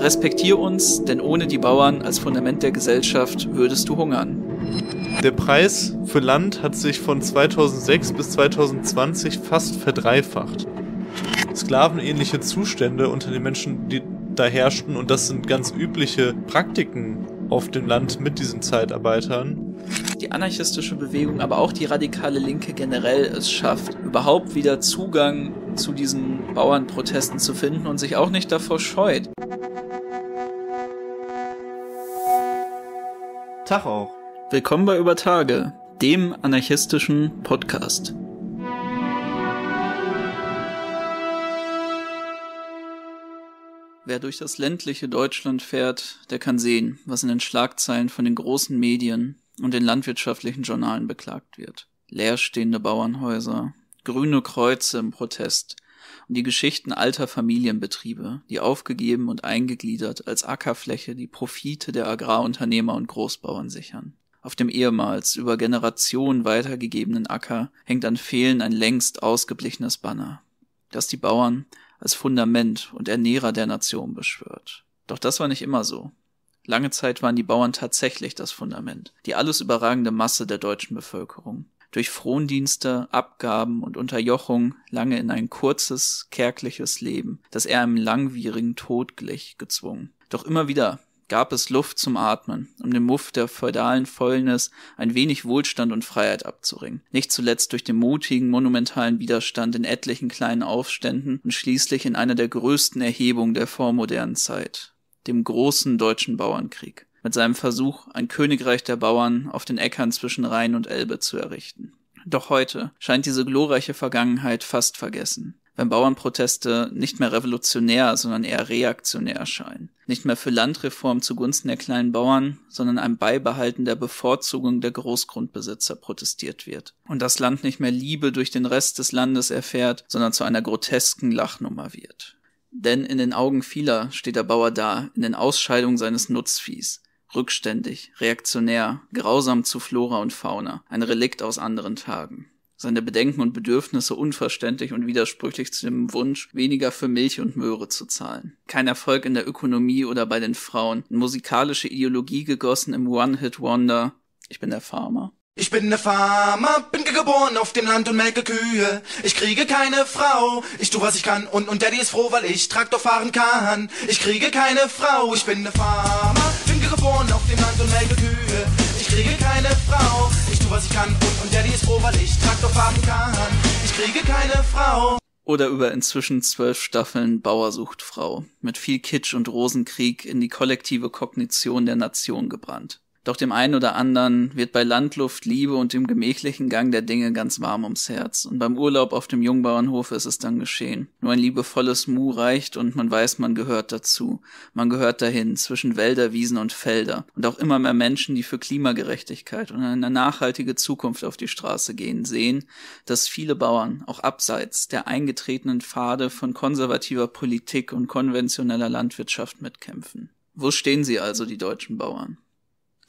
Respektier uns, denn ohne die Bauern als Fundament der Gesellschaft würdest du hungern. Der Preis für Land hat sich von 2006 bis 2020 fast verdreifacht. Sklavenähnliche Zustände unter den Menschen, die da herrschten, und das sind ganz übliche Praktiken auf dem Land mit diesen Zeitarbeitern. Die anarchistische Bewegung, aber auch die radikale Linke generell es schafft, überhaupt wieder Zugang zu diesen Bauernprotesten zu finden und sich auch nicht davor scheut. Tag auch. Willkommen bei Über Tage, dem anarchistischen Podcast. Wer durch das ländliche Deutschland fährt, der kann sehen, was in den Schlagzeilen von den großen Medien und den landwirtschaftlichen Journalen beklagt wird. Leerstehende Bauernhäuser, grüne Kreuze im Protest, die Geschichten alter Familienbetriebe, die aufgegeben und eingegliedert als Ackerfläche die Profite der Agrarunternehmer und Großbauern sichern. Auf dem ehemals über Generationen weitergegebenen Acker hängt an Fehlen ein längst ausgeblichenes Banner, das die Bauern als Fundament und Ernährer der Nation beschwört. Doch das war nicht immer so. Lange Zeit waren die Bauern tatsächlich das Fundament, die alles überragende Masse der deutschen Bevölkerung durch Frondienste, Abgaben und Unterjochung lange in ein kurzes, kärgliches Leben, das er einem langwierigen Tod glich, gezwungen. Doch immer wieder gab es Luft zum Atmen, um dem Muff der feudalen Fäulnis ein wenig Wohlstand und Freiheit abzuringen. Nicht zuletzt durch den mutigen, monumentalen Widerstand in etlichen kleinen Aufständen und schließlich in einer der größten Erhebungen der vormodernen Zeit, dem großen deutschen Bauernkrieg mit seinem Versuch, ein Königreich der Bauern auf den Äckern zwischen Rhein und Elbe zu errichten. Doch heute scheint diese glorreiche Vergangenheit fast vergessen, wenn Bauernproteste nicht mehr revolutionär, sondern eher reaktionär erscheinen, nicht mehr für Landreform zugunsten der kleinen Bauern, sondern ein Beibehalten der Bevorzugung der Großgrundbesitzer protestiert wird und das Land nicht mehr Liebe durch den Rest des Landes erfährt, sondern zu einer grotesken Lachnummer wird. Denn in den Augen vieler steht der Bauer da, in den Ausscheidungen seines Nutzviehs, rückständig, reaktionär, grausam zu Flora und Fauna, ein Relikt aus anderen Tagen. Seine Bedenken und Bedürfnisse unverständlich und widersprüchlich zu dem Wunsch, weniger für Milch und Möhre zu zahlen. Kein Erfolg in der Ökonomie oder bei den Frauen, in musikalische Ideologie gegossen im One-Hit-Wonder. Ich bin der Farmer. Ich bin der Farmer, bin geboren auf dem Land und melke Kühe. Ich kriege keine Frau, ich tu was ich kann und, und Daddy ist froh, weil ich Traktor fahren kann. Ich kriege keine Frau, ich bin der Farmer. Tiere auf dem Land und melke Kühe. Ich kriege keine Frau. Ich tu, was ich kann und, und Daddy ist froh, weil ich Traktor fahren kann. Ich kriege keine Frau. Oder über inzwischen zwölf Staffeln Bauer Frau, mit viel Kitsch und Rosenkrieg in die kollektive Kognition der Nation gebrannt. Doch dem einen oder anderen wird bei Landluft, Liebe und dem gemächlichen Gang der Dinge ganz warm ums Herz. Und beim Urlaub auf dem Jungbauernhof ist es dann geschehen. Nur ein liebevolles Mu reicht und man weiß, man gehört dazu. Man gehört dahin, zwischen Wälder, Wiesen und Felder. Und auch immer mehr Menschen, die für Klimagerechtigkeit und eine nachhaltige Zukunft auf die Straße gehen, sehen, dass viele Bauern auch abseits der eingetretenen Pfade von konservativer Politik und konventioneller Landwirtschaft mitkämpfen. Wo stehen sie also, die deutschen Bauern?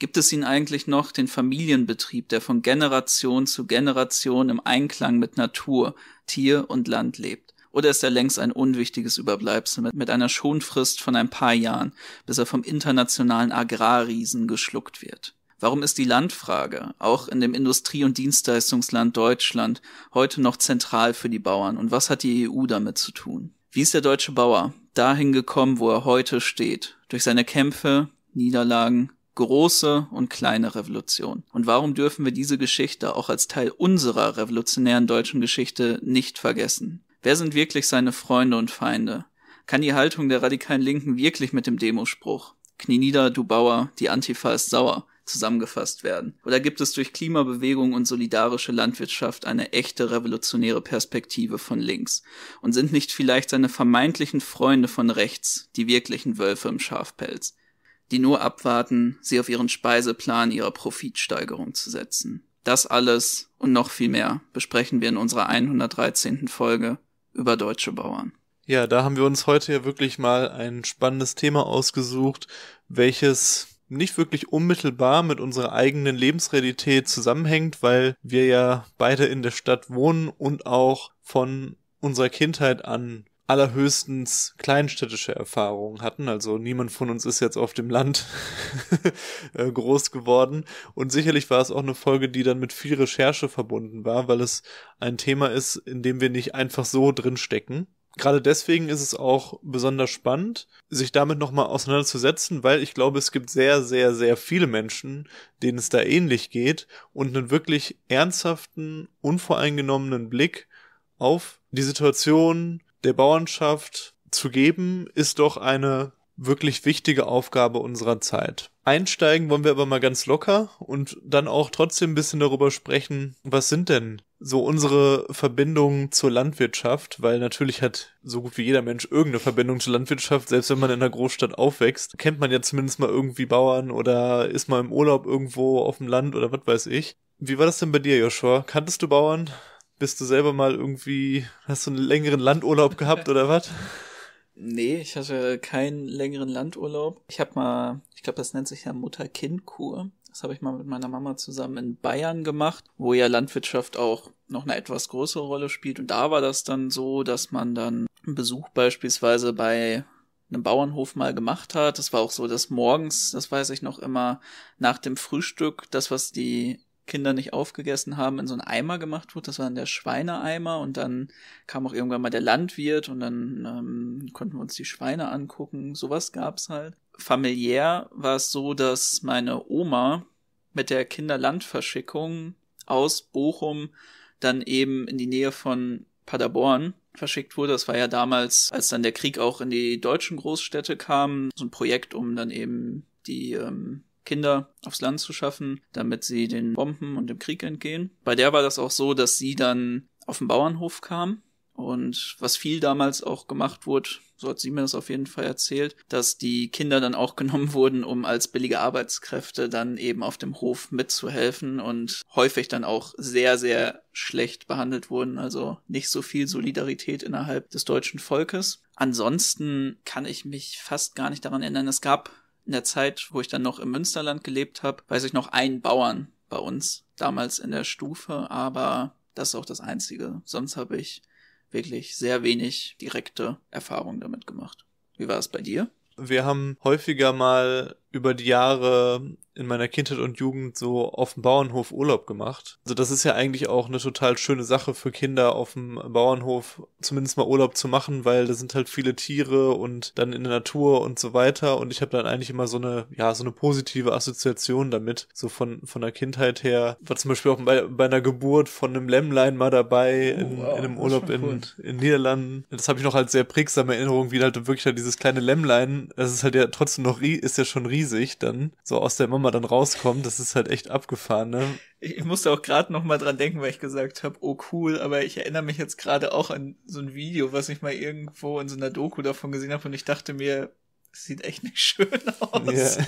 Gibt es ihn eigentlich noch, den Familienbetrieb, der von Generation zu Generation im Einklang mit Natur, Tier und Land lebt? Oder ist er längst ein unwichtiges Überbleibsel mit, einer Schonfrist von ein paar Jahren, bis er vom internationalen Agrarriesen geschluckt wird? Warum ist die Landfrage, auch in dem Industrie- und Dienstleistungsland Deutschland, heute noch zentral für die Bauern und was hat die EU damit zu tun? Wie ist der deutsche Bauer dahin gekommen, wo er heute steht? Durch seine Kämpfe, Niederlagen, große und kleine Revolution. Und warum dürfen wir diese Geschichte auch als Teil unserer revolutionären deutschen Geschichte nicht vergessen? Wer sind wirklich seine Freunde und Feinde? Kann die Haltung der radikalen Linken wirklich mit dem Demospruch Knie nieder, du Bauer, die Antifa ist sauer zusammengefasst werden? Oder gibt es durch Klimabewegung und solidarische Landwirtschaft eine echte revolutionäre Perspektive von links? Und sind nicht vielleicht seine vermeintlichen Freunde von rechts die wirklichen Wölfe im Schafpelz? die nur abwarten, sie auf ihren Speiseplan ihrer Profitsteigerung zu setzen. Das alles und noch viel mehr besprechen wir in unserer 113. Folge über deutsche Bauern. Ja, da haben wir uns heute ja wirklich mal ein spannendes Thema ausgesucht, welches nicht wirklich unmittelbar mit unserer eigenen Lebensrealität zusammenhängt, weil wir ja beide in der Stadt wohnen und auch von unserer Kindheit an allerhöchstens kleinstädtische Erfahrungen hatten. Also niemand von uns ist jetzt auf dem Land äh, groß geworden. Und sicherlich war es auch eine Folge, die dann mit viel Recherche verbunden war, weil es ein Thema ist, in dem wir nicht einfach so drinstecken. Gerade deswegen ist es auch besonders spannend, sich damit nochmal auseinanderzusetzen, weil ich glaube, es gibt sehr, sehr, sehr viele Menschen, denen es da ähnlich geht und einen wirklich ernsthaften, unvoreingenommenen Blick auf die Situation, der Bauernschaft zu geben, ist doch eine wirklich wichtige Aufgabe unserer Zeit. Einsteigen wollen wir aber mal ganz locker und dann auch trotzdem ein bisschen darüber sprechen, was sind denn so unsere Verbindungen zur Landwirtschaft, weil natürlich hat so gut wie jeder Mensch irgendeine Verbindung zur Landwirtschaft, selbst wenn man in einer Großstadt aufwächst, kennt man ja zumindest mal irgendwie Bauern oder ist mal im Urlaub irgendwo auf dem Land oder was weiß ich. Wie war das denn bei dir, Joshua? Kanntest du Bauern? Bist du selber mal irgendwie, hast du einen längeren Landurlaub gehabt oder was? Nee, ich hatte keinen längeren Landurlaub. Ich habe mal, ich glaube, das nennt sich ja Mutter-Kind-Kur. Das habe ich mal mit meiner Mama zusammen in Bayern gemacht, wo ja Landwirtschaft auch noch eine etwas größere Rolle spielt. Und da war das dann so, dass man dann einen Besuch beispielsweise bei einem Bauernhof mal gemacht hat. Das war auch so, dass morgens, das weiß ich noch immer, nach dem Frühstück, das, was die Kinder nicht aufgegessen haben, in so einen Eimer gemacht wurde. Das war dann der Schweineeimer und dann kam auch irgendwann mal der Landwirt und dann ähm, konnten wir uns die Schweine angucken. Sowas gab es halt. Familiär war es so, dass meine Oma mit der Kinderlandverschickung aus Bochum dann eben in die Nähe von Paderborn verschickt wurde. Das war ja damals, als dann der Krieg auch in die deutschen Großstädte kam, so ein Projekt, um dann eben die ähm, Kinder aufs Land zu schaffen, damit sie den Bomben und dem Krieg entgehen. Bei der war das auch so, dass sie dann auf den Bauernhof kam und was viel damals auch gemacht wurde, so hat sie mir das auf jeden Fall erzählt, dass die Kinder dann auch genommen wurden, um als billige Arbeitskräfte dann eben auf dem Hof mitzuhelfen und häufig dann auch sehr, sehr schlecht behandelt wurden. Also nicht so viel Solidarität innerhalb des deutschen Volkes. Ansonsten kann ich mich fast gar nicht daran erinnern. Es gab in der Zeit, wo ich dann noch im Münsterland gelebt habe, weiß ich noch einen Bauern bei uns, damals in der Stufe, aber das ist auch das Einzige. Sonst habe ich wirklich sehr wenig direkte Erfahrung damit gemacht. Wie war es bei dir? Wir haben häufiger mal über die Jahre in meiner Kindheit und Jugend so auf dem Bauernhof Urlaub gemacht. Also das ist ja eigentlich auch eine total schöne Sache für Kinder auf dem Bauernhof zumindest mal Urlaub zu machen, weil da sind halt viele Tiere und dann in der Natur und so weiter und ich habe dann eigentlich immer so eine ja so eine positive Assoziation damit so von von der Kindheit her war zum Beispiel auch bei, bei einer Geburt von einem Lämmlein mal dabei oh, in, wow, in, einem Urlaub in, cool. in Niederlanden. Das habe ich noch als sehr prägsame Erinnerung, wie halt wirklich halt dieses kleine Lämmlein, das ist halt ja trotzdem noch ist ja schon riesig riesig dann so aus der Mama dann rauskommt. Das ist halt echt abgefahren, ne? Ich musste auch gerade noch mal dran denken, weil ich gesagt habe, oh cool, aber ich erinnere mich jetzt gerade auch an so ein Video, was ich mal irgendwo in so einer Doku davon gesehen habe und ich dachte mir, sieht echt nicht schön aus. Yeah.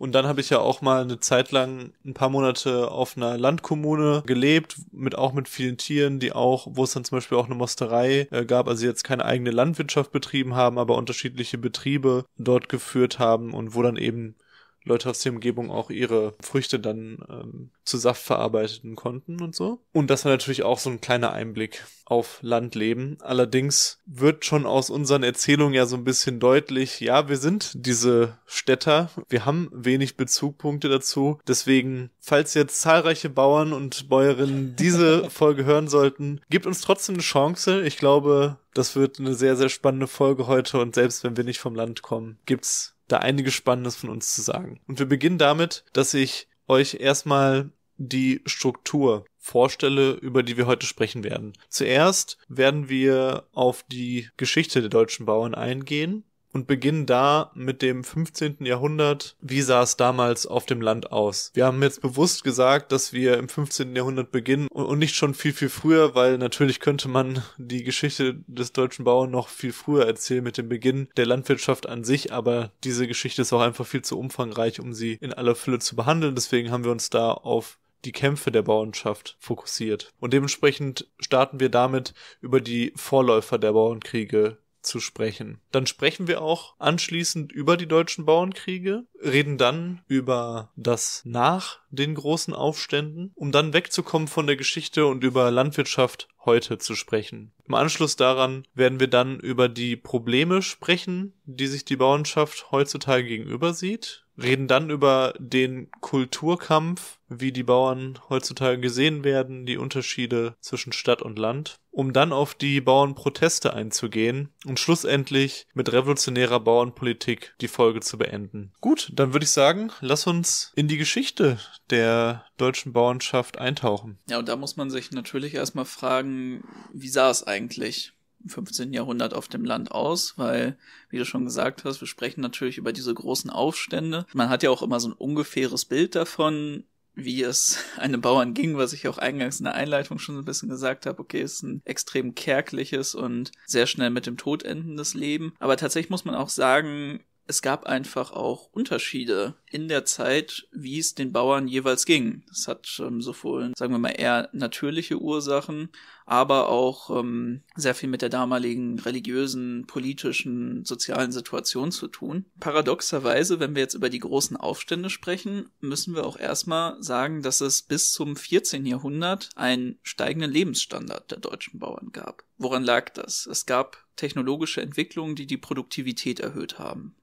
Und dann habe ich ja auch mal eine Zeit lang, ein paar Monate auf einer Landkommune gelebt, mit auch mit vielen Tieren, die auch, wo es dann zum Beispiel auch eine Mosterei äh, gab, also jetzt keine eigene Landwirtschaft betrieben haben, aber unterschiedliche Betriebe dort geführt haben und wo dann eben Leute aus der Umgebung auch ihre Früchte dann ähm, zu Saft verarbeiten konnten und so. Und das war natürlich auch so ein kleiner Einblick auf Landleben. Allerdings wird schon aus unseren Erzählungen ja so ein bisschen deutlich, ja, wir sind diese Städter, wir haben wenig Bezugpunkte dazu. Deswegen, falls jetzt zahlreiche Bauern und Bäuerinnen diese Folge hören sollten, gibt uns trotzdem eine Chance. Ich glaube, das wird eine sehr, sehr spannende Folge heute und selbst wenn wir nicht vom Land kommen, gibt's da einiges Spannendes von uns zu sagen. Und wir beginnen damit, dass ich euch erstmal die Struktur vorstelle, über die wir heute sprechen werden. Zuerst werden wir auf die Geschichte der deutschen Bauern eingehen, und beginnen da mit dem 15. Jahrhundert. Wie sah es damals auf dem Land aus? Wir haben jetzt bewusst gesagt, dass wir im 15. Jahrhundert beginnen und nicht schon viel, viel früher, weil natürlich könnte man die Geschichte des deutschen Bauern noch viel früher erzählen mit dem Beginn der Landwirtschaft an sich, aber diese Geschichte ist auch einfach viel zu umfangreich, um sie in aller Fülle zu behandeln. Deswegen haben wir uns da auf die Kämpfe der Bauernschaft fokussiert. Und dementsprechend starten wir damit über die Vorläufer der Bauernkriege zu sprechen. Dann sprechen wir auch anschließend über die deutschen Bauernkriege, reden dann über das nach den großen Aufständen, um dann wegzukommen von der Geschichte und über Landwirtschaft heute zu sprechen. Im Anschluss daran werden wir dann über die Probleme sprechen, die sich die Bauernschaft heutzutage gegenüber sieht reden dann über den Kulturkampf, wie die Bauern heutzutage gesehen werden, die Unterschiede zwischen Stadt und Land, um dann auf die Bauernproteste einzugehen und schlussendlich mit revolutionärer Bauernpolitik die Folge zu beenden. Gut, dann würde ich sagen, lass uns in die Geschichte der deutschen Bauernschaft eintauchen. Ja, und da muss man sich natürlich erstmal fragen, wie sah es eigentlich? 15. Jahrhundert auf dem Land aus, weil, wie du schon gesagt hast, wir sprechen natürlich über diese großen Aufstände. Man hat ja auch immer so ein ungefähres Bild davon, wie es einem Bauern ging, was ich auch eingangs in der Einleitung schon ein bisschen gesagt habe. Okay, es ist ein extrem kärgliches und sehr schnell mit dem Tod endendes Leben. Aber tatsächlich muss man auch sagen, es gab einfach auch Unterschiede in der Zeit, wie es den Bauern jeweils ging. Das hat ähm, sowohl, sagen wir mal, eher natürliche Ursachen, aber auch ähm, sehr viel mit der damaligen religiösen, politischen, sozialen Situation zu tun. Paradoxerweise, wenn wir jetzt über die großen Aufstände sprechen, müssen wir auch erstmal sagen, dass es bis zum 14. Jahrhundert einen steigenden Lebensstandard der deutschen Bauern gab. Woran lag das? Es gab technologische Entwicklungen, die die Produktivität erhöht haben.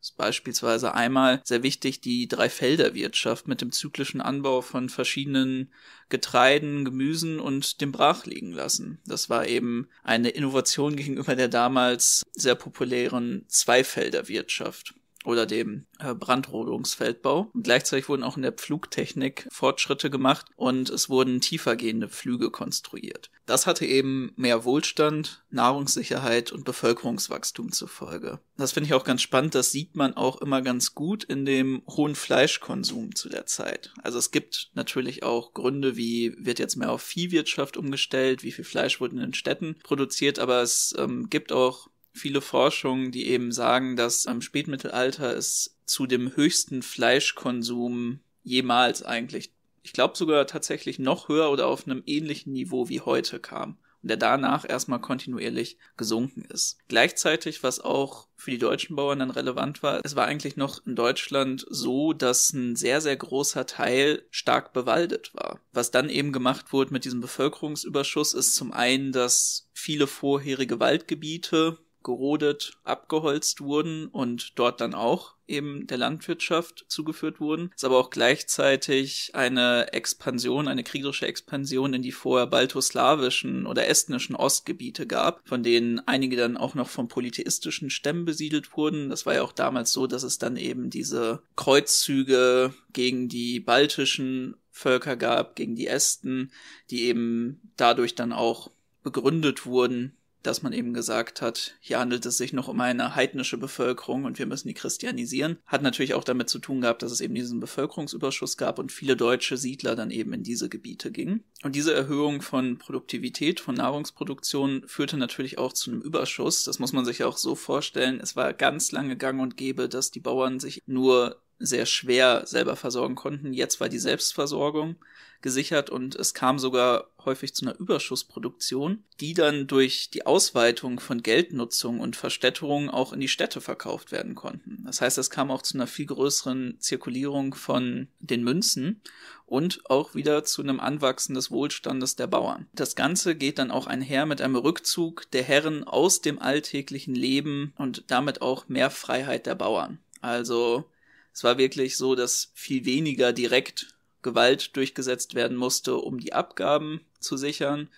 Ist beispielsweise einmal sehr wichtig die Dreifelderwirtschaft mit dem zyklischen Anbau von verschiedenen Getreiden, Gemüsen und dem Brachliegen lassen. Das war eben eine Innovation gegenüber der damals sehr populären Zweifelderwirtschaft oder dem äh, Brandrodungsfeldbau. Und gleichzeitig wurden auch in der Pflugtechnik Fortschritte gemacht und es wurden tiefergehende Flüge konstruiert. Das hatte eben mehr Wohlstand, Nahrungssicherheit und Bevölkerungswachstum zur Folge. Das finde ich auch ganz spannend, das sieht man auch immer ganz gut in dem hohen Fleischkonsum zu der Zeit. Also es gibt natürlich auch Gründe, wie wird jetzt mehr auf Viehwirtschaft umgestellt, wie viel Fleisch wurde in den Städten produziert, aber es ähm, gibt auch viele Forschungen, die eben sagen, dass am Spätmittelalter es zu dem höchsten Fleischkonsum jemals eigentlich, ich glaube sogar tatsächlich noch höher oder auf einem ähnlichen Niveau wie heute kam und der danach erstmal kontinuierlich gesunken ist. Gleichzeitig, was auch für die deutschen Bauern dann relevant war, es war eigentlich noch in Deutschland so, dass ein sehr, sehr großer Teil stark bewaldet war. Was dann eben gemacht wurde mit diesem Bevölkerungsüberschuss, ist zum einen, dass viele vorherige Waldgebiete gerodet, abgeholzt wurden und dort dann auch eben der Landwirtschaft zugeführt wurden. Es Ist aber auch gleichzeitig eine Expansion, eine kriegerische Expansion in die vorher baltoslawischen oder estnischen Ostgebiete gab, von denen einige dann auch noch von polytheistischen Stämmen besiedelt wurden. Das war ja auch damals so, dass es dann eben diese Kreuzzüge gegen die baltischen Völker gab, gegen die Esten, die eben dadurch dann auch begründet wurden, dass man eben gesagt hat, hier handelt es sich noch um eine heidnische Bevölkerung und wir müssen die christianisieren, hat natürlich auch damit zu tun gehabt, dass es eben diesen Bevölkerungsüberschuss gab und viele deutsche Siedler dann eben in diese Gebiete gingen. Und diese Erhöhung von Produktivität, von Nahrungsproduktion führte natürlich auch zu einem Überschuss. Das muss man sich auch so vorstellen. Es war ganz lange gang und gäbe, dass die Bauern sich nur sehr schwer selber versorgen konnten. Jetzt war die Selbstversorgung gesichert und es kam sogar häufig zu einer Überschussproduktion, die dann durch die Ausweitung von Geldnutzung und Verstädterung auch in die Städte verkauft werden konnten. Das heißt, es kam auch zu einer viel größeren Zirkulierung von den Münzen und auch wieder zu einem Anwachsen des Wohlstandes der Bauern. Das Ganze geht dann auch einher mit einem Rückzug der Herren aus dem alltäglichen Leben und damit auch mehr Freiheit der Bauern. Also es war wirklich so, dass viel weniger direkt Gewalt durchgesetzt werden musste, um die Abgaben zu sichern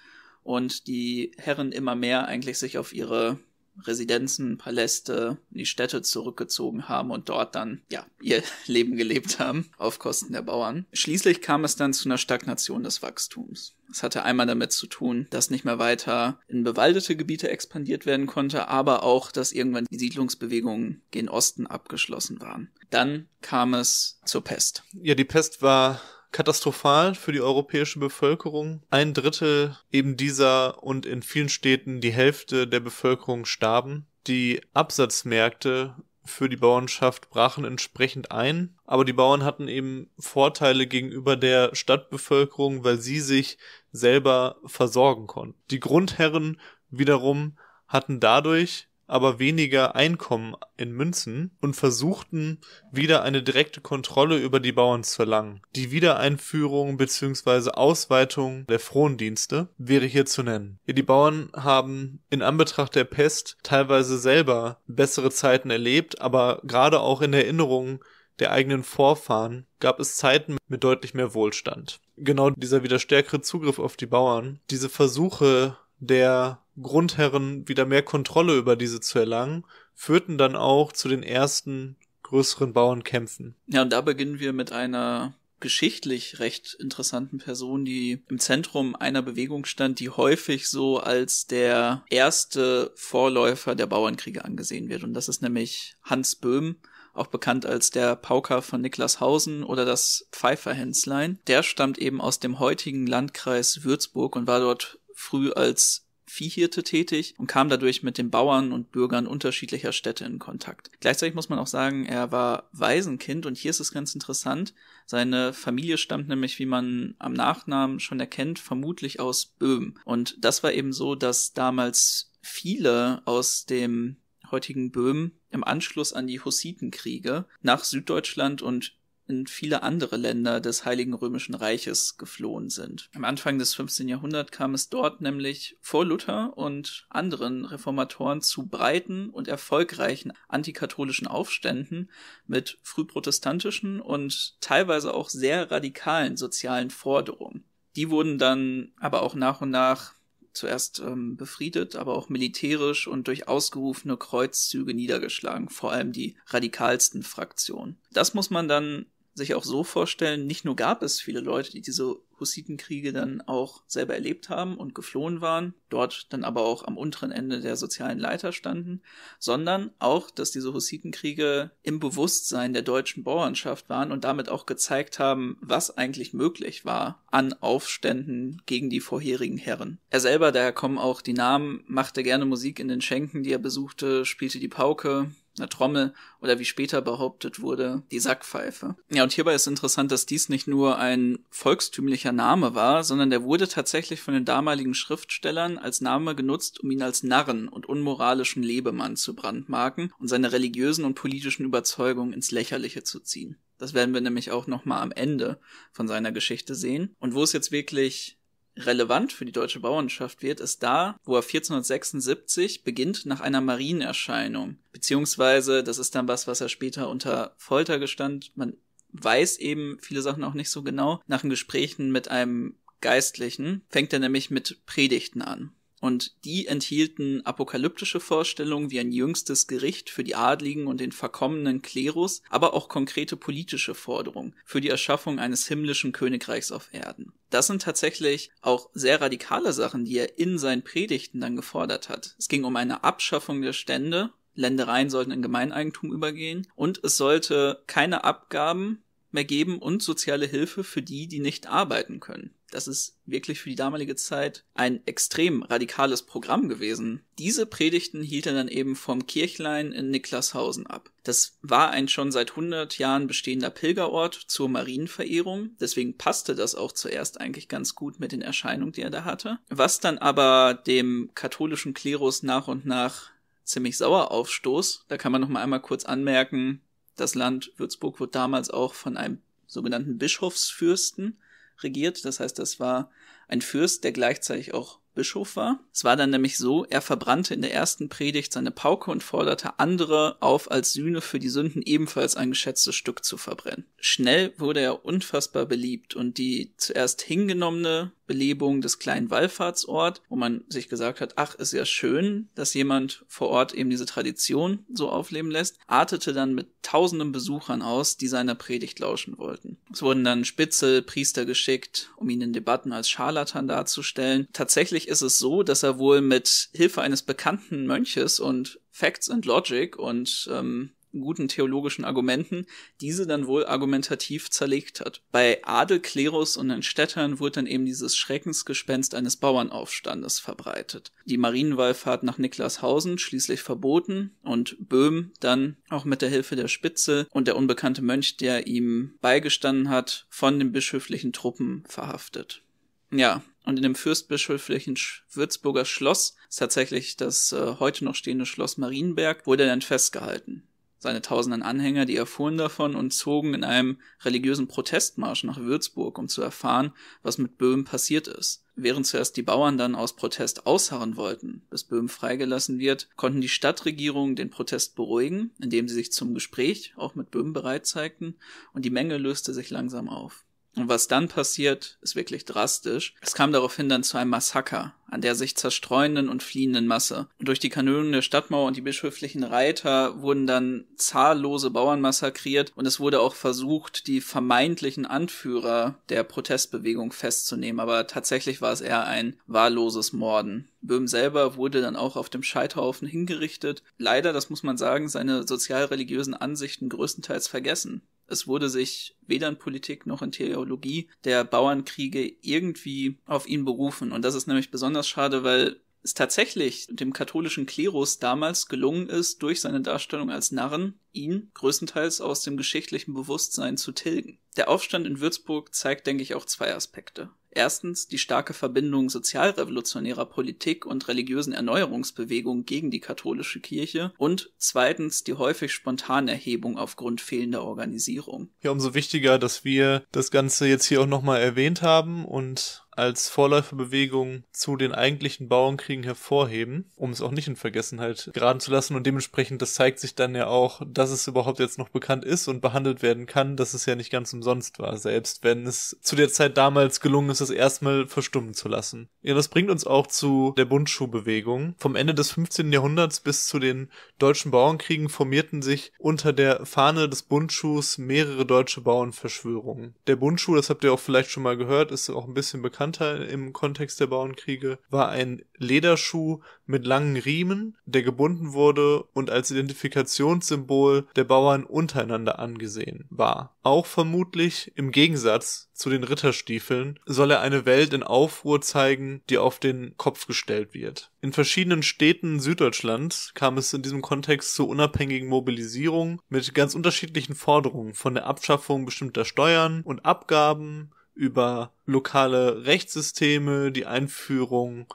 und die Herren immer mehr eigentlich sich auf ihre Residenzen, Paläste in die Städte zurückgezogen haben und dort dann, ja, ihr Leben gelebt haben auf Kosten der Bauern. Schließlich kam es dann zu einer Stagnation des Wachstums. Es hatte einmal damit zu tun, dass nicht mehr weiter in bewaldete Gebiete expandiert werden konnte, aber auch, dass irgendwann die Siedlungsbewegungen gen Osten abgeschlossen waren. Dann kam es zur Pest. Ja, die Pest war katastrophal für die europäische Bevölkerung. Ein Drittel eben dieser und in vielen Städten die Hälfte der Bevölkerung starben. Die Absatzmärkte für die Bauernschaft brachen entsprechend ein. Aber die Bauern hatten eben Vorteile gegenüber der Stadtbevölkerung, weil sie sich selber versorgen konnten. Die Grundherren wiederum hatten dadurch aber weniger Einkommen in Münzen und versuchten wieder eine direkte Kontrolle über die Bauern zu verlangen. Die Wiedereinführung bzw. Ausweitung der Frondienste wäre hier zu nennen. Die Bauern haben in Anbetracht der Pest teilweise selber bessere Zeiten erlebt, aber gerade auch in Erinnerung der eigenen Vorfahren gab es Zeiten mit deutlich mehr Wohlstand. Genau dieser wieder stärkere Zugriff auf die Bauern, diese Versuche der Grundherren wieder mehr Kontrolle über diese zu erlangen, führten dann auch zu den ersten größeren Bauernkämpfen. Ja, und da beginnen wir mit einer geschichtlich recht interessanten Person, die im Zentrum einer Bewegung stand, die häufig so als der erste Vorläufer der Bauernkriege angesehen wird. Und das ist nämlich Hans Böhm, auch bekannt als der Pauker von Niklashausen oder das Pfeiferhänslein. Der stammt eben aus dem heutigen Landkreis Würzburg und war dort früh als Viehhirte tätig und kam dadurch mit den Bauern und Bürgern unterschiedlicher Städte in Kontakt. Gleichzeitig muss man auch sagen, er war Waisenkind und hier ist es ganz interessant. Seine Familie stammt nämlich, wie man am Nachnamen schon erkennt, vermutlich aus Böhmen. Und das war eben so, dass damals viele aus dem heutigen Böhmen im Anschluss an die Hussitenkriege nach Süddeutschland und in viele andere Länder des Heiligen Römischen Reiches geflohen sind. Am Anfang des 15. Jahrhunderts kam es dort nämlich vor Luther und anderen Reformatoren zu breiten und erfolgreichen antikatholischen Aufständen mit frühprotestantischen und teilweise auch sehr radikalen sozialen Forderungen. Die wurden dann aber auch nach und nach zuerst ähm, befriedet, aber auch militärisch und durch ausgerufene Kreuzzüge niedergeschlagen, vor allem die radikalsten Fraktionen. Das muss man dann sich auch so vorstellen, nicht nur gab es viele Leute, die diese Hussitenkriege dann auch selber erlebt haben und geflohen waren, dort dann aber auch am unteren Ende der sozialen Leiter standen, sondern auch, dass diese Hussitenkriege im Bewusstsein der deutschen Bauernschaft waren und damit auch gezeigt haben, was eigentlich möglich war an Aufständen gegen die vorherigen Herren. Er selber, daher kommen auch die Namen, machte gerne Musik in den Schenken, die er besuchte, spielte die Pauke, einer Trommel oder wie später behauptet wurde, die Sackpfeife. Ja, und hierbei ist interessant, dass dies nicht nur ein volkstümlicher Name war, sondern der wurde tatsächlich von den damaligen Schriftstellern als Name genutzt, um ihn als Narren und unmoralischen Lebemann zu brandmarken und seine religiösen und politischen Überzeugungen ins Lächerliche zu ziehen. Das werden wir nämlich auch nochmal am Ende von seiner Geschichte sehen. Und wo es jetzt wirklich relevant für die deutsche Bauernschaft wird, ist da, wo er 1476 beginnt nach einer Marienerscheinung. Beziehungsweise, das ist dann was, was er später unter Folter gestand. Man weiß eben viele Sachen auch nicht so genau. Nach den Gesprächen mit einem Geistlichen fängt er nämlich mit Predigten an. Und die enthielten apokalyptische Vorstellungen wie ein jüngstes Gericht für die Adligen und den verkommenen Klerus, aber auch konkrete politische Forderungen für die Erschaffung eines himmlischen Königreichs auf Erden. Das sind tatsächlich auch sehr radikale Sachen, die er in seinen Predigten dann gefordert hat. Es ging um eine Abschaffung der Stände, Ländereien sollten in Gemeineigentum übergehen und es sollte keine Abgaben mehr geben und soziale Hilfe für die, die nicht arbeiten können. Das ist wirklich für die damalige Zeit ein extrem radikales Programm gewesen. Diese Predigten hielt er dann eben vom Kirchlein in Niklashausen ab. Das war ein schon seit 100 Jahren bestehender Pilgerort zur Marienverehrung, deswegen passte das auch zuerst eigentlich ganz gut mit den Erscheinungen, die er da hatte. Was dann aber dem katholischen Klerus nach und nach ziemlich sauer aufstoß, da kann man noch mal einmal kurz anmerken, das Land Würzburg wurde damals auch von einem sogenannten Bischofsfürsten regiert. Das heißt, das war ein Fürst, der gleichzeitig auch Bischof war. Es war dann nämlich so, er verbrannte in der ersten Predigt seine Pauke und forderte andere auf, als Sühne für die Sünden ebenfalls ein geschätztes Stück zu verbrennen. Schnell wurde er unfassbar beliebt und die zuerst hingenommene Belebung des kleinen Wallfahrtsort, wo man sich gesagt hat, ach, ist ja schön, dass jemand vor Ort eben diese Tradition so aufleben lässt, artete dann mit tausenden Besuchern aus, die seiner Predigt lauschen wollten. Es wurden dann Spitzel, Priester geschickt, um ihn in Debatten als Scharlatan darzustellen. Tatsächlich ist es so, dass er wohl mit Hilfe eines bekannten Mönches und Facts and Logic und ähm, guten theologischen Argumenten, diese dann wohl argumentativ zerlegt hat. Bei Adel, Klerus und den Städtern wurde dann eben dieses Schreckensgespenst eines Bauernaufstandes verbreitet. Die Marienwallfahrt nach Niklashausen schließlich verboten und Böhm dann auch mit der Hilfe der Spitze und der unbekannte Mönch, der ihm beigestanden hat, von den bischöflichen Truppen verhaftet. Ja, und in dem fürstbischöflichen Würzburger Schloss, ist tatsächlich das äh, heute noch stehende Schloss Marienberg, wurde dann festgehalten. Seine tausenden Anhänger, die erfuhren davon und zogen in einem religiösen Protestmarsch nach Würzburg, um zu erfahren, was mit Böhm passiert ist. Während zuerst die Bauern dann aus Protest ausharren wollten, bis Böhm freigelassen wird, konnten die Stadtregierungen den Protest beruhigen, indem sie sich zum Gespräch auch mit Böhm bereit zeigten, und die Menge löste sich langsam auf. Und was dann passiert, ist wirklich drastisch. Es kam daraufhin dann zu einem Massaker an der sich zerstreuenden und fliehenden Masse. Und durch die Kanonen der Stadtmauer und die bischöflichen Reiter wurden dann zahllose Bauern massakriert und es wurde auch versucht, die vermeintlichen Anführer der Protestbewegung festzunehmen, aber tatsächlich war es eher ein wahlloses Morden. Böhm selber wurde dann auch auf dem Scheiterhaufen hingerichtet. Leider, das muss man sagen, seine sozialreligiösen Ansichten größtenteils vergessen. Es wurde sich weder in Politik noch in Theologie der Bauernkriege irgendwie auf ihn berufen. Und das ist nämlich besonders schade, weil es tatsächlich dem katholischen Klerus damals gelungen ist, durch seine Darstellung als Narren ihn größtenteils aus dem geschichtlichen Bewusstsein zu tilgen. Der Aufstand in Würzburg zeigt, denke ich, auch zwei Aspekte. Erstens die starke Verbindung sozialrevolutionärer Politik und religiösen Erneuerungsbewegungen gegen die katholische Kirche und zweitens die häufig spontane Erhebung aufgrund fehlender Organisierung. Ja, umso wichtiger, dass wir das Ganze jetzt hier auch nochmal erwähnt haben und als Vorläuferbewegung zu den eigentlichen Bauernkriegen hervorheben, um es auch nicht in Vergessenheit geraten zu lassen. Und dementsprechend, das zeigt sich dann ja auch, dass es überhaupt jetzt noch bekannt ist und behandelt werden kann, dass es ja nicht ganz umsonst war, selbst wenn es zu der Zeit damals gelungen ist, es erstmal verstummen zu lassen. Ja, das bringt uns auch zu der Bundschuhbewegung. Vom Ende des 15. Jahrhunderts bis zu den deutschen Bauernkriegen formierten sich unter der Fahne des Bundschuhs mehrere deutsche Bauernverschwörungen. Der Bundschuh, das habt ihr auch vielleicht schon mal gehört, ist auch ein bisschen bekannt bekannter im Kontext der Bauernkriege, war ein Lederschuh mit langen Riemen, der gebunden wurde und als Identifikationssymbol der Bauern untereinander angesehen war. Auch vermutlich im Gegensatz zu den Ritterstiefeln soll er eine Welt in Aufruhr zeigen, die auf den Kopf gestellt wird. In verschiedenen Städten Süddeutschlands kam es in diesem Kontext zu unabhängigen Mobilisierungen mit ganz unterschiedlichen Forderungen von der Abschaffung bestimmter Steuern und Abgaben über lokale Rechtssysteme, die Einführung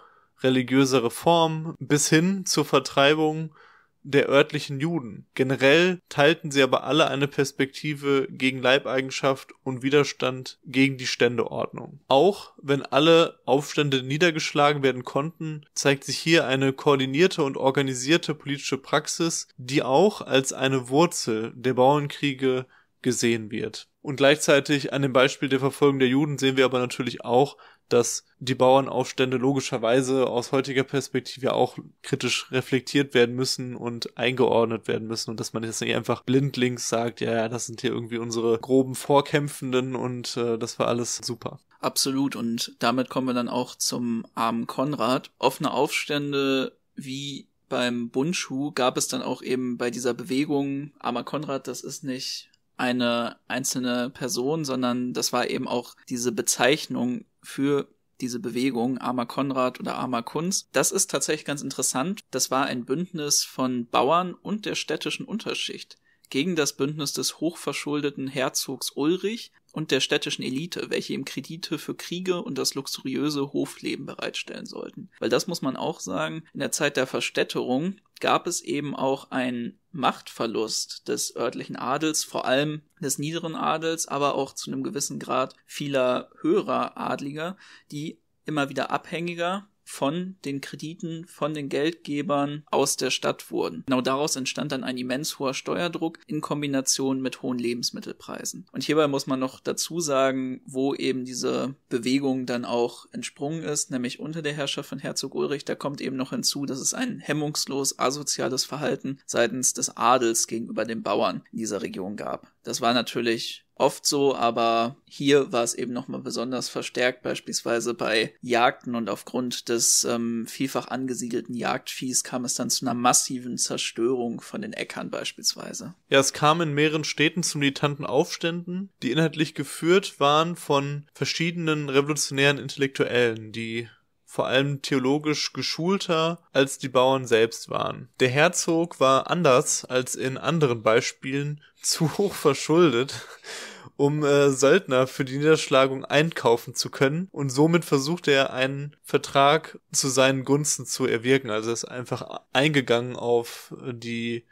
religiöser Reformen bis hin zur Vertreibung der örtlichen Juden. Generell teilten sie aber alle eine Perspektive gegen Leibeigenschaft und Widerstand gegen die Ständeordnung. Auch wenn alle Aufstände niedergeschlagen werden konnten, zeigt sich hier eine koordinierte und organisierte politische Praxis, die auch als eine Wurzel der Bauernkriege gesehen wird. Und gleichzeitig an dem Beispiel der Verfolgung der Juden sehen wir aber natürlich auch, dass die Bauernaufstände logischerweise aus heutiger Perspektive auch kritisch reflektiert werden müssen und eingeordnet werden müssen und dass man jetzt nicht einfach blindlings sagt, ja, das sind hier irgendwie unsere groben Vorkämpfenden und äh, das war alles super. Absolut und damit kommen wir dann auch zum armen Konrad. Offene Aufstände wie beim Bundschuh gab es dann auch eben bei dieser Bewegung Armer Konrad, das ist nicht eine einzelne Person, sondern das war eben auch diese Bezeichnung für diese Bewegung Armer Konrad oder Armer Kunz. Das ist tatsächlich ganz interessant. Das war ein Bündnis von Bauern und der städtischen Unterschicht gegen das Bündnis des hochverschuldeten Herzogs Ulrich und der städtischen Elite, welche ihm Kredite für Kriege und das luxuriöse Hofleben bereitstellen sollten. Weil das muss man auch sagen, in der Zeit der Verstädterung gab es eben auch einen Machtverlust des örtlichen Adels, vor allem des niederen Adels, aber auch zu einem gewissen Grad vieler höherer Adliger, die immer wieder abhängiger von den Krediten, von den Geldgebern aus der Stadt wurden. Genau daraus entstand dann ein immens hoher Steuerdruck in Kombination mit hohen Lebensmittelpreisen. Und hierbei muss man noch dazu sagen, wo eben diese Bewegung dann auch entsprungen ist, nämlich unter der Herrschaft von Herzog Ulrich. Da kommt eben noch hinzu, dass es ein hemmungslos asoziales Verhalten seitens des Adels gegenüber den Bauern in dieser Region gab. Das war natürlich oft so, aber hier war es eben nochmal besonders verstärkt, beispielsweise bei Jagden und aufgrund des ähm, vielfach angesiedelten Jagdviehs kam es dann zu einer massiven Zerstörung von den Äckern beispielsweise. Ja, es kam in mehreren Städten zu militanten Aufständen, die inhaltlich geführt waren von verschiedenen revolutionären Intellektuellen, die vor allem theologisch geschulter als die Bauern selbst waren. Der Herzog war anders als in anderen Beispielen zu hoch verschuldet, um äh, Söldner für die Niederschlagung einkaufen zu können. Und somit versuchte er einen Vertrag zu seinen Gunsten zu erwirken. Also er ist einfach eingegangen auf äh, die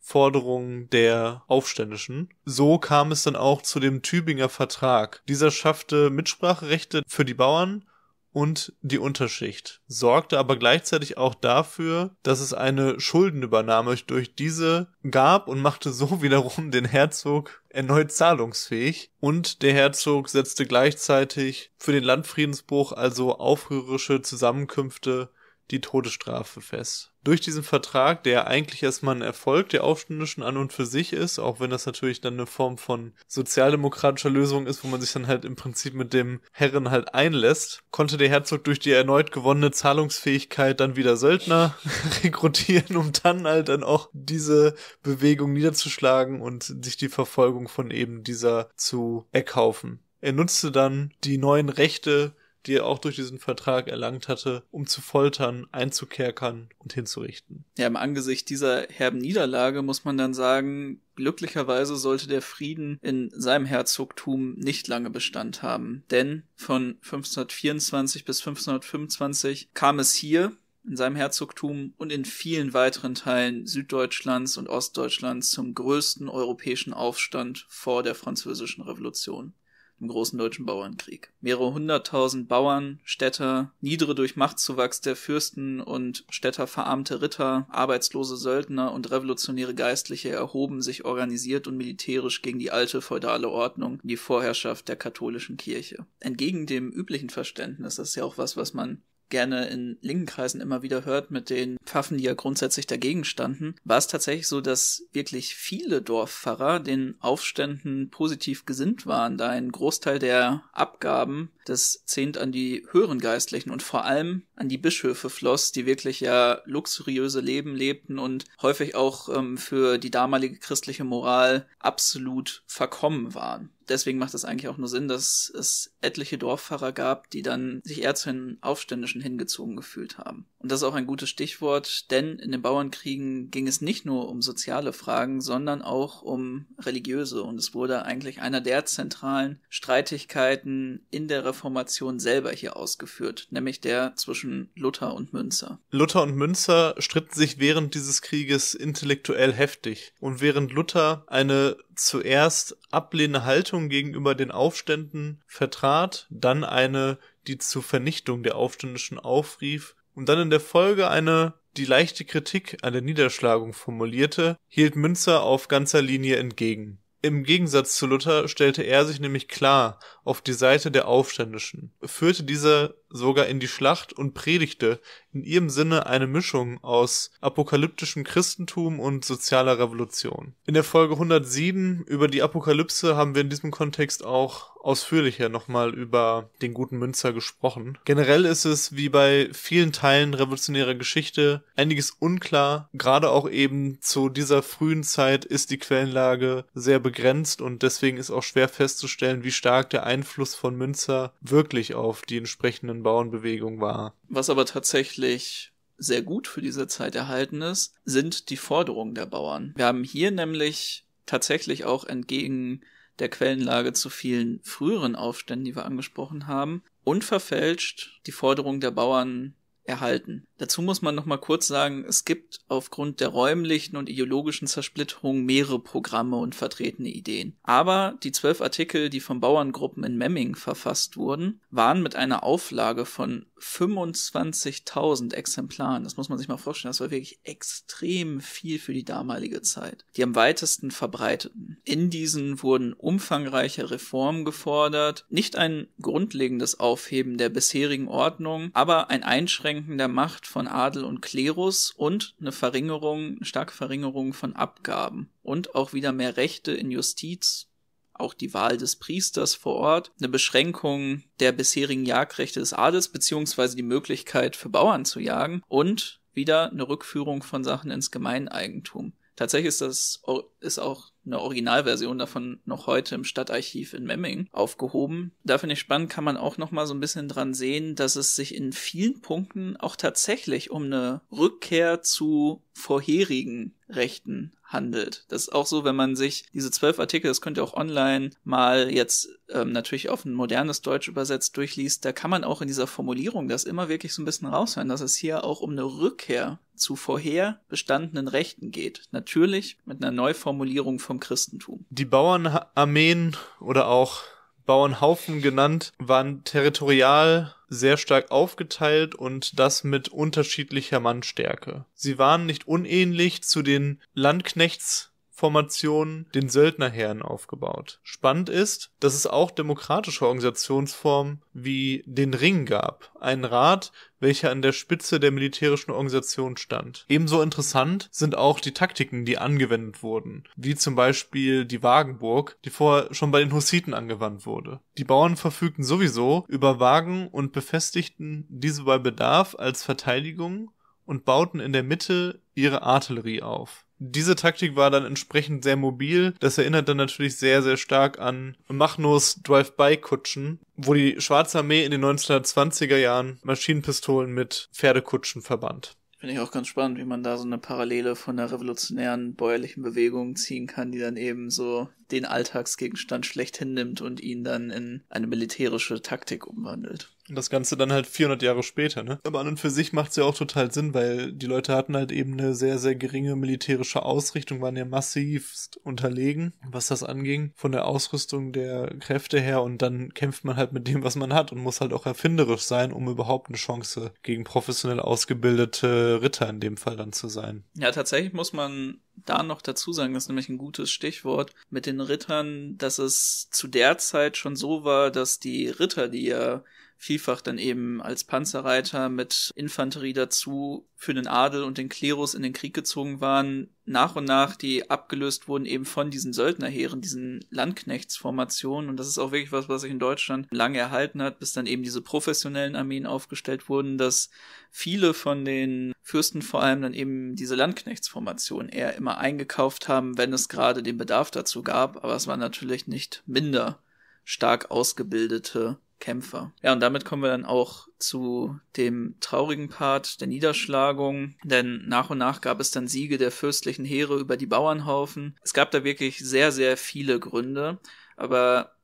Forderungen der Aufständischen. So kam es dann auch zu dem Tübinger Vertrag. Dieser schaffte Mitspracherechte für die Bauern und die Unterschicht, sorgte aber gleichzeitig auch dafür, dass es eine Schuldenübernahme durch diese gab und machte so wiederum den Herzog erneut zahlungsfähig und der Herzog setzte gleichzeitig für den Landfriedensbruch also aufrührerische Zusammenkünfte die Todesstrafe fest. Durch diesen Vertrag, der eigentlich erstmal ein Erfolg der Aufständischen an und für sich ist, auch wenn das natürlich dann eine Form von sozialdemokratischer Lösung ist, wo man sich dann halt im Prinzip mit dem Herren halt einlässt, konnte der Herzog durch die erneut gewonnene Zahlungsfähigkeit dann wieder Söldner rekrutieren, um dann halt dann auch diese Bewegung niederzuschlagen und sich die Verfolgung von eben dieser zu erkaufen. Er nutzte dann die neuen Rechte die er auch durch diesen Vertrag erlangt hatte, um zu foltern, einzukerkern und hinzurichten. Ja, im Angesicht dieser herben Niederlage muss man dann sagen, glücklicherweise sollte der Frieden in seinem Herzogtum nicht lange Bestand haben, denn von 1524 bis 1525 kam es hier in seinem Herzogtum und in vielen weiteren Teilen Süddeutschlands und Ostdeutschlands zum größten europäischen Aufstand vor der französischen Revolution im großen deutschen Bauernkrieg. Mehrere hunderttausend Bauern, Städter, niedere durch Machtzuwachs der Fürsten und Städter verarmte Ritter, arbeitslose Söldner und revolutionäre Geistliche erhoben sich organisiert und militärisch gegen die alte feudale Ordnung die Vorherrschaft der katholischen Kirche. Entgegen dem üblichen Verständnis, das ist ja auch was, was man gerne in linken Kreisen immer wieder hört mit den Pfaffen, die ja grundsätzlich dagegen standen, war es tatsächlich so, dass wirklich viele Dorfpfarrer den Aufständen positiv gesinnt waren, da ein Großteil der Abgaben das Zehnt an die höheren Geistlichen und vor allem an die Bischöfe floss, die wirklich ja luxuriöse Leben lebten und häufig auch ähm, für die damalige christliche Moral absolut verkommen waren. Deswegen macht es eigentlich auch nur Sinn, dass es etliche Dorffahrer gab, die dann sich eher zu den Aufständischen hingezogen gefühlt haben. Und das ist auch ein gutes Stichwort, denn in den Bauernkriegen ging es nicht nur um soziale Fragen, sondern auch um religiöse. Und es wurde eigentlich einer der zentralen Streitigkeiten in der Reformation selber hier ausgeführt, nämlich der zwischen zwischen Luther und Münzer. Luther und Münzer stritten sich während dieses Krieges intellektuell heftig. Und während Luther eine zuerst ablehnende Haltung gegenüber den Aufständen vertrat, dann eine, die zur Vernichtung der Aufständischen aufrief, und dann in der Folge eine die leichte Kritik an der Niederschlagung formulierte, hielt Münzer auf ganzer Linie entgegen. Im Gegensatz zu Luther stellte er sich nämlich klar auf die Seite der Aufständischen, führte diese sogar in die Schlacht und predigte in ihrem Sinne eine Mischung aus apokalyptischem Christentum und sozialer Revolution. In der Folge 107 über die Apokalypse haben wir in diesem Kontext auch ausführlicher nochmal über den guten Münzer gesprochen. Generell ist es, wie bei vielen Teilen revolutionärer Geschichte, einiges unklar. Gerade auch eben zu dieser frühen Zeit ist die Quellenlage sehr begrenzt und deswegen ist auch schwer festzustellen, wie stark der Einfluss von Münzer wirklich auf die entsprechenden Bauernbewegungen war. Was aber tatsächlich sehr gut für diese Zeit erhalten ist, sind die Forderungen der Bauern. Wir haben hier nämlich tatsächlich auch entgegen der Quellenlage zu vielen früheren Aufständen, die wir angesprochen haben, unverfälscht die Forderungen der Bauern erhalten. Dazu muss man noch mal kurz sagen, es gibt aufgrund der räumlichen und ideologischen Zersplitterung mehrere Programme und vertretene Ideen. Aber die zwölf Artikel, die von Bauerngruppen in Memming verfasst wurden, waren mit einer Auflage von 25.000 Exemplaren. Das muss man sich mal vorstellen. Das war wirklich extrem viel für die damalige Zeit. Die am weitesten verbreiteten. In diesen wurden umfangreiche Reformen gefordert. Nicht ein grundlegendes Aufheben der bisherigen Ordnung, aber ein Einschränken der Macht von Adel und Klerus und eine Verringerung, eine starke Verringerung von Abgaben und auch wieder mehr Rechte in Justiz, auch die Wahl des Priesters vor Ort, eine Beschränkung der bisherigen Jagdrechte des Adels beziehungsweise die Möglichkeit für Bauern zu jagen und wieder eine Rückführung von Sachen ins Gemeineigentum. Tatsächlich ist das ist auch eine Originalversion davon noch heute im Stadtarchiv in Memming aufgehoben. Da finde ich spannend, kann man auch noch mal so ein bisschen dran sehen, dass es sich in vielen Punkten auch tatsächlich um eine Rückkehr zu vorherigen Rechten handelt. Das ist auch so, wenn man sich diese zwölf Artikel, das könnt ihr auch online mal jetzt ähm, natürlich auf ein modernes Deutsch übersetzt durchliest, da kann man auch in dieser Formulierung das immer wirklich so ein bisschen raushören, dass es hier auch um eine Rückkehr zu vorher bestandenen Rechten geht. Natürlich mit einer Neuformulierung vom Christentum. Die Bauernarmeen oder auch Bauernhaufen genannt, waren territorial sehr stark aufgeteilt und das mit unterschiedlicher Mannstärke. Sie waren nicht unähnlich zu den Landknechts Formation den Söldnerherren aufgebaut. Spannend ist, dass es auch demokratische Organisationsformen wie den Ring gab, einen Rat, welcher an der Spitze der militärischen Organisation stand. Ebenso interessant sind auch die Taktiken, die angewendet wurden, wie zum Beispiel die Wagenburg, die vorher schon bei den Hussiten angewandt wurde. Die Bauern verfügten sowieso über Wagen und befestigten diese bei Bedarf als Verteidigung und bauten in der Mitte ihre Artillerie auf diese Taktik war dann entsprechend sehr mobil. Das erinnert dann natürlich sehr, sehr stark an Machnos Drive-By-Kutschen, wo die Schwarze Armee in den 1920er Jahren Maschinenpistolen mit Pferdekutschen verband. Finde ich auch ganz spannend, wie man da so eine Parallele von der revolutionären bäuerlichen Bewegung ziehen kann, die dann eben so den Alltagsgegenstand schlecht hinnimmt und ihn dann in eine militärische Taktik umwandelt. Und das Ganze dann halt 400 Jahre später, ne? Aber an und für sich macht's ja auch total Sinn, weil die Leute hatten halt eben eine sehr, sehr geringe militärische Ausrichtung, waren ja massivst unterlegen, was das anging, von der Ausrüstung der Kräfte her und dann kämpft man halt mit dem, was man hat und muss halt auch erfinderisch sein, um überhaupt eine Chance gegen professionell ausgebildete Ritter in dem Fall dann zu sein. Ja, tatsächlich muss man da noch dazu sagen, das ist nämlich ein gutes Stichwort mit den Rittern, dass es zu der Zeit schon so war, dass die Ritter, die ja vielfach dann eben als Panzerreiter mit Infanterie dazu für den Adel und den Klerus in den Krieg gezogen waren, nach und nach, die abgelöst wurden eben von diesen Söldnerheeren, diesen Landknechtsformationen. Und das ist auch wirklich was, was sich in Deutschland lange erhalten hat, bis dann eben diese professionellen Armeen aufgestellt wurden, dass viele von den Fürsten vor allem dann eben diese Landknechtsformationen eher immer eingekauft haben, wenn es gerade den Bedarf dazu gab. Aber es war natürlich nicht minder stark ausgebildete Kämpfer. Ja, und damit kommen wir dann auch zu dem traurigen Part der Niederschlagung, denn nach und nach gab es dann Siege der fürstlichen Heere über die Bauernhaufen. Es gab da wirklich sehr, sehr viele Gründe, aber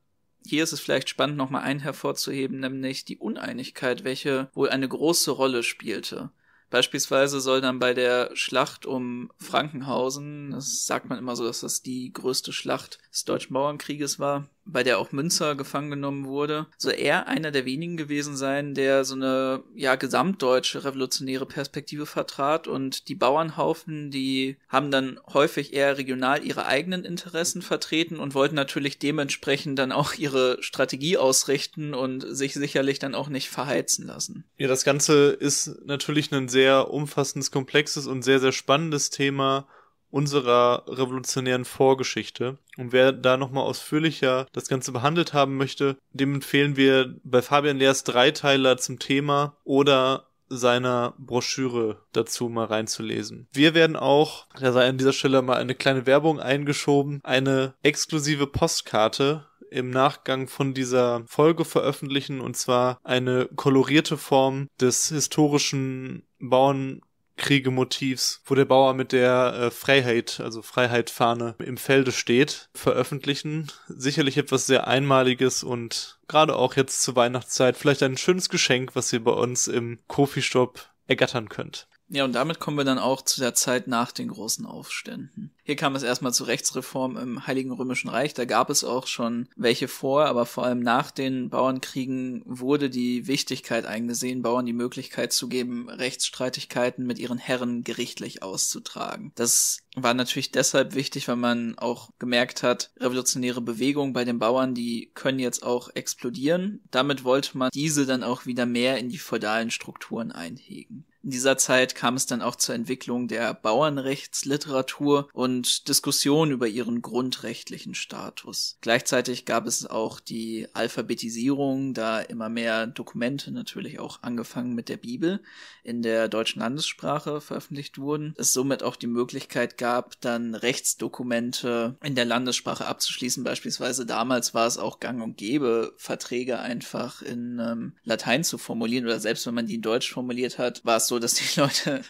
hier ist es vielleicht spannend, nochmal einen hervorzuheben, nämlich die Uneinigkeit, welche wohl eine große Rolle spielte. Beispielsweise soll dann bei der Schlacht um Frankenhausen, das sagt man immer so, dass das die größte Schlacht des Deutschen Bauernkrieges war, bei der auch Münzer gefangen genommen wurde, soll er einer der wenigen gewesen sein, der so eine ja gesamtdeutsche revolutionäre Perspektive vertrat und die Bauernhaufen, die haben dann häufig eher regional ihre eigenen Interessen vertreten und wollten natürlich dementsprechend dann auch ihre Strategie ausrichten und sich sicherlich dann auch nicht verheizen lassen. Ja, das ganze ist natürlich ein sehr umfassendes, komplexes und sehr sehr spannendes Thema unserer revolutionären Vorgeschichte. Und wer da nochmal ausführlicher das Ganze behandelt haben möchte, dem empfehlen wir bei Fabian Leers Dreiteiler zum Thema oder seiner Broschüre dazu mal reinzulesen. Wir werden auch, da sei an dieser Stelle mal eine kleine Werbung eingeschoben, eine exklusive Postkarte im Nachgang von dieser Folge veröffentlichen und zwar eine kolorierte Form des historischen Bauern Kriegemotivs, wo der Bauer mit der äh, Freiheit, also Freiheit-Fahne im Felde steht, veröffentlichen. Sicherlich etwas sehr Einmaliges und gerade auch jetzt zur Weihnachtszeit vielleicht ein schönes Geschenk, was ihr bei uns im Kofi-Shop ergattern könnt. Ja, und damit kommen wir dann auch zu der Zeit nach den großen Aufständen. Hier kam es erstmal zu Rechtsreform im Heiligen Römischen Reich. Da gab es auch schon welche vor, aber vor allem nach den Bauernkriegen wurde die Wichtigkeit eingesehen, Bauern die Möglichkeit zu geben, Rechtsstreitigkeiten mit ihren Herren gerichtlich auszutragen. Das war natürlich deshalb wichtig, weil man auch gemerkt hat, revolutionäre Bewegungen bei den Bauern, die können jetzt auch explodieren. Damit wollte man diese dann auch wieder mehr in die feudalen Strukturen einhegen. In dieser Zeit kam es dann auch zur Entwicklung der Bauernrechtsliteratur und Diskussionen über ihren grundrechtlichen Status. Gleichzeitig gab es auch die Alphabetisierung, da immer mehr Dokumente natürlich auch angefangen mit der Bibel in der deutschen Landessprache veröffentlicht wurden. Es somit auch die Möglichkeit gab, dann Rechtsdokumente in der Landessprache abzuschließen. Beispielsweise damals war es auch gang und gäbe, Verträge einfach in ähm, Latein zu formulieren oder selbst wenn man die in Deutsch formuliert hat, war es so, dass die Leute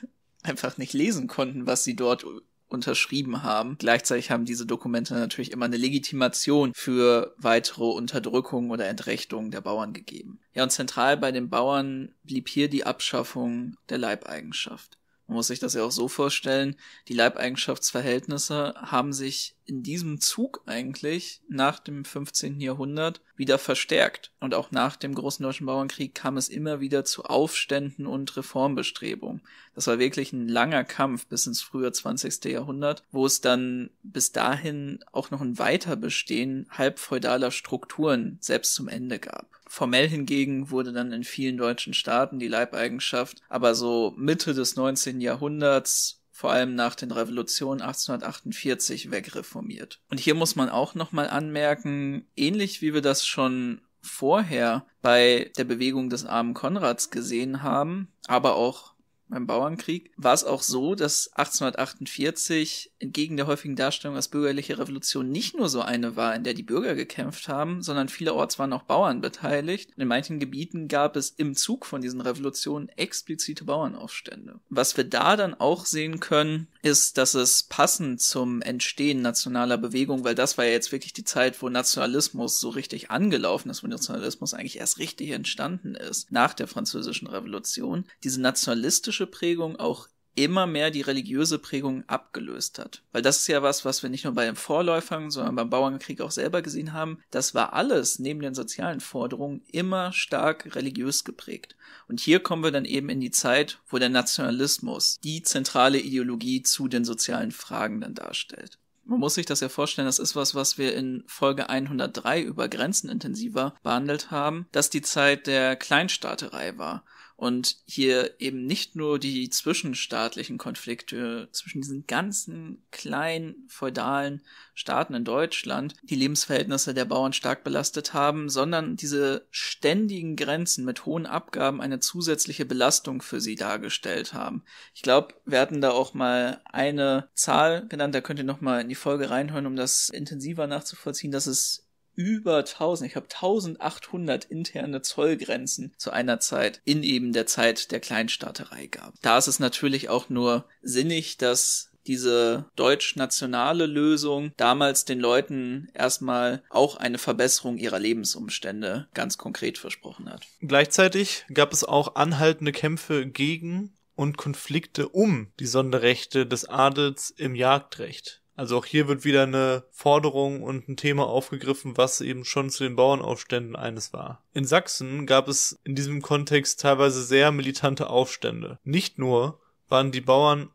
einfach nicht lesen konnten, was sie dort unterschrieben haben. Gleichzeitig haben diese Dokumente natürlich immer eine Legitimation für weitere Unterdrückung oder Entrechtung der Bauern gegeben. Ja, und zentral bei den Bauern blieb hier die Abschaffung der Leibeigenschaft. Man muss sich das ja auch so vorstellen, die Leibeigenschaftsverhältnisse haben sich in diesem Zug eigentlich nach dem 15. Jahrhundert wieder verstärkt. Und auch nach dem Großen Deutschen Bauernkrieg kam es immer wieder zu Aufständen und Reformbestrebungen. Das war wirklich ein langer Kampf bis ins frühe 20. Jahrhundert, wo es dann bis dahin auch noch ein Weiterbestehen halbfeudaler Strukturen selbst zum Ende gab. Formell hingegen wurde dann in vielen deutschen Staaten die Leibeigenschaft aber so Mitte des 19. Jahrhunderts vor allem nach den Revolutionen 1848 wegreformiert. Und hier muss man auch nochmal anmerken, ähnlich wie wir das schon vorher bei der Bewegung des armen Konrads gesehen haben, aber auch beim Bauernkrieg, war es auch so, dass 1848 entgegen der häufigen Darstellung als bürgerliche Revolution nicht nur so eine war, in der die Bürger gekämpft haben, sondern vielerorts waren auch Bauern beteiligt. In manchen Gebieten gab es im Zug von diesen Revolutionen explizite Bauernaufstände. Was wir da dann auch sehen können, ist, dass es passend zum Entstehen nationaler Bewegung, weil das war ja jetzt wirklich die Zeit, wo Nationalismus so richtig angelaufen ist, wo Nationalismus eigentlich erst richtig entstanden ist, nach der französischen Revolution, diese nationalistische politische Prägung auch immer mehr die religiöse Prägung abgelöst hat. Weil das ist ja was, was wir nicht nur bei den Vorläufern, sondern beim Bauernkrieg auch selber gesehen haben. Das war alles neben den sozialen Forderungen immer stark religiös geprägt. Und hier kommen wir dann eben in die Zeit, wo der Nationalismus die zentrale Ideologie zu den sozialen Fragen dann darstellt. Man muss sich das ja vorstellen, das ist was, was wir in Folge 103 über Grenzen intensiver behandelt haben, dass die Zeit der Kleinstaaterei war und hier eben nicht nur die zwischenstaatlichen Konflikte zwischen diesen ganzen kleinen feudalen Staaten in Deutschland die Lebensverhältnisse der Bauern stark belastet haben, sondern diese ständigen Grenzen mit hohen Abgaben eine zusätzliche Belastung für sie dargestellt haben. Ich glaube, wir hatten da auch mal eine Zahl genannt, da könnt ihr noch mal in die Folge reinhören, um das intensiver nachzuvollziehen, dass es über 1000, ich habe 1800 interne Zollgrenzen zu einer Zeit in eben der Zeit der Kleinstaaterei gab. Da ist es natürlich auch nur sinnig, dass diese deutsch-nationale Lösung damals den Leuten erstmal auch eine Verbesserung ihrer Lebensumstände ganz konkret versprochen hat. Gleichzeitig gab es auch anhaltende Kämpfe gegen und Konflikte um die Sonderrechte des Adels im Jagdrecht. Also auch hier wird wieder eine Forderung und ein Thema aufgegriffen, was eben schon zu den Bauernaufständen eines war. In Sachsen gab es in diesem Kontext teilweise sehr militante Aufstände. Nicht nur waren die Bauern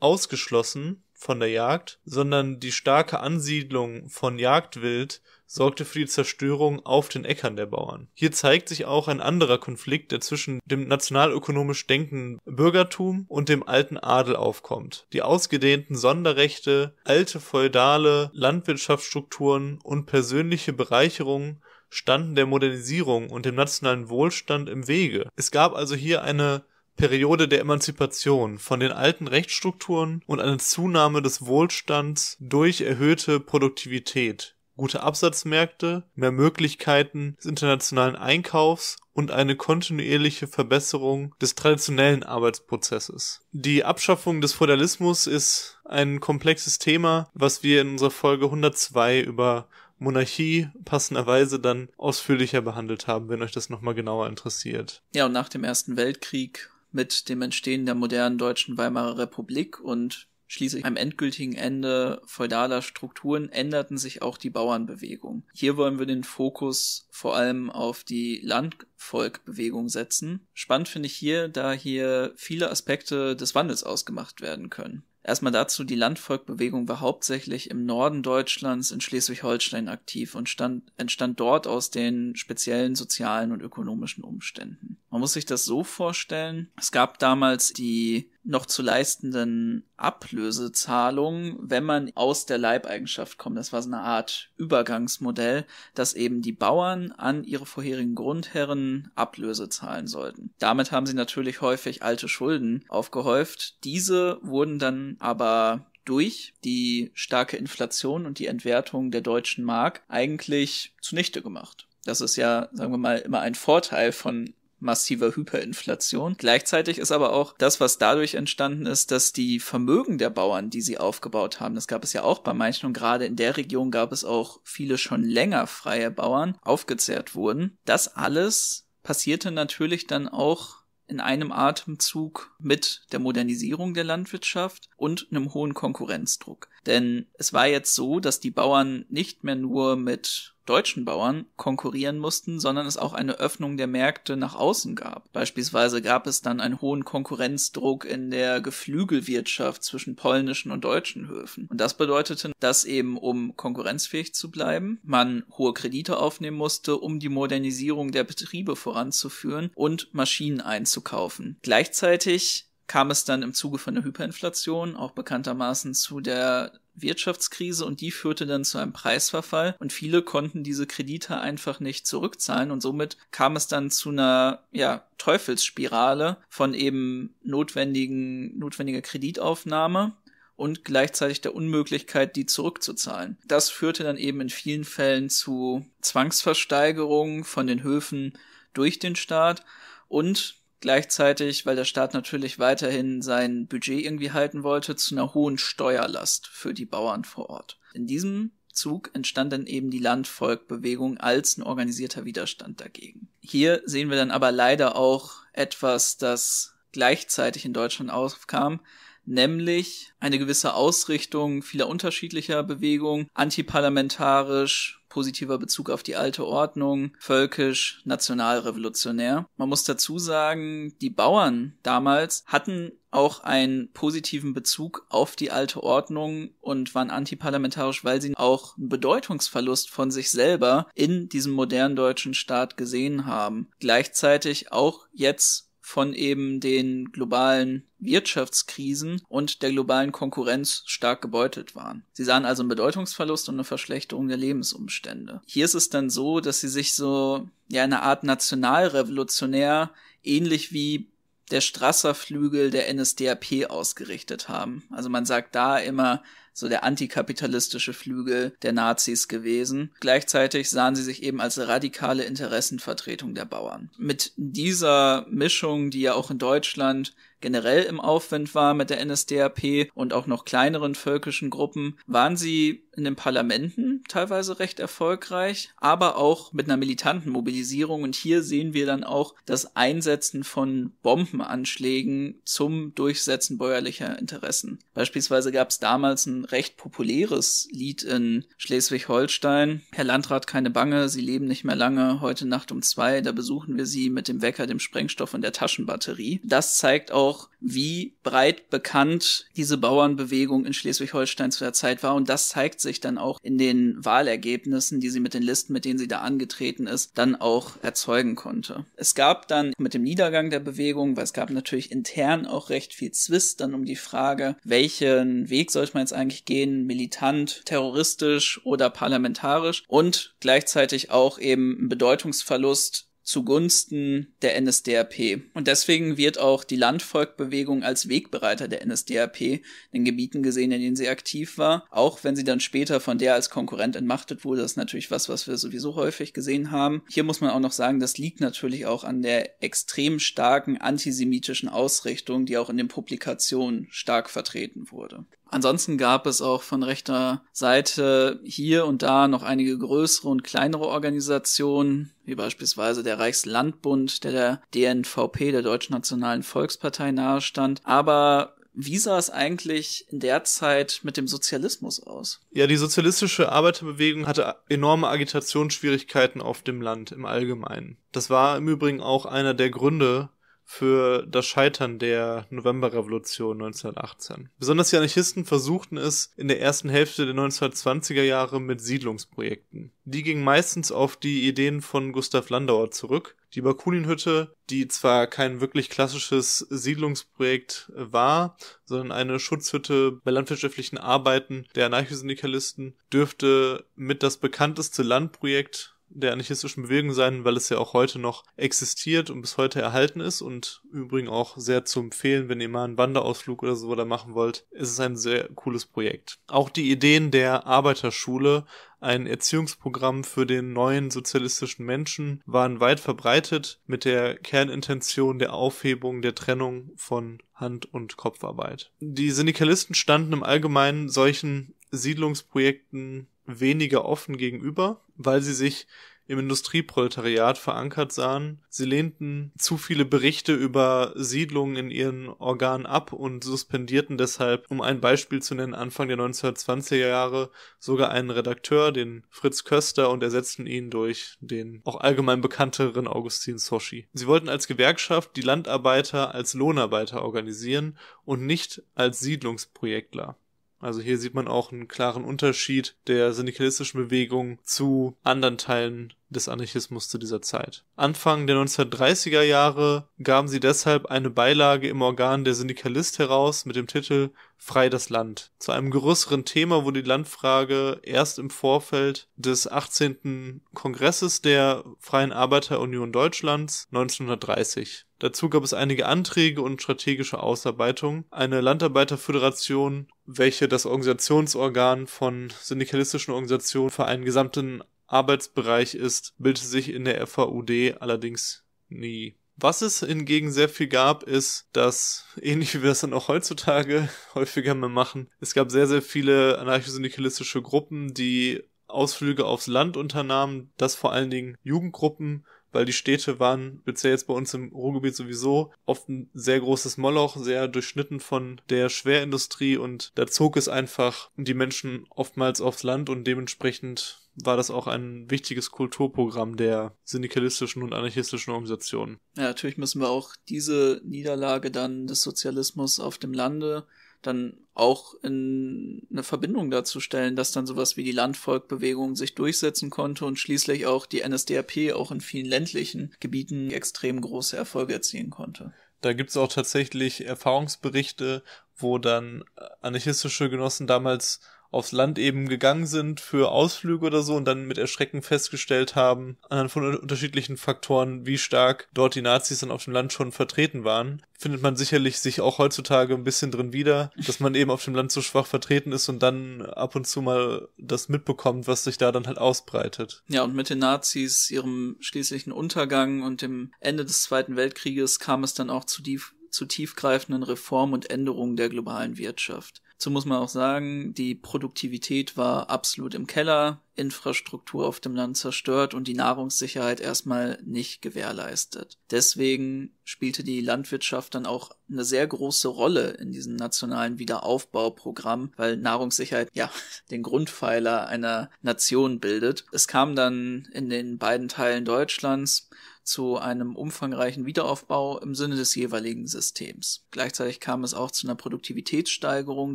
ausgeschlossen, von der Jagd, sondern die starke Ansiedlung von Jagdwild sorgte für die Zerstörung auf den Äckern der Bauern. Hier zeigt sich auch ein anderer Konflikt, der zwischen dem nationalökonomisch denkenden Bürgertum und dem alten Adel aufkommt. Die ausgedehnten Sonderrechte, alte feudale Landwirtschaftsstrukturen und persönliche Bereicherungen standen der Modernisierung und dem nationalen Wohlstand im Wege. Es gab also hier eine Periode der Emanzipation von den alten Rechtsstrukturen und eine Zunahme des Wohlstands durch erhöhte Produktivität, gute Absatzmärkte, mehr Möglichkeiten des internationalen Einkaufs und eine kontinuierliche Verbesserung des traditionellen Arbeitsprozesses. Die Abschaffung des Feudalismus ist ein komplexes Thema, was wir in unserer Folge 102 über Monarchie passenderweise dann ausführlicher behandelt haben, wenn euch das nochmal genauer interessiert. Ja, und nach dem Ersten Weltkrieg mit dem Entstehen der modernen deutschen Weimarer Republik und Schließlich am endgültigen Ende feudaler Strukturen änderten sich auch die Bauernbewegung. Hier wollen wir den Fokus vor allem auf die Landvolkbewegung setzen. Spannend finde ich hier, da hier viele Aspekte des Wandels ausgemacht werden können. Erstmal dazu, die Landvolkbewegung war hauptsächlich im Norden Deutschlands in Schleswig-Holstein aktiv und stand, entstand dort aus den speziellen sozialen und ökonomischen Umständen. Man muss sich das so vorstellen, es gab damals die noch zu leistenden Ablösezahlung, wenn man aus der Leibeigenschaft kommt. Das war so eine Art Übergangsmodell, dass eben die Bauern an ihre vorherigen Grundherren Ablöse zahlen sollten. Damit haben sie natürlich häufig alte Schulden aufgehäuft. Diese wurden dann aber durch die starke Inflation und die Entwertung der deutschen Mark eigentlich zunichte gemacht. Das ist ja, sagen wir mal, immer ein Vorteil von massiver Hyperinflation. Gleichzeitig ist aber auch das, was dadurch entstanden ist, dass die Vermögen der Bauern, die sie aufgebaut haben, das gab es ja auch bei manchen und gerade in der Region gab es auch viele schon länger freie Bauern, aufgezehrt wurden. Das alles passierte natürlich dann auch in einem Atemzug mit der Modernisierung der Landwirtschaft und einem hohen Konkurrenzdruck. Denn es war jetzt so, dass die Bauern nicht mehr nur mit deutschen Bauern konkurrieren mussten, sondern es auch eine Öffnung der Märkte nach außen gab. Beispielsweise gab es dann einen hohen Konkurrenzdruck in der Geflügelwirtschaft zwischen polnischen und deutschen Höfen. Und das bedeutete, dass eben, um konkurrenzfähig zu bleiben, man hohe Kredite aufnehmen musste, um die Modernisierung der Betriebe voranzuführen und Maschinen einzukaufen. Gleichzeitig kam es dann im Zuge von der Hyperinflation auch bekanntermaßen zu der Wirtschaftskrise und die führte dann zu einem Preisverfall und viele konnten diese Kredite einfach nicht zurückzahlen und somit kam es dann zu einer ja, Teufelsspirale von eben notwendigen, notwendiger Kreditaufnahme und gleichzeitig der Unmöglichkeit, die zurückzuzahlen. Das führte dann eben in vielen Fällen zu Zwangsversteigerungen von den Höfen durch den Staat und gleichzeitig, weil der Staat natürlich weiterhin sein Budget irgendwie halten wollte, zu einer hohen Steuerlast für die Bauern vor Ort. In diesem Zug entstand dann eben die Landvolkbewegung als ein organisierter Widerstand dagegen. Hier sehen wir dann aber leider auch etwas, das gleichzeitig in Deutschland aufkam, nämlich eine gewisse Ausrichtung vieler unterschiedlicher Bewegungen, antiparlamentarisch, positiver Bezug auf die alte Ordnung, völkisch, nationalrevolutionär. Man muss dazu sagen, die Bauern damals hatten auch einen positiven Bezug auf die alte Ordnung und waren antiparlamentarisch, weil sie auch einen Bedeutungsverlust von sich selber in diesem modernen deutschen Staat gesehen haben. Gleichzeitig auch jetzt von eben den globalen Wirtschaftskrisen und der globalen Konkurrenz stark gebeutelt waren. Sie sahen also einen Bedeutungsverlust und eine Verschlechterung der Lebensumstände. Hier ist es dann so, dass sie sich so ja eine Art nationalrevolutionär ähnlich wie der Strasserflügel der NSDAP ausgerichtet haben. Also man sagt da immer so der antikapitalistische Flügel der Nazis gewesen. Gleichzeitig sahen sie sich eben als radikale Interessenvertretung der Bauern. Mit dieser Mischung, die ja auch in Deutschland generell im Aufwind war mit der NSDAP und auch noch kleineren völkischen Gruppen, waren sie in den Parlamenten teilweise recht erfolgreich, aber auch mit einer militanten Mobilisierung. Und hier sehen wir dann auch das Einsetzen von Bombenanschlägen zum Durchsetzen bäuerlicher Interessen. Beispielsweise gab es damals ein recht populäres Lied in Schleswig-Holstein. Herr Landrat, keine Bange, Sie leben nicht mehr lange. Heute Nacht um zwei, da besuchen wir Sie mit dem Wecker, dem Sprengstoff und der Taschenbatterie. Das zeigt auch, auch, wie breit bekannt diese Bauernbewegung in Schleswig-Holstein zu der Zeit war. Und das zeigt sich dann auch in den Wahlergebnissen, die sie mit den Listen, mit denen sie da angetreten ist, dann auch erzeugen konnte. Es gab dann mit dem Niedergang der Bewegung, weil es gab natürlich intern auch recht viel Zwist dann um die Frage, welchen Weg sollte man jetzt eigentlich gehen, militant, terroristisch oder parlamentarisch und gleichzeitig auch eben ein Bedeutungsverlust zugunsten der NSDAP. Und deswegen wird auch die Landvolkbewegung als Wegbereiter der NSDAP in den Gebieten gesehen, in denen sie aktiv war. Auch wenn sie dann später von der als Konkurrent entmachtet wurde, das ist natürlich was, was wir sowieso häufig gesehen haben. Hier muss man auch noch sagen, das liegt natürlich auch an der extrem starken antisemitischen Ausrichtung, die auch in den Publikationen stark vertreten wurde. Ansonsten gab es auch von rechter Seite hier und da noch einige größere und kleinere Organisationen, wie beispielsweise der Reichslandbund, der der DNVP, der Deutschen Nationalen Volkspartei nahestand. Aber wie sah es eigentlich in der Zeit mit dem Sozialismus aus? Ja, die sozialistische Arbeiterbewegung hatte enorme Agitationsschwierigkeiten auf dem Land im Allgemeinen. Das war im Übrigen auch einer der Gründe, für das Scheitern der Novemberrevolution 1918. Besonders die Anarchisten versuchten es in der ersten Hälfte der 1920er Jahre mit Siedlungsprojekten. Die gingen meistens auf die Ideen von Gustav Landauer zurück. Die Bakuninhütte, die zwar kein wirklich klassisches Siedlungsprojekt war, sondern eine Schutzhütte bei landwirtschaftlichen Arbeiten der Anarchosyndikalisten, dürfte mit das bekannteste Landprojekt der anarchistischen Bewegung sein, weil es ja auch heute noch existiert und bis heute erhalten ist und übrigens auch sehr zu empfehlen, wenn ihr mal einen Wanderausflug oder so da machen wollt. Es ist ein sehr cooles Projekt. Auch die Ideen der Arbeiterschule ein Erziehungsprogramm für den neuen sozialistischen Menschen waren weit verbreitet mit der Kernintention der Aufhebung der Trennung von Hand- und Kopfarbeit. Die Syndikalisten standen im Allgemeinen solchen Siedlungsprojekten weniger offen gegenüber weil sie sich im Industrieproletariat verankert sahen. Sie lehnten zu viele Berichte über Siedlungen in ihren Organen ab und suspendierten deshalb, um ein Beispiel zu nennen, Anfang der 1920er Jahre sogar einen Redakteur, den Fritz Köster, und ersetzten ihn durch den auch allgemein bekannteren Augustin Soschi. Sie wollten als Gewerkschaft die Landarbeiter als Lohnarbeiter organisieren und nicht als Siedlungsprojektler. Also hier sieht man auch einen klaren Unterschied der syndikalistischen Bewegung zu anderen Teilen des Anarchismus zu dieser Zeit. Anfang der 1930er Jahre gaben sie deshalb eine Beilage im Organ der Syndikalist heraus mit dem Titel Frei das Land. Zu einem größeren Thema wurde die Landfrage erst im Vorfeld des 18. Kongresses der Freien Arbeiterunion Deutschlands 1930 Dazu gab es einige Anträge und strategische Ausarbeitungen. Eine Landarbeiterföderation, welche das Organisationsorgan von syndikalistischen Organisationen für einen gesamten Arbeitsbereich ist, bildete sich in der FAUD allerdings nie. Was es hingegen sehr viel gab, ist, dass, ähnlich wie wir es dann auch heutzutage häufiger mehr machen, es gab sehr, sehr viele anarchosyndikalistische Gruppen, die Ausflüge aufs Land unternahmen, das vor allen Dingen Jugendgruppen weil die Städte waren, speziell jetzt bei uns im Ruhrgebiet sowieso, oft ein sehr großes Moloch, sehr durchschnitten von der Schwerindustrie und da zog es einfach die Menschen oftmals aufs Land und dementsprechend war das auch ein wichtiges Kulturprogramm der syndikalistischen und anarchistischen Organisationen. Ja, natürlich müssen wir auch diese Niederlage dann des Sozialismus auf dem Lande dann auch in eine Verbindung dazu stellen, dass dann sowas wie die Landvolkbewegung sich durchsetzen konnte und schließlich auch die NSDAP auch in vielen ländlichen Gebieten extrem große Erfolge erzielen konnte. Da gibt's auch tatsächlich Erfahrungsberichte, wo dann anarchistische Genossen damals aufs Land eben gegangen sind für Ausflüge oder so und dann mit Erschrecken festgestellt haben, anhand von unterschiedlichen Faktoren, wie stark dort die Nazis dann auf dem Land schon vertreten waren, findet man sicherlich sich auch heutzutage ein bisschen drin wieder, dass man eben auf dem Land so schwach vertreten ist und dann ab und zu mal das mitbekommt, was sich da dann halt ausbreitet. Ja, und mit den Nazis, ihrem schließlichen Untergang und dem Ende des Zweiten Weltkrieges kam es dann auch zu, tief, zu tiefgreifenden Reformen und Änderungen der globalen Wirtschaft. Dazu muss man auch sagen, die Produktivität war absolut im Keller, Infrastruktur auf dem Land zerstört und die Nahrungssicherheit erstmal nicht gewährleistet. Deswegen spielte die Landwirtschaft dann auch eine sehr große Rolle in diesem nationalen Wiederaufbauprogramm, weil Nahrungssicherheit ja den Grundpfeiler einer Nation bildet. Es kam dann in den beiden Teilen Deutschlands zu einem umfangreichen Wiederaufbau im Sinne des jeweiligen Systems. Gleichzeitig kam es auch zu einer Produktivitätssteigerung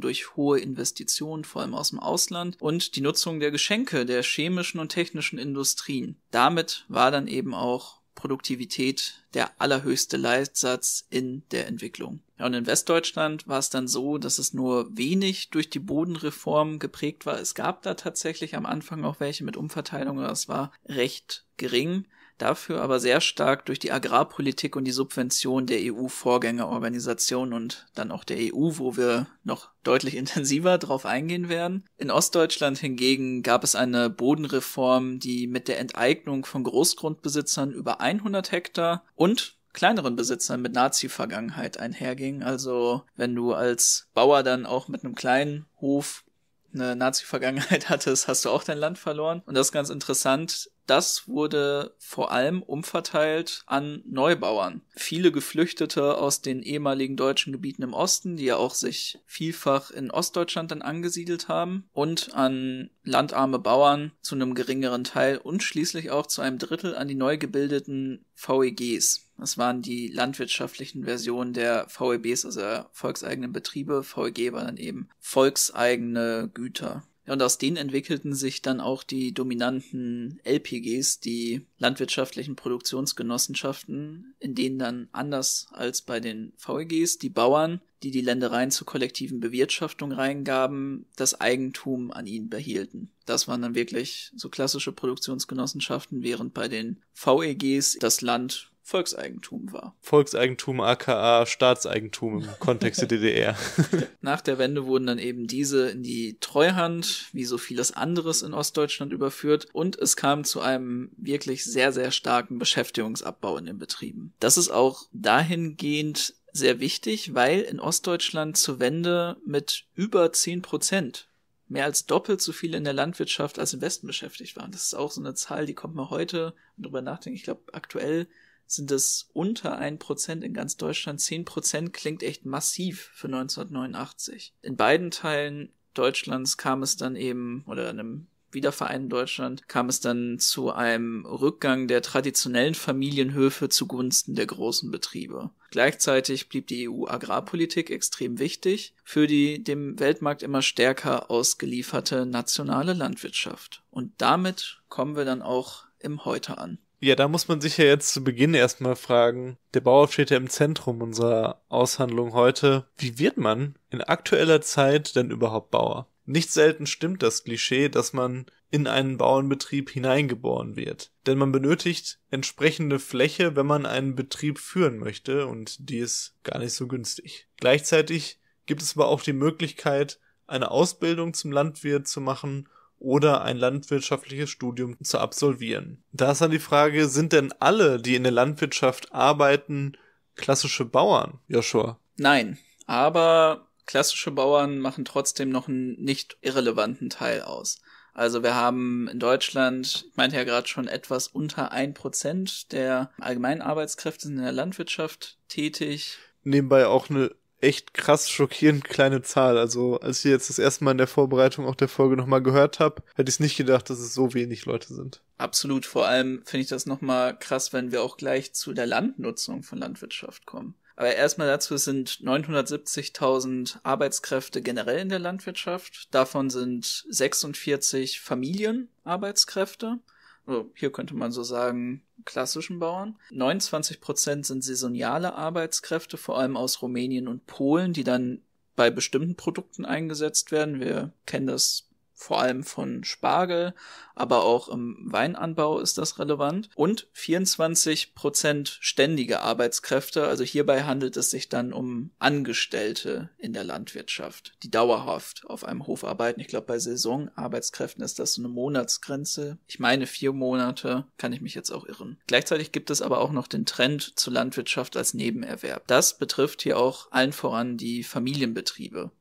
durch hohe Investitionen, vor allem aus dem Ausland, und die Nutzung der Geschenke der chemischen und technischen Industrien. Damit war dann eben auch Produktivität der allerhöchste Leitsatz in der Entwicklung. Ja, und in Westdeutschland war es dann so, dass es nur wenig durch die Bodenreform geprägt war. Es gab da tatsächlich am Anfang auch welche mit Umverteilung, aber es war recht gering dafür aber sehr stark durch die Agrarpolitik und die Subvention der EU-Vorgängerorganisation und dann auch der EU, wo wir noch deutlich intensiver drauf eingehen werden. In Ostdeutschland hingegen gab es eine Bodenreform, die mit der Enteignung von Großgrundbesitzern über 100 Hektar und kleineren Besitzern mit Nazi-Vergangenheit einherging. Also wenn du als Bauer dann auch mit einem kleinen Hof eine Nazi-Vergangenheit hattest, hast du auch dein Land verloren. Und das ist ganz interessant das wurde vor allem umverteilt an Neubauern. Viele Geflüchtete aus den ehemaligen deutschen Gebieten im Osten, die ja auch sich vielfach in Ostdeutschland dann angesiedelt haben und an landarme Bauern zu einem geringeren Teil und schließlich auch zu einem Drittel an die neu gebildeten VEGs. Das waren die landwirtschaftlichen Versionen der VEBs, also volkseigenen Betriebe. VEG war dann eben volkseigene Güter. Ja, und aus denen entwickelten sich dann auch die dominanten LPGs, die landwirtschaftlichen Produktionsgenossenschaften, in denen dann anders als bei den VEGs die Bauern, die die Ländereien zur kollektiven Bewirtschaftung reingaben, das Eigentum an ihnen behielten. Das waren dann wirklich so klassische Produktionsgenossenschaften, während bei den VEGs das Land Volkseigentum war. Volkseigentum aka Staatseigentum im Kontext der DDR. Nach der Wende wurden dann eben diese in die Treuhand, wie so vieles anderes in Ostdeutschland überführt und es kam zu einem wirklich sehr, sehr starken Beschäftigungsabbau in den Betrieben. Das ist auch dahingehend sehr wichtig, weil in Ostdeutschland zur Wende mit über zehn Prozent mehr als doppelt so viele in der Landwirtschaft als im Westen beschäftigt waren. Das ist auch so eine Zahl, die kommt man heute und drüber nachdenken. Ich glaube, aktuell sind es unter 1% in ganz Deutschland. 10% klingt echt massiv für 1989. In beiden Teilen Deutschlands kam es dann eben, oder einem Wiedervereinen Deutschland, kam es dann zu einem Rückgang der traditionellen Familienhöfe zugunsten der großen Betriebe. Gleichzeitig blieb die EU-Agrarpolitik extrem wichtig für die dem Weltmarkt immer stärker ausgelieferte nationale Landwirtschaft. Und damit kommen wir dann auch im Heute an. Ja, da muss man sich ja jetzt zu Beginn erstmal fragen, der Bauer steht ja im Zentrum unserer Aushandlung heute. Wie wird man in aktueller Zeit denn überhaupt Bauer? Nicht selten stimmt das Klischee, dass man in einen Bauernbetrieb hineingeboren wird. Denn man benötigt entsprechende Fläche, wenn man einen Betrieb führen möchte, und die ist gar nicht so günstig. Gleichzeitig gibt es aber auch die Möglichkeit, eine Ausbildung zum Landwirt zu machen oder ein landwirtschaftliches Studium zu absolvieren. Da ist dann die Frage, sind denn alle, die in der Landwirtschaft arbeiten, klassische Bauern, Joshua? Nein, aber klassische Bauern machen trotzdem noch einen nicht irrelevanten Teil aus. Also wir haben in Deutschland, ich meinte ja gerade schon, etwas unter 1% der allgemeinen Arbeitskräfte sind in der Landwirtschaft tätig. Nebenbei auch eine echt krass schockierend kleine Zahl. Also als ich jetzt das erste Mal in der Vorbereitung auch der Folge nochmal gehört habe, hätte ich nicht gedacht, dass es so wenig Leute sind. Absolut. Vor allem finde ich das nochmal krass, wenn wir auch gleich zu der Landnutzung von Landwirtschaft kommen. Aber erstmal dazu sind 970.000 Arbeitskräfte generell in der Landwirtschaft. Davon sind 46 Familienarbeitskräfte also hier könnte man so sagen, klassischen Bauern. 29 Prozent sind saisonale Arbeitskräfte, vor allem aus Rumänien und Polen, die dann bei bestimmten Produkten eingesetzt werden. Wir kennen das vor allem von Spargel, aber auch im Weinanbau ist das relevant. Und 24 Prozent ständige Arbeitskräfte, also hierbei handelt es sich dann um Angestellte in der Landwirtschaft, die dauerhaft auf einem Hof arbeiten. Ich glaube, bei Saisonarbeitskräften ist das so eine Monatsgrenze. Ich meine vier Monate, kann ich mich jetzt auch irren. Gleichzeitig gibt es aber auch noch den Trend zur Landwirtschaft als Nebenerwerb. Das betrifft hier auch allen voran die Familienbetriebe.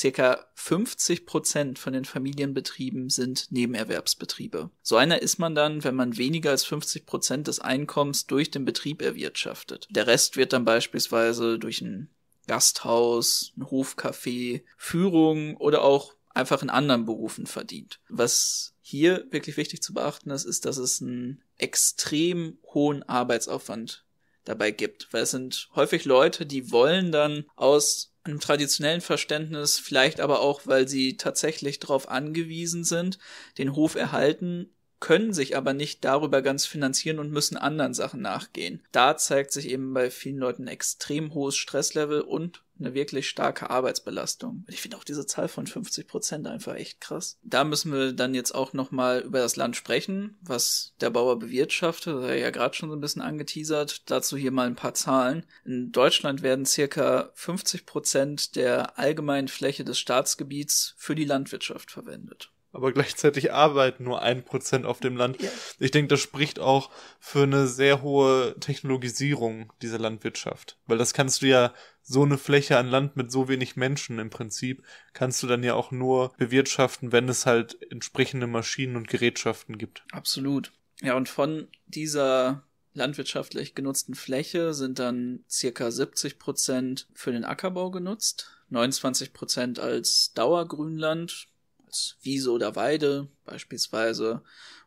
Circa 50 Prozent von den Familienbetrieben sind Nebenerwerbsbetriebe. So einer ist man dann, wenn man weniger als 50 Prozent des Einkommens durch den Betrieb erwirtschaftet. Der Rest wird dann beispielsweise durch ein Gasthaus, ein Hofcafé, Führung oder auch einfach in anderen Berufen verdient. Was hier wirklich wichtig zu beachten ist, ist, dass es einen extrem hohen Arbeitsaufwand dabei gibt, weil es sind häufig Leute, die wollen dann aus im traditionellen Verständnis, vielleicht aber auch, weil sie tatsächlich darauf angewiesen sind, den Hof erhalten können sich aber nicht darüber ganz finanzieren und müssen anderen Sachen nachgehen. Da zeigt sich eben bei vielen Leuten extrem hohes Stresslevel und eine wirklich starke Arbeitsbelastung. Ich finde auch diese Zahl von 50 Prozent einfach echt krass. Da müssen wir dann jetzt auch nochmal über das Land sprechen, was der Bauer bewirtschaftet, das hat ja gerade schon so ein bisschen angeteasert. Dazu hier mal ein paar Zahlen. In Deutschland werden circa 50 Prozent der allgemeinen Fläche des Staatsgebiets für die Landwirtschaft verwendet aber gleichzeitig arbeiten nur ein Prozent auf dem Land. Ja. Ich denke, das spricht auch für eine sehr hohe Technologisierung dieser Landwirtschaft. Weil das kannst du ja, so eine Fläche an Land mit so wenig Menschen im Prinzip, kannst du dann ja auch nur bewirtschaften, wenn es halt entsprechende Maschinen und Gerätschaften gibt. Absolut. Ja, und von dieser landwirtschaftlich genutzten Fläche sind dann circa 70 Prozent für den Ackerbau genutzt. 29 Prozent als Dauergrünland, als Wiese oder Weide beispielsweise,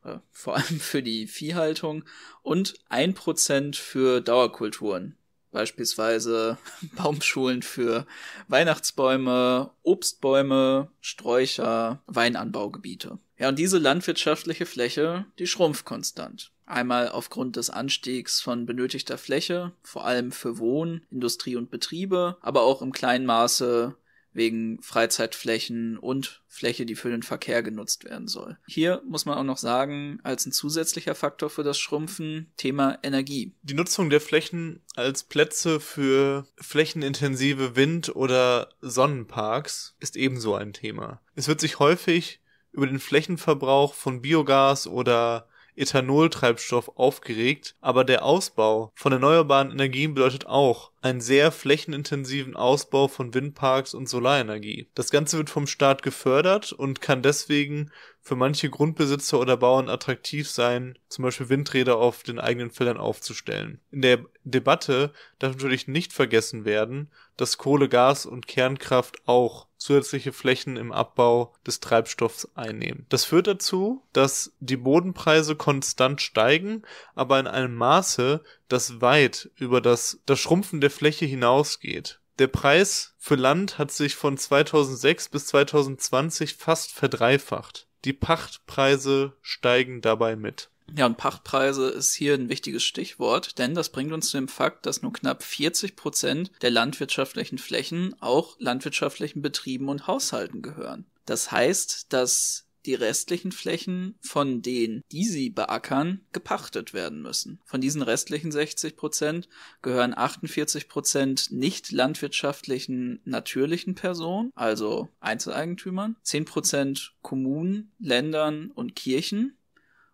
äh, vor allem für die Viehhaltung und ein Prozent für Dauerkulturen, beispielsweise Baumschulen für Weihnachtsbäume, Obstbäume, Sträucher, Weinanbaugebiete. Ja, und diese landwirtschaftliche Fläche, die schrumpft konstant. Einmal aufgrund des Anstiegs von benötigter Fläche, vor allem für Wohn, Industrie und Betriebe, aber auch im kleinen Maße wegen Freizeitflächen und Fläche, die für den Verkehr genutzt werden soll. Hier muss man auch noch sagen, als ein zusätzlicher Faktor für das Schrumpfen, Thema Energie. Die Nutzung der Flächen als Plätze für flächenintensive Wind- oder Sonnenparks ist ebenso ein Thema. Es wird sich häufig über den Flächenverbrauch von Biogas oder Ethanoltreibstoff aufgeregt, aber der Ausbau von erneuerbaren Energien bedeutet auch einen sehr flächenintensiven Ausbau von Windparks und Solarenergie. Das Ganze wird vom Staat gefördert und kann deswegen für manche Grundbesitzer oder Bauern attraktiv sein, zum Beispiel Windräder auf den eigenen Feldern aufzustellen. In der Debatte darf natürlich nicht vergessen werden, dass Kohle, Gas und Kernkraft auch zusätzliche Flächen im Abbau des Treibstoffs einnehmen. Das führt dazu, dass die Bodenpreise konstant steigen, aber in einem Maße, das weit über das, das Schrumpfen der Fläche hinausgeht. Der Preis für Land hat sich von 2006 bis 2020 fast verdreifacht. Die Pachtpreise steigen dabei mit. Ja, und Pachtpreise ist hier ein wichtiges Stichwort, denn das bringt uns zu dem Fakt, dass nur knapp 40 Prozent der landwirtschaftlichen Flächen auch landwirtschaftlichen Betrieben und Haushalten gehören. Das heißt, dass die restlichen Flächen von denen, die sie beackern, gepachtet werden müssen. Von diesen restlichen 60 Prozent gehören 48 Prozent nicht landwirtschaftlichen natürlichen Personen, also Einzeleigentümern, 10 Prozent Kommunen, Ländern und Kirchen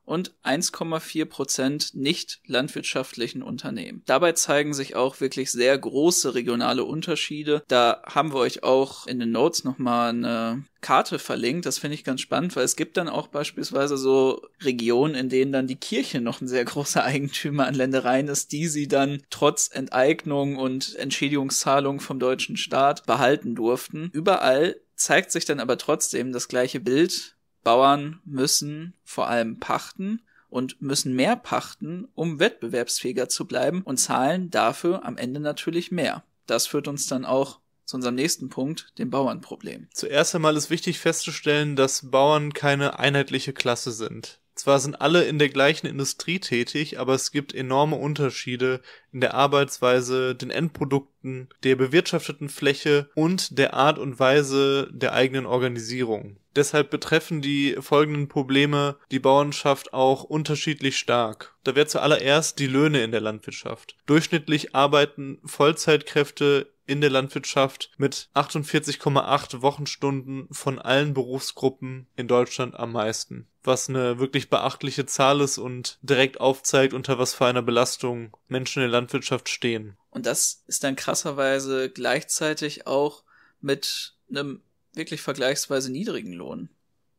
und 1,4 Prozent nicht landwirtschaftlichen Unternehmen. Dabei zeigen sich auch wirklich sehr große regionale Unterschiede. Da haben wir euch auch in den Notes nochmal eine Karte verlinkt. Das finde ich ganz spannend, weil es gibt dann auch beispielsweise so Regionen, in denen dann die Kirche noch ein sehr großer Eigentümer an Ländereien ist, die sie dann trotz Enteignung und Entschädigungszahlung vom deutschen Staat behalten durften. Überall zeigt sich dann aber trotzdem das gleiche Bild Bauern müssen vor allem pachten und müssen mehr pachten, um wettbewerbsfähiger zu bleiben und zahlen dafür am Ende natürlich mehr. Das führt uns dann auch zu unserem nächsten Punkt, dem Bauernproblem. Zuerst einmal ist wichtig festzustellen, dass Bauern keine einheitliche Klasse sind. Zwar sind alle in der gleichen Industrie tätig, aber es gibt enorme Unterschiede in der Arbeitsweise, den Endprodukten, der bewirtschafteten Fläche und der Art und Weise der eigenen Organisierung. Deshalb betreffen die folgenden Probleme die Bauernschaft auch unterschiedlich stark. Da wäre zuallererst die Löhne in der Landwirtschaft. Durchschnittlich arbeiten Vollzeitkräfte in der Landwirtschaft mit 48,8 Wochenstunden von allen Berufsgruppen in Deutschland am meisten. Was eine wirklich beachtliche Zahl ist und direkt aufzeigt, unter was für einer Belastung Menschen in der Landwirtschaft stehen. Und das ist dann krasserweise gleichzeitig auch mit einem wirklich vergleichsweise niedrigen Lohn.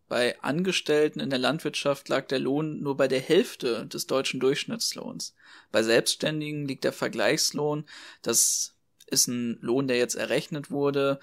Bei Angestellten in der Landwirtschaft lag der Lohn nur bei der Hälfte des deutschen Durchschnittslohns. Bei Selbstständigen liegt der Vergleichslohn, das ist ein Lohn, der jetzt errechnet wurde.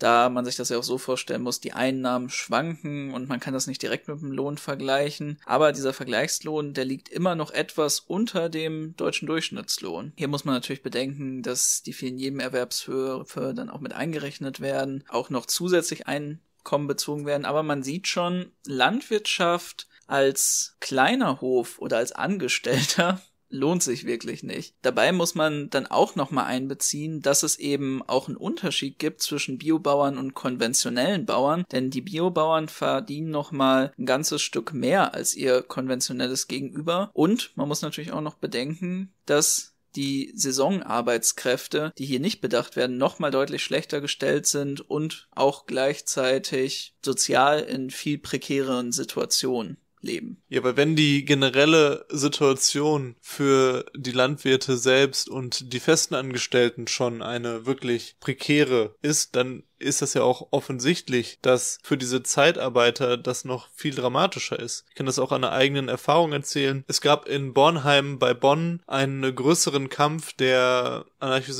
Da man sich das ja auch so vorstellen muss, die Einnahmen schwanken und man kann das nicht direkt mit dem Lohn vergleichen. Aber dieser Vergleichslohn, der liegt immer noch etwas unter dem deutschen Durchschnittslohn. Hier muss man natürlich bedenken, dass die vielen Nebenerwerbshöfe dann auch mit eingerechnet werden, auch noch zusätzlich Einkommen bezogen werden. Aber man sieht schon, Landwirtschaft als kleiner Hof oder als Angestellter lohnt sich wirklich nicht. Dabei muss man dann auch nochmal einbeziehen, dass es eben auch einen Unterschied gibt zwischen Biobauern und konventionellen Bauern, denn die Biobauern verdienen nochmal ein ganzes Stück mehr als ihr konventionelles Gegenüber und man muss natürlich auch noch bedenken, dass die Saisonarbeitskräfte, die hier nicht bedacht werden, nochmal deutlich schlechter gestellt sind und auch gleichzeitig sozial in viel prekäreren Situationen leben. Ja, aber wenn die generelle Situation für die Landwirte selbst und die festen Angestellten schon eine wirklich prekäre ist, dann ist das ja auch offensichtlich, dass für diese Zeitarbeiter das noch viel dramatischer ist. Ich kann das auch an einer eigenen Erfahrung erzählen. Es gab in Bornheim bei Bonn einen größeren Kampf der anarchistisch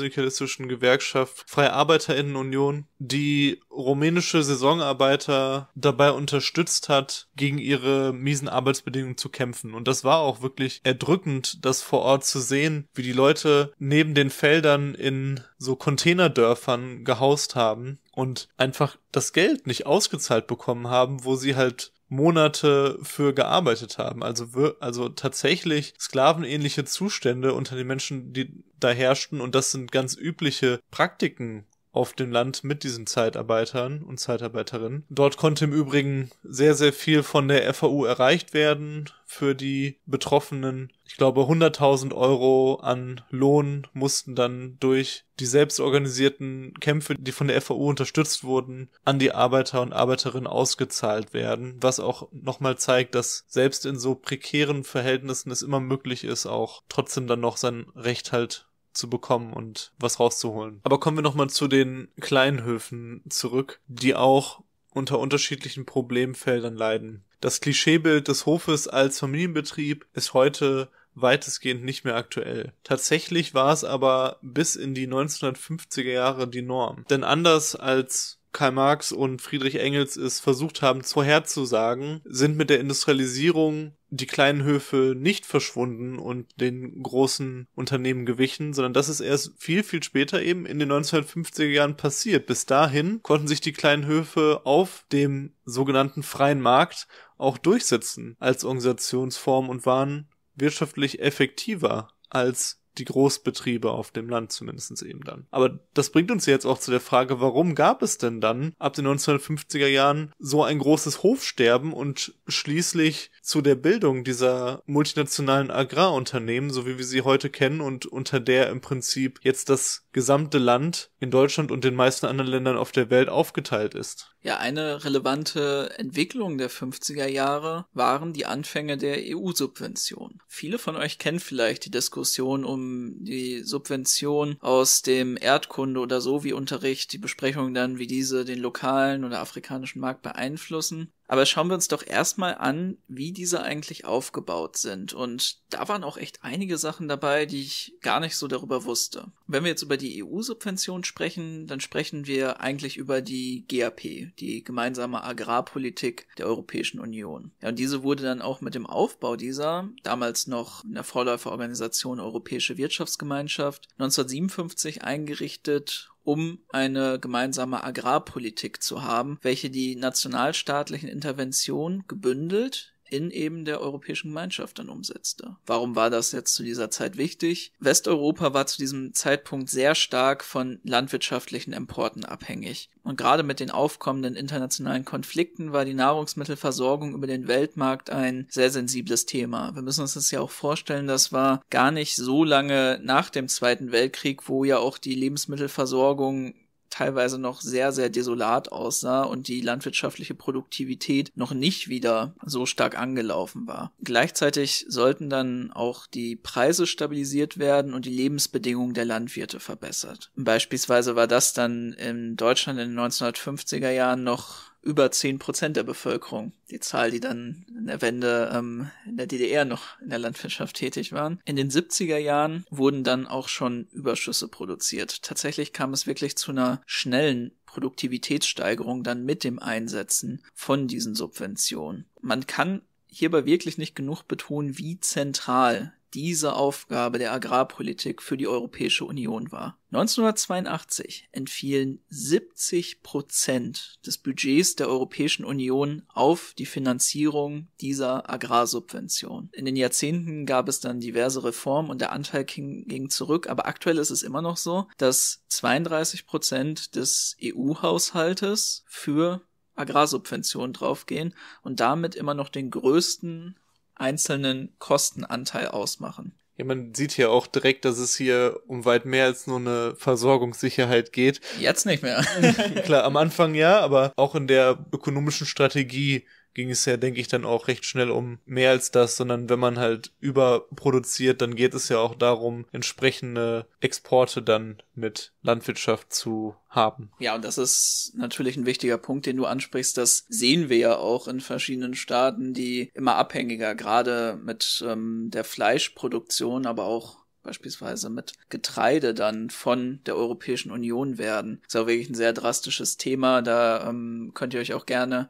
Gewerkschaft Freie Arbeiterinnenunion, die rumänische Saisonarbeiter dabei unterstützt hat, gegen ihre miesen Arbeitsbedingungen zu kämpfen. Und das war auch wirklich erdrückend, das vor Ort zu sehen, wie die Leute neben den Feldern in so Containerdörfern gehaust haben und einfach das Geld nicht ausgezahlt bekommen haben, wo sie halt Monate für gearbeitet haben. Also, also tatsächlich sklavenähnliche Zustände unter den Menschen, die da herrschten. Und das sind ganz übliche Praktiken auf dem Land mit diesen Zeitarbeitern und Zeitarbeiterinnen. Dort konnte im Übrigen sehr, sehr viel von der FAU erreicht werden für die Betroffenen. Ich glaube, 100.000 Euro an Lohn mussten dann durch die selbstorganisierten Kämpfe, die von der FAU unterstützt wurden, an die Arbeiter und Arbeiterinnen ausgezahlt werden, was auch nochmal zeigt, dass selbst in so prekären Verhältnissen es immer möglich ist, auch trotzdem dann noch sein Recht halt zu bekommen und was rauszuholen. Aber kommen wir nochmal zu den kleinen Höfen zurück, die auch unter unterschiedlichen Problemfeldern leiden. Das Klischeebild des Hofes als Familienbetrieb ist heute weitestgehend nicht mehr aktuell. Tatsächlich war es aber bis in die 1950er Jahre die Norm. Denn anders als Karl Marx und Friedrich Engels es versucht haben, vorherzusagen, sind mit der Industrialisierung die kleinen Höfe nicht verschwunden und den großen Unternehmen gewichen, sondern das ist erst viel, viel später eben in den 1950er Jahren passiert. Bis dahin konnten sich die kleinen Höfe auf dem sogenannten freien Markt auch durchsetzen als Organisationsform und waren wirtschaftlich effektiver als die Großbetriebe auf dem Land zumindest eben dann. Aber das bringt uns jetzt auch zu der Frage, warum gab es denn dann ab den 1950er Jahren so ein großes Hofsterben und schließlich zu der Bildung dieser multinationalen Agrarunternehmen, so wie wir sie heute kennen und unter der im Prinzip jetzt das gesamte Land in Deutschland und den meisten anderen Ländern auf der Welt aufgeteilt ist. Ja, eine relevante Entwicklung der 50er Jahre waren die Anfänge der EU-Subvention. Viele von euch kennen vielleicht die Diskussion um die Subvention aus dem Erdkunde- oder so wie unterricht die Besprechung dann, wie diese den lokalen oder afrikanischen Markt beeinflussen. Aber schauen wir uns doch erstmal an, wie diese eigentlich aufgebaut sind. Und da waren auch echt einige Sachen dabei, die ich gar nicht so darüber wusste. Wenn wir jetzt über die EU-Subvention sprechen, dann sprechen wir eigentlich über die GAP, die gemeinsame Agrarpolitik der Europäischen Union. Ja, und diese wurde dann auch mit dem Aufbau dieser, damals noch in der Vorläuferorganisation Europäische Wirtschaftsgemeinschaft, 1957 eingerichtet um eine gemeinsame Agrarpolitik zu haben, welche die nationalstaatlichen Interventionen gebündelt in eben der europäischen Gemeinschaft dann umsetzte. Warum war das jetzt zu dieser Zeit wichtig? Westeuropa war zu diesem Zeitpunkt sehr stark von landwirtschaftlichen Importen abhängig. Und gerade mit den aufkommenden internationalen Konflikten war die Nahrungsmittelversorgung über den Weltmarkt ein sehr sensibles Thema. Wir müssen uns das ja auch vorstellen, das war gar nicht so lange nach dem Zweiten Weltkrieg, wo ja auch die Lebensmittelversorgung teilweise noch sehr, sehr desolat aussah und die landwirtschaftliche Produktivität noch nicht wieder so stark angelaufen war. Gleichzeitig sollten dann auch die Preise stabilisiert werden und die Lebensbedingungen der Landwirte verbessert. Beispielsweise war das dann in Deutschland in den 1950er Jahren noch über zehn Prozent der Bevölkerung. Die Zahl, die dann in der Wende ähm, in der DDR noch in der Landwirtschaft tätig waren. In den 70er Jahren wurden dann auch schon Überschüsse produziert. Tatsächlich kam es wirklich zu einer schnellen Produktivitätssteigerung dann mit dem Einsetzen von diesen Subventionen. Man kann hierbei wirklich nicht genug betonen, wie zentral diese Aufgabe der Agrarpolitik für die Europäische Union war. 1982 entfielen 70 Prozent des Budgets der Europäischen Union auf die Finanzierung dieser Agrarsubvention. In den Jahrzehnten gab es dann diverse Reformen und der Anteil ging, ging zurück, aber aktuell ist es immer noch so, dass 32 Prozent des EU-Haushaltes für Agrarsubventionen draufgehen und damit immer noch den größten einzelnen Kostenanteil ausmachen. Ja, man sieht hier auch direkt, dass es hier um weit mehr als nur eine Versorgungssicherheit geht. Jetzt nicht mehr. Klar, am Anfang ja, aber auch in der ökonomischen Strategie ging es ja, denke ich, dann auch recht schnell um mehr als das, sondern wenn man halt überproduziert, dann geht es ja auch darum, entsprechende Exporte dann mit Landwirtschaft zu haben. Ja, und das ist natürlich ein wichtiger Punkt, den du ansprichst. Das sehen wir ja auch in verschiedenen Staaten, die immer abhängiger, gerade mit ähm, der Fleischproduktion, aber auch beispielsweise mit Getreide dann von der Europäischen Union werden. Das ist auch wirklich ein sehr drastisches Thema. Da ähm, könnt ihr euch auch gerne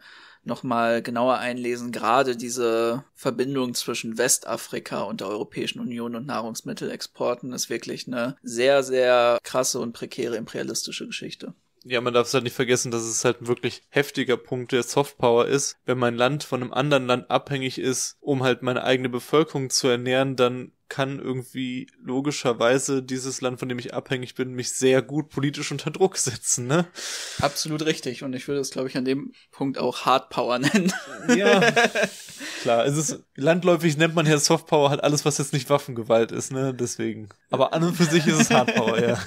nochmal genauer einlesen, gerade diese Verbindung zwischen Westafrika und der Europäischen Union und Nahrungsmittelexporten ist wirklich eine sehr, sehr krasse und prekäre imperialistische Geschichte. Ja, man darf es halt nicht vergessen, dass es halt ein wirklich heftiger Punkt der Softpower ist. Wenn mein Land von einem anderen Land abhängig ist, um halt meine eigene Bevölkerung zu ernähren, dann kann irgendwie logischerweise dieses Land, von dem ich abhängig bin, mich sehr gut politisch unter Druck setzen, ne? Absolut richtig. Und ich würde es, glaube ich, an dem Punkt auch Hardpower nennen. Ja. Klar, es ist, landläufig nennt man ja Softpower halt alles, was jetzt nicht Waffengewalt ist, ne? Deswegen. Aber an und für sich ist es Hardpower, ja.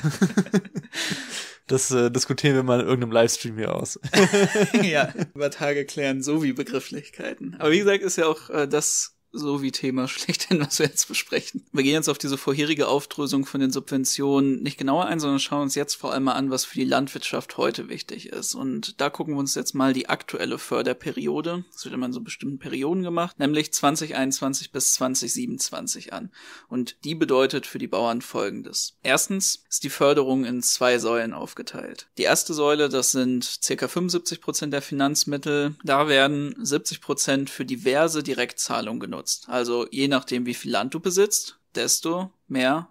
Das äh, diskutieren wir mal in irgendeinem Livestream hier aus. ja, über Tage klären, so wie Begrifflichkeiten. Aber wie gesagt, ist ja auch äh, das so wie Thema schlechthin, was wir jetzt besprechen. Wir gehen jetzt auf diese vorherige Aufdrösung von den Subventionen nicht genauer ein, sondern schauen uns jetzt vor allem mal an, was für die Landwirtschaft heute wichtig ist. Und da gucken wir uns jetzt mal die aktuelle Förderperiode, das wird immer in so bestimmten Perioden gemacht, nämlich 2021 bis 2027 an. Und die bedeutet für die Bauern folgendes. Erstens ist die Förderung in zwei Säulen aufgeteilt. Die erste Säule, das sind circa 75 Prozent der Finanzmittel. Da werden 70 Prozent für diverse Direktzahlungen genutzt benutzt. Also je nachdem, wie viel Land du besitzt, desto mehr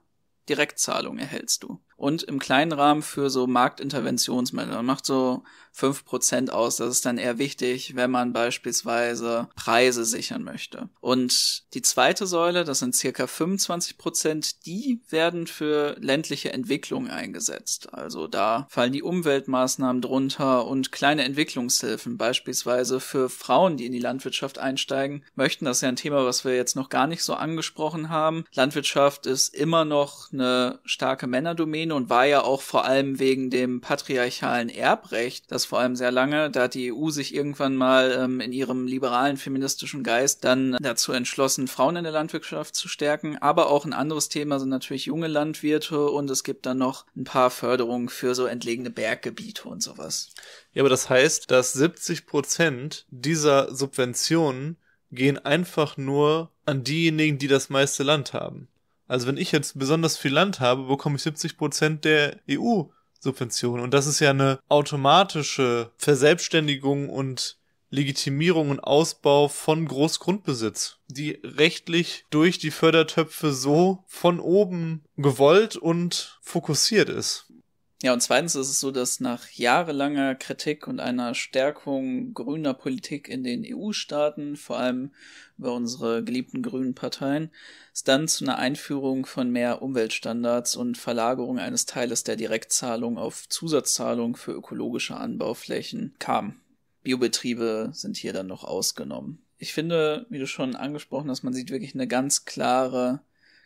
Direktzahlung erhältst du und im kleinen Rahmen für so Marktinterventionsmittel. Man macht so fünf Prozent aus. Das ist dann eher wichtig, wenn man beispielsweise Preise sichern möchte. Und die zweite Säule, das sind circa 25%, die werden für ländliche Entwicklung eingesetzt. Also da fallen die Umweltmaßnahmen drunter und kleine Entwicklungshilfen, beispielsweise für Frauen, die in die Landwirtschaft einsteigen möchten. Das ist ja ein Thema, was wir jetzt noch gar nicht so angesprochen haben. Landwirtschaft ist immer noch eine starke Männerdomäne Berlin und war ja auch vor allem wegen dem patriarchalen Erbrecht, das vor allem sehr lange, da hat die EU sich irgendwann mal ähm, in ihrem liberalen feministischen Geist dann dazu entschlossen, Frauen in der Landwirtschaft zu stärken. Aber auch ein anderes Thema sind natürlich junge Landwirte und es gibt dann noch ein paar Förderungen für so entlegene Berggebiete und sowas. Ja, aber das heißt, dass 70 Prozent dieser Subventionen gehen einfach nur an diejenigen, die das meiste Land haben. Also wenn ich jetzt besonders viel Land habe, bekomme ich 70 Prozent der EU subvention Und das ist ja eine automatische Verselbstständigung und Legitimierung und Ausbau von Großgrundbesitz, die rechtlich durch die Fördertöpfe so von oben gewollt und fokussiert ist. Ja, und zweitens ist es so, dass nach jahrelanger Kritik und einer Stärkung grüner Politik in den EU-Staaten, vor allem über unsere geliebten grünen Parteien, es dann zu einer Einführung von mehr Umweltstandards und Verlagerung eines Teiles der Direktzahlung auf Zusatzzahlung für ökologische Anbauflächen kam. Biobetriebe sind hier dann noch ausgenommen. Ich finde, wie du schon angesprochen hast, man sieht wirklich eine ganz klare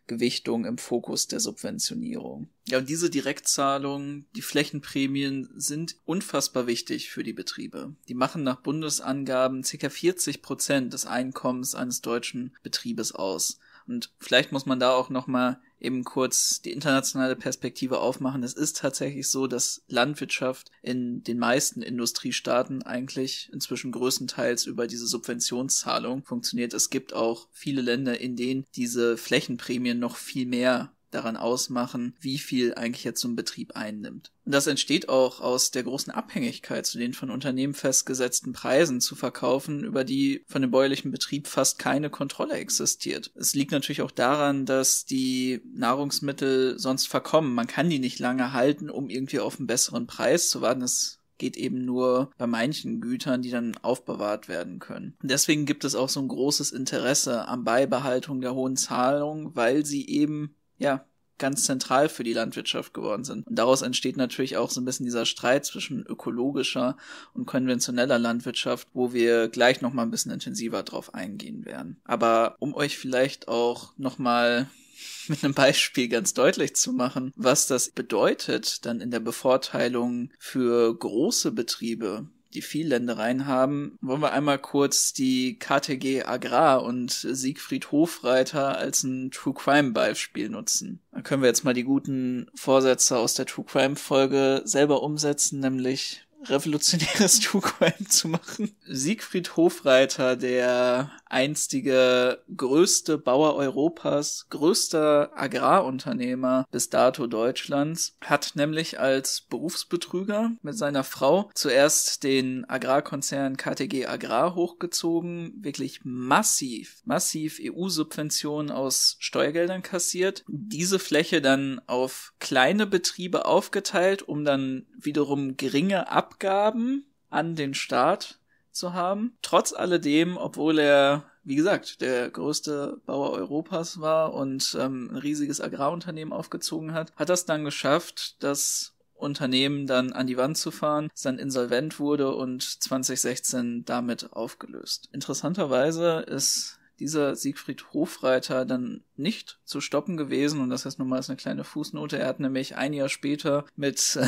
Gewichtung im Fokus der Subventionierung. Ja, und diese Direktzahlungen, die Flächenprämien sind unfassbar wichtig für die Betriebe. Die machen nach Bundesangaben ca. 40 Prozent des Einkommens eines deutschen Betriebes aus. Und vielleicht muss man da auch nochmal eben kurz die internationale Perspektive aufmachen. Es ist tatsächlich so, dass Landwirtschaft in den meisten Industriestaaten eigentlich inzwischen größtenteils über diese Subventionszahlung funktioniert. Es gibt auch viele Länder, in denen diese Flächenprämien noch viel mehr daran ausmachen, wie viel eigentlich jetzt so ein Betrieb einnimmt. Und das entsteht auch aus der großen Abhängigkeit zu den von Unternehmen festgesetzten Preisen zu verkaufen, über die von dem bäuerlichen Betrieb fast keine Kontrolle existiert. Es liegt natürlich auch daran, dass die Nahrungsmittel sonst verkommen. Man kann die nicht lange halten, um irgendwie auf einen besseren Preis zu warten. Das geht eben nur bei manchen Gütern, die dann aufbewahrt werden können. Und deswegen gibt es auch so ein großes Interesse am Beibehaltung der hohen Zahlung, weil sie eben ja, ganz zentral für die Landwirtschaft geworden sind. Und daraus entsteht natürlich auch so ein bisschen dieser Streit zwischen ökologischer und konventioneller Landwirtschaft, wo wir gleich nochmal ein bisschen intensiver drauf eingehen werden. Aber um euch vielleicht auch nochmal mit einem Beispiel ganz deutlich zu machen, was das bedeutet dann in der Bevorteilung für große Betriebe, die viel Ländereien haben, wollen wir einmal kurz die KTG Agrar und Siegfried Hofreiter als ein True Crime Beispiel nutzen. Da können wir jetzt mal die guten Vorsätze aus der True Crime Folge selber umsetzen, nämlich revolutionäres True Crime zu machen. Siegfried Hofreiter, der einstige größte Bauer Europas, größter Agrarunternehmer bis dato Deutschlands, hat nämlich als Berufsbetrüger mit seiner Frau zuerst den Agrarkonzern KTG Agrar hochgezogen, wirklich massiv, massiv EU-Subventionen aus Steuergeldern kassiert, diese Fläche dann auf kleine Betriebe aufgeteilt, um dann wiederum geringe Abgaben an den Staat zu haben. Trotz alledem, obwohl er, wie gesagt, der größte Bauer Europas war und ähm, ein riesiges Agrarunternehmen aufgezogen hat, hat das dann geschafft, dass Unternehmen dann an die Wand zu fahren, es dann insolvent wurde und 2016 damit aufgelöst. Interessanterweise ist dieser Siegfried Hofreiter dann nicht zu stoppen gewesen und das heißt nun mal als eine kleine Fußnote. Er hat nämlich ein Jahr später mit äh,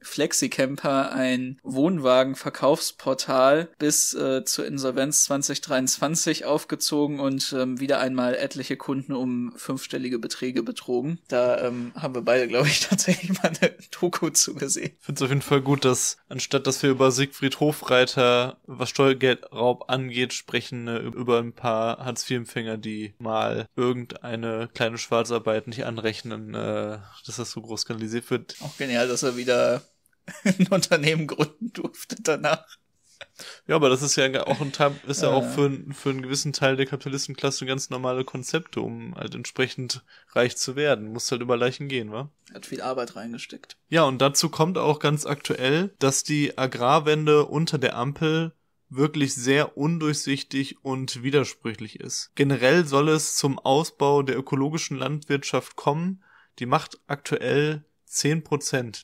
Flexicamper, ein Wohnwagenverkaufsportal, bis äh, zur Insolvenz 2023 aufgezogen und ähm, wieder einmal etliche Kunden um fünfstellige Beträge betrogen. Da ähm, haben wir beide, glaube ich, tatsächlich mal eine Doku zugesehen. Ich finde es auf jeden Fall gut, dass anstatt dass wir über Siegfried Hofreiter, was Steuergeldraub angeht, sprechen äh, über ein paar Hartz-IV-Empfänger, die mal irgendeine kleine Schwarzarbeit nicht anrechnen, äh, dass das so groß kanalisiert wird. Auch genial, dass er wieder ein Unternehmen gründen durfte danach. Ja, aber das ist ja auch ein Teil, ist ja, auch äh. für, für einen gewissen Teil der Kapitalistenklasse ganz normale Konzepte, um halt entsprechend reich zu werden. Muss halt über Leichen gehen, wa? Hat viel Arbeit reingesteckt. Ja, und dazu kommt auch ganz aktuell, dass die Agrarwende unter der Ampel wirklich sehr undurchsichtig und widersprüchlich ist. Generell soll es zum Ausbau der ökologischen Landwirtschaft kommen, die macht aktuell 10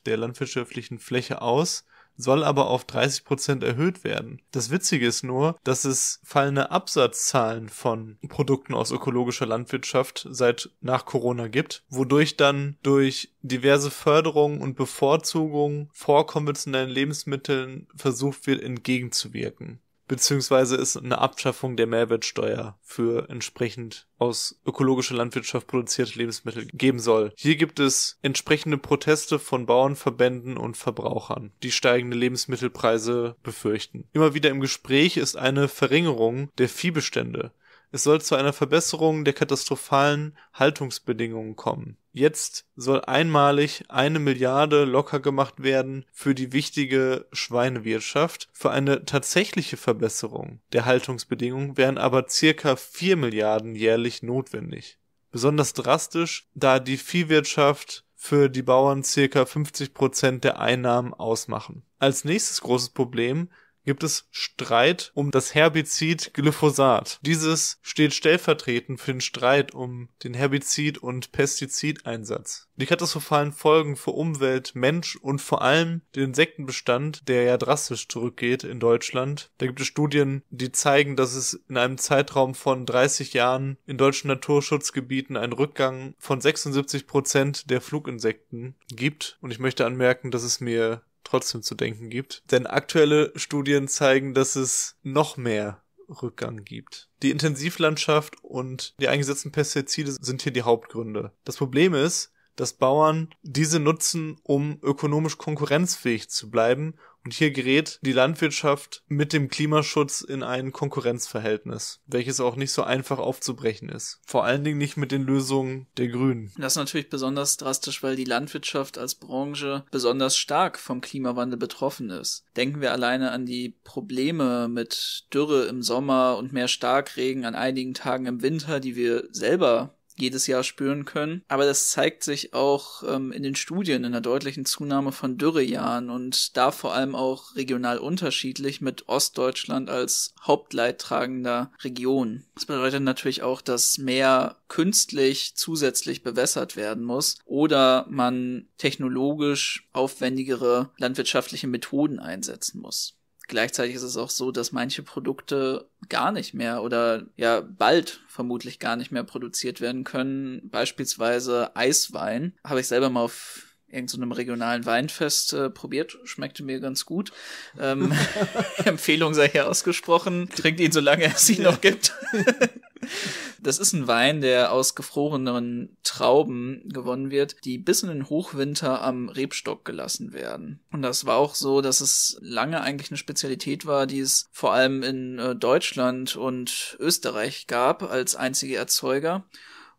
der landwirtschaftlichen Fläche aus, soll aber auf 30 erhöht werden. Das Witzige ist nur, dass es fallende Absatzzahlen von Produkten aus ökologischer Landwirtschaft seit nach Corona gibt, wodurch dann durch diverse Förderungen und Bevorzugungen vor konventionellen Lebensmitteln versucht wird, entgegenzuwirken beziehungsweise ist eine Abschaffung der Mehrwertsteuer für entsprechend aus ökologischer Landwirtschaft produzierte Lebensmittel geben soll. Hier gibt es entsprechende Proteste von Bauernverbänden und Verbrauchern, die steigende Lebensmittelpreise befürchten. Immer wieder im Gespräch ist eine Verringerung der Viehbestände. Es soll zu einer Verbesserung der katastrophalen Haltungsbedingungen kommen jetzt soll einmalig eine Milliarde locker gemacht werden für die wichtige Schweinewirtschaft. Für eine tatsächliche Verbesserung der Haltungsbedingungen wären aber circa vier Milliarden jährlich notwendig. Besonders drastisch, da die Viehwirtschaft für die Bauern circa 50 Prozent der Einnahmen ausmachen. Als nächstes großes Problem gibt es Streit um das Herbizid Glyphosat. Dieses steht stellvertretend für den Streit um den Herbizid- und Pestizideinsatz. Die katastrophalen Folgen für Umwelt, Mensch und vor allem den Insektenbestand, der ja drastisch zurückgeht in Deutschland. Da gibt es Studien, die zeigen, dass es in einem Zeitraum von 30 Jahren in deutschen Naturschutzgebieten einen Rückgang von 76 Prozent der Fluginsekten gibt. Und ich möchte anmerken, dass es mir trotzdem zu denken gibt. Denn aktuelle Studien zeigen, dass es noch mehr Rückgang gibt. Die Intensivlandschaft und die eingesetzten Pestizide sind hier die Hauptgründe. Das Problem ist, dass Bauern diese nutzen, um ökonomisch konkurrenzfähig zu bleiben. Und hier gerät die Landwirtschaft mit dem Klimaschutz in ein Konkurrenzverhältnis, welches auch nicht so einfach aufzubrechen ist. Vor allen Dingen nicht mit den Lösungen der Grünen. Das ist natürlich besonders drastisch, weil die Landwirtschaft als Branche besonders stark vom Klimawandel betroffen ist. Denken wir alleine an die Probleme mit Dürre im Sommer und mehr Starkregen an einigen Tagen im Winter, die wir selber jedes Jahr spüren können. Aber das zeigt sich auch ähm, in den Studien in der deutlichen Zunahme von Dürrejahren und da vor allem auch regional unterschiedlich mit Ostdeutschland als hauptleidtragender Region. Das bedeutet natürlich auch, dass mehr künstlich zusätzlich bewässert werden muss oder man technologisch aufwendigere landwirtschaftliche Methoden einsetzen muss gleichzeitig ist es auch so, dass manche Produkte gar nicht mehr oder ja bald vermutlich gar nicht mehr produziert werden können. Beispielsweise Eiswein habe ich selber mal auf irgendeinem so regionalen Weinfest äh, probiert, schmeckte mir ganz gut. Ähm, Empfehlung sei hier ausgesprochen. Trinkt ihn, solange es ihn noch gibt. Das ist ein Wein, der aus gefrorenen Trauben gewonnen wird, die bis in den Hochwinter am Rebstock gelassen werden. Und das war auch so, dass es lange eigentlich eine Spezialität war, die es vor allem in äh, Deutschland und Österreich gab als einzige Erzeuger.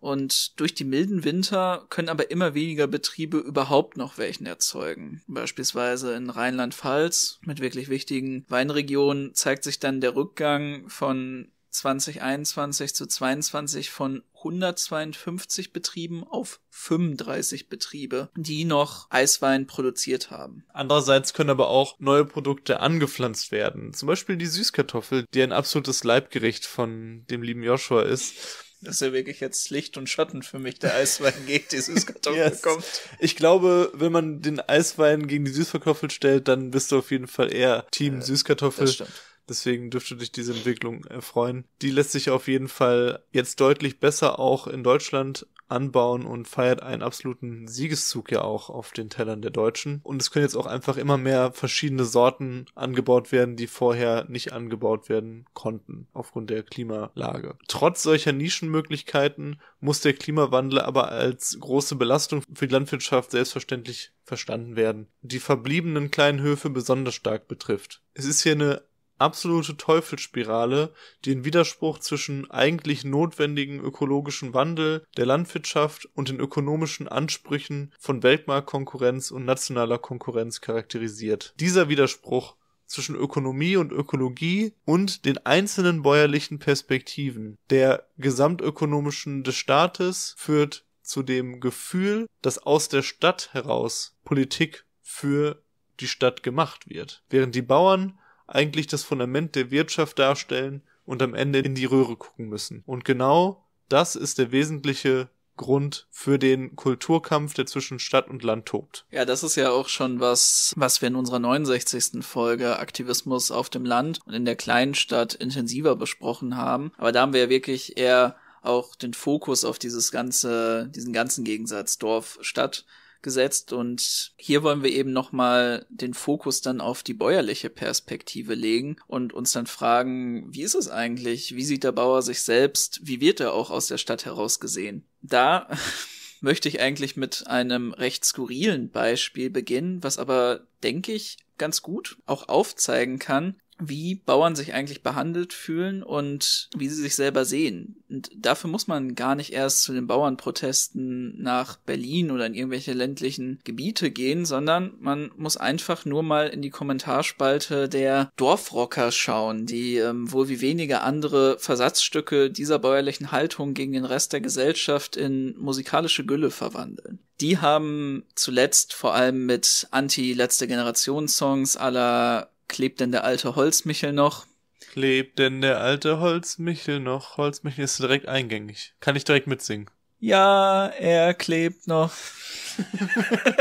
Und durch die milden Winter können aber immer weniger Betriebe überhaupt noch welchen erzeugen. Beispielsweise in Rheinland-Pfalz mit wirklich wichtigen Weinregionen zeigt sich dann der Rückgang von 2021 zu 22 von 152 Betrieben auf 35 Betriebe, die noch Eiswein produziert haben. Andererseits können aber auch neue Produkte angepflanzt werden. Zum Beispiel die Süßkartoffel, die ein absolutes Leibgericht von dem lieben Joshua ist. Das ist ja wirklich jetzt Licht und Schatten für mich, der Eiswein gegen die Süßkartoffel yes. kommt. Ich glaube, wenn man den Eiswein gegen die Süßkartoffel stellt, dann bist du auf jeden Fall eher Team äh, Süßkartoffel. Das stimmt. Deswegen dürfte dich diese Entwicklung erfreuen. Die lässt sich auf jeden Fall jetzt deutlich besser auch in Deutschland anbauen und feiert einen absoluten Siegeszug ja auch auf den Tellern der Deutschen. Und es können jetzt auch einfach immer mehr verschiedene Sorten angebaut werden, die vorher nicht angebaut werden konnten aufgrund der Klimalage. Trotz solcher Nischenmöglichkeiten muss der Klimawandel aber als große Belastung für die Landwirtschaft selbstverständlich verstanden werden, die verbliebenen kleinen Höfe besonders stark betrifft. Es ist hier eine absolute Teufelsspirale, die den Widerspruch zwischen eigentlich notwendigen ökologischen Wandel der Landwirtschaft und den ökonomischen Ansprüchen von Weltmarktkonkurrenz und nationaler Konkurrenz charakterisiert. Dieser Widerspruch zwischen Ökonomie und Ökologie und den einzelnen bäuerlichen Perspektiven der gesamtökonomischen des Staates führt zu dem Gefühl, dass aus der Stadt heraus Politik für die Stadt gemacht wird, während die Bauern eigentlich das Fundament der Wirtschaft darstellen und am Ende in die Röhre gucken müssen. Und genau das ist der wesentliche Grund für den Kulturkampf, der zwischen Stadt und Land tobt. Ja, das ist ja auch schon was, was wir in unserer 69. Folge Aktivismus auf dem Land und in der kleinen Stadt intensiver besprochen haben. Aber da haben wir ja wirklich eher auch den Fokus auf dieses ganze, diesen ganzen Gegensatz Dorf, Stadt gesetzt und hier wollen wir eben nochmal den Fokus dann auf die bäuerliche Perspektive legen und uns dann fragen, wie ist es eigentlich? Wie sieht der Bauer sich selbst? Wie wird er auch aus der Stadt heraus gesehen? Da möchte ich eigentlich mit einem recht skurrilen Beispiel beginnen, was aber, denke ich, ganz gut auch aufzeigen kann, wie Bauern sich eigentlich behandelt fühlen und wie sie sich selber sehen. Und dafür muss man gar nicht erst zu den Bauernprotesten nach Berlin oder in irgendwelche ländlichen Gebiete gehen, sondern man muss einfach nur mal in die Kommentarspalte der Dorfrocker schauen, die ähm, wohl wie wenige andere Versatzstücke dieser bäuerlichen Haltung gegen den Rest der Gesellschaft in musikalische Gülle verwandeln. Die haben zuletzt vor allem mit Anti-Letzte-Generation-Songs aller Klebt denn der alte Holzmichel noch? Klebt denn der alte Holzmichel noch? Holzmichel ist direkt eingängig. Kann ich direkt mitsingen. Ja, er klebt noch.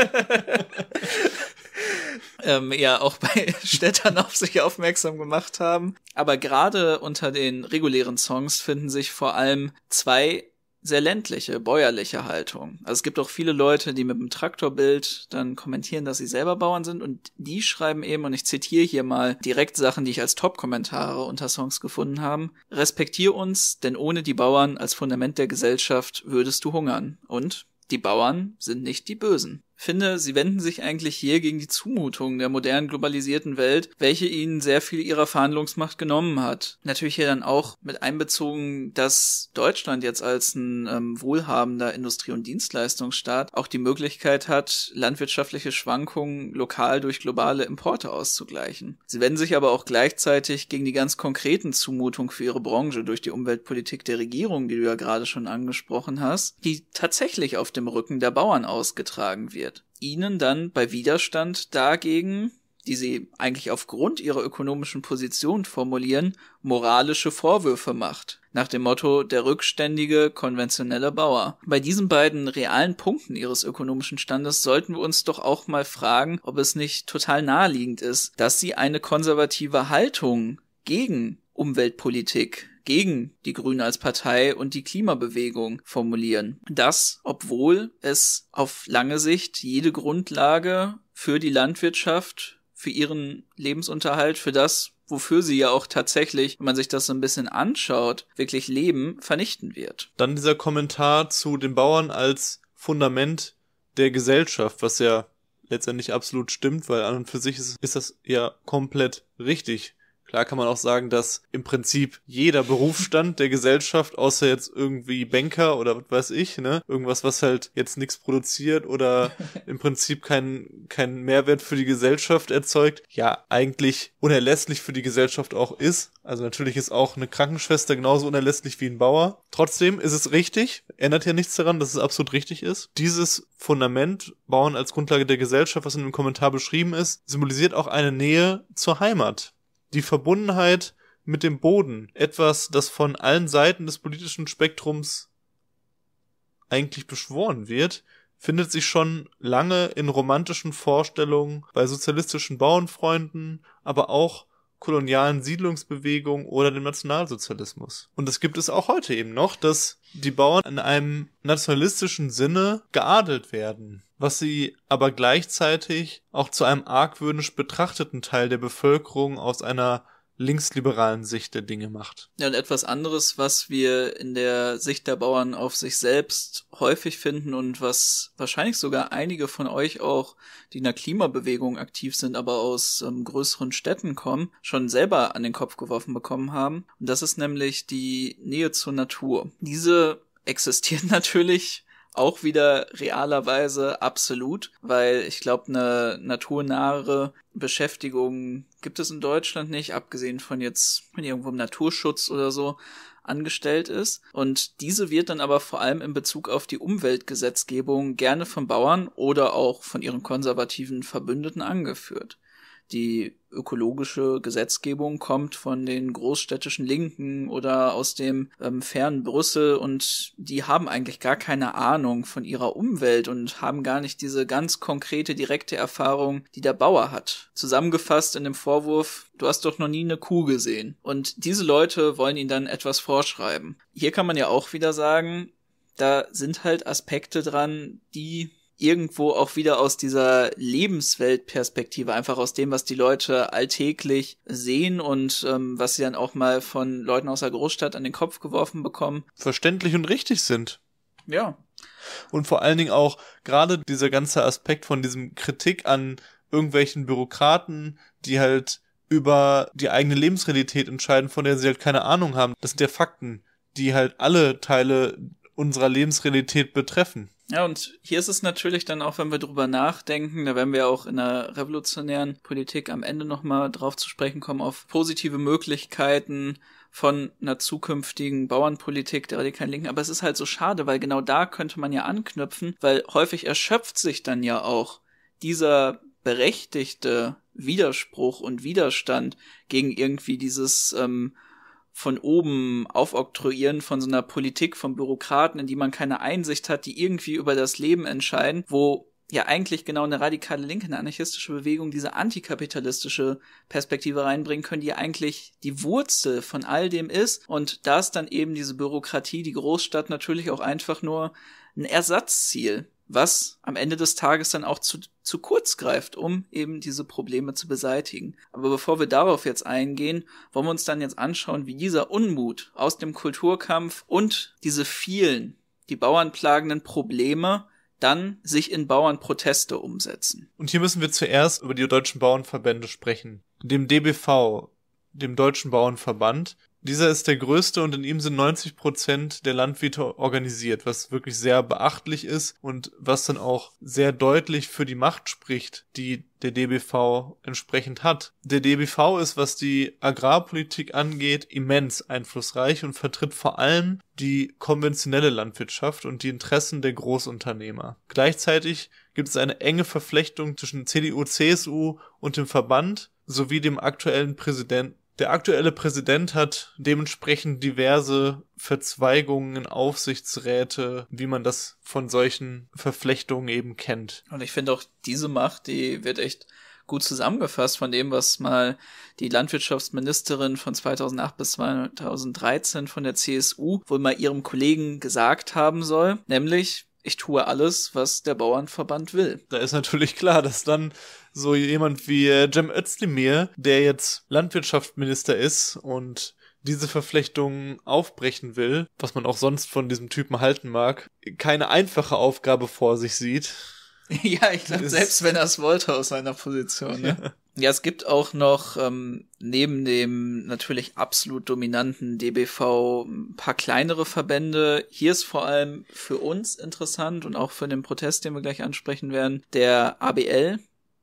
ähm, ja, auch bei Städtern auf sich aufmerksam gemacht haben. Aber gerade unter den regulären Songs finden sich vor allem zwei sehr ländliche, bäuerliche Haltung. Also es gibt auch viele Leute, die mit dem Traktorbild dann kommentieren, dass sie selber Bauern sind und die schreiben eben, und ich zitiere hier mal direkt Sachen, die ich als Top-Kommentare unter Songs gefunden habe, respektier uns, denn ohne die Bauern als Fundament der Gesellschaft würdest du hungern. Und die Bauern sind nicht die Bösen finde, sie wenden sich eigentlich hier gegen die Zumutungen der modernen globalisierten Welt, welche ihnen sehr viel ihrer Verhandlungsmacht genommen hat. Natürlich hier dann auch mit einbezogen, dass Deutschland jetzt als ein ähm, wohlhabender Industrie- und Dienstleistungsstaat auch die Möglichkeit hat, landwirtschaftliche Schwankungen lokal durch globale Importe auszugleichen. Sie wenden sich aber auch gleichzeitig gegen die ganz konkreten Zumutungen für ihre Branche durch die Umweltpolitik der Regierung, die du ja gerade schon angesprochen hast, die tatsächlich auf dem Rücken der Bauern ausgetragen wird ihnen dann bei Widerstand dagegen, die sie eigentlich aufgrund ihrer ökonomischen Position formulieren, moralische Vorwürfe macht. Nach dem Motto der rückständige, konventionelle Bauer. Bei diesen beiden realen Punkten ihres ökonomischen Standes sollten wir uns doch auch mal fragen, ob es nicht total naheliegend ist, dass sie eine konservative Haltung gegen Umweltpolitik gegen die Grünen als Partei und die Klimabewegung formulieren. Das, obwohl es auf lange Sicht jede Grundlage für die Landwirtschaft, für ihren Lebensunterhalt, für das, wofür sie ja auch tatsächlich, wenn man sich das so ein bisschen anschaut, wirklich leben, vernichten wird. Dann dieser Kommentar zu den Bauern als Fundament der Gesellschaft, was ja letztendlich absolut stimmt, weil an und für sich ist, ist das ja komplett richtig. Klar kann man auch sagen, dass im Prinzip jeder Berufsstand der Gesellschaft, außer jetzt irgendwie Banker oder was weiß ich, ne, irgendwas, was halt jetzt nichts produziert oder im Prinzip keinen keinen Mehrwert für die Gesellschaft erzeugt, ja, eigentlich unerlässlich für die Gesellschaft auch ist. Also natürlich ist auch eine Krankenschwester genauso unerlässlich wie ein Bauer. Trotzdem ist es richtig, ändert ja nichts daran, dass es absolut richtig ist. Dieses Fundament bauen als Grundlage der Gesellschaft, was in dem Kommentar beschrieben ist, symbolisiert auch eine Nähe zur Heimat die Verbundenheit mit dem Boden, etwas, das von allen Seiten des politischen Spektrums eigentlich beschworen wird, findet sich schon lange in romantischen Vorstellungen bei sozialistischen Bauernfreunden, aber auch kolonialen Siedlungsbewegung oder dem Nationalsozialismus. Und das gibt es auch heute eben noch, dass die Bauern in einem nationalistischen Sinne geadelt werden, was sie aber gleichzeitig auch zu einem argwöhnisch betrachteten Teil der Bevölkerung aus einer linksliberalen Sicht der Dinge macht. Ja, und etwas anderes, was wir in der Sicht der Bauern auf sich selbst häufig finden und was wahrscheinlich sogar einige von euch auch, die in der Klimabewegung aktiv sind, aber aus ähm, größeren Städten kommen, schon selber an den Kopf geworfen bekommen haben. Und das ist nämlich die Nähe zur Natur. Diese existiert natürlich auch wieder realerweise absolut, weil ich glaube, eine naturnahere Beschäftigung gibt es in Deutschland nicht, abgesehen von jetzt wenn irgendwo im Naturschutz oder so angestellt ist. Und diese wird dann aber vor allem in Bezug auf die Umweltgesetzgebung gerne von Bauern oder auch von ihren konservativen Verbündeten angeführt die ökologische Gesetzgebung kommt von den großstädtischen Linken oder aus dem ähm, fernen Brüssel und die haben eigentlich gar keine Ahnung von ihrer Umwelt und haben gar nicht diese ganz konkrete, direkte Erfahrung, die der Bauer hat. Zusammengefasst in dem Vorwurf, du hast doch noch nie eine Kuh gesehen. Und diese Leute wollen ihnen dann etwas vorschreiben. Hier kann man ja auch wieder sagen, da sind halt Aspekte dran, die irgendwo auch wieder aus dieser Lebensweltperspektive, einfach aus dem, was die Leute alltäglich sehen und ähm, was sie dann auch mal von Leuten aus der Großstadt an den Kopf geworfen bekommen. Verständlich und richtig sind. Ja. Und vor allen Dingen auch gerade dieser ganze Aspekt von diesem Kritik an irgendwelchen Bürokraten, die halt über die eigene Lebensrealität entscheiden, von der sie halt keine Ahnung haben. Das sind ja Fakten, die halt alle Teile unserer Lebensrealität betreffen. Ja, und hier ist es natürlich dann auch, wenn wir drüber nachdenken, da werden wir auch in der revolutionären Politik am Ende nochmal drauf zu sprechen kommen, auf positive Möglichkeiten von einer zukünftigen Bauernpolitik der radikalen Linken. Aber es ist halt so schade, weil genau da könnte man ja anknüpfen, weil häufig erschöpft sich dann ja auch dieser berechtigte Widerspruch und Widerstand gegen irgendwie dieses ähm, von oben aufoktroyieren von so einer Politik von Bürokraten, in die man keine Einsicht hat, die irgendwie über das Leben entscheiden, wo ja eigentlich genau eine radikale linke, eine anarchistische Bewegung diese antikapitalistische Perspektive reinbringen können, die eigentlich die Wurzel von all dem ist. Und da ist dann eben diese Bürokratie, die Großstadt natürlich auch einfach nur ein Ersatzziel was am Ende des Tages dann auch zu, zu kurz greift, um eben diese Probleme zu beseitigen. Aber bevor wir darauf jetzt eingehen, wollen wir uns dann jetzt anschauen, wie dieser Unmut aus dem Kulturkampf und diese vielen, die Bauern plagenden Probleme dann sich in Bauernproteste umsetzen. Und hier müssen wir zuerst über die deutschen Bauernverbände sprechen. Dem DBV, dem Deutschen Bauernverband, dieser ist der größte und in ihm sind 90 Prozent der Landwirte organisiert, was wirklich sehr beachtlich ist und was dann auch sehr deutlich für die Macht spricht, die der DBV entsprechend hat. Der DBV ist, was die Agrarpolitik angeht, immens einflussreich und vertritt vor allem die konventionelle Landwirtschaft und die Interessen der Großunternehmer. Gleichzeitig gibt es eine enge Verflechtung zwischen CDU, CSU und dem Verband sowie dem aktuellen Präsidenten der aktuelle Präsident hat dementsprechend diverse Verzweigungen in Aufsichtsräte, wie man das von solchen Verflechtungen eben kennt. Und ich finde auch diese Macht, die wird echt gut zusammengefasst von dem, was mal die Landwirtschaftsministerin von 2008 bis 2013 von der CSU wohl mal ihrem Kollegen gesagt haben soll, nämlich ich tue alles, was der Bauernverband will. Da ist natürlich klar, dass dann so jemand wie äh, Cem Özdemir, der jetzt Landwirtschaftsminister ist und diese Verflechtung aufbrechen will, was man auch sonst von diesem Typen halten mag, keine einfache Aufgabe vor sich sieht. Ja, ich glaube, selbst wenn er es wollte aus seiner Position. Ne? Ja. Ja, es gibt auch noch ähm, neben dem natürlich absolut dominanten DBV ein paar kleinere Verbände. Hier ist vor allem für uns interessant und auch für den Protest, den wir gleich ansprechen werden, der ABL,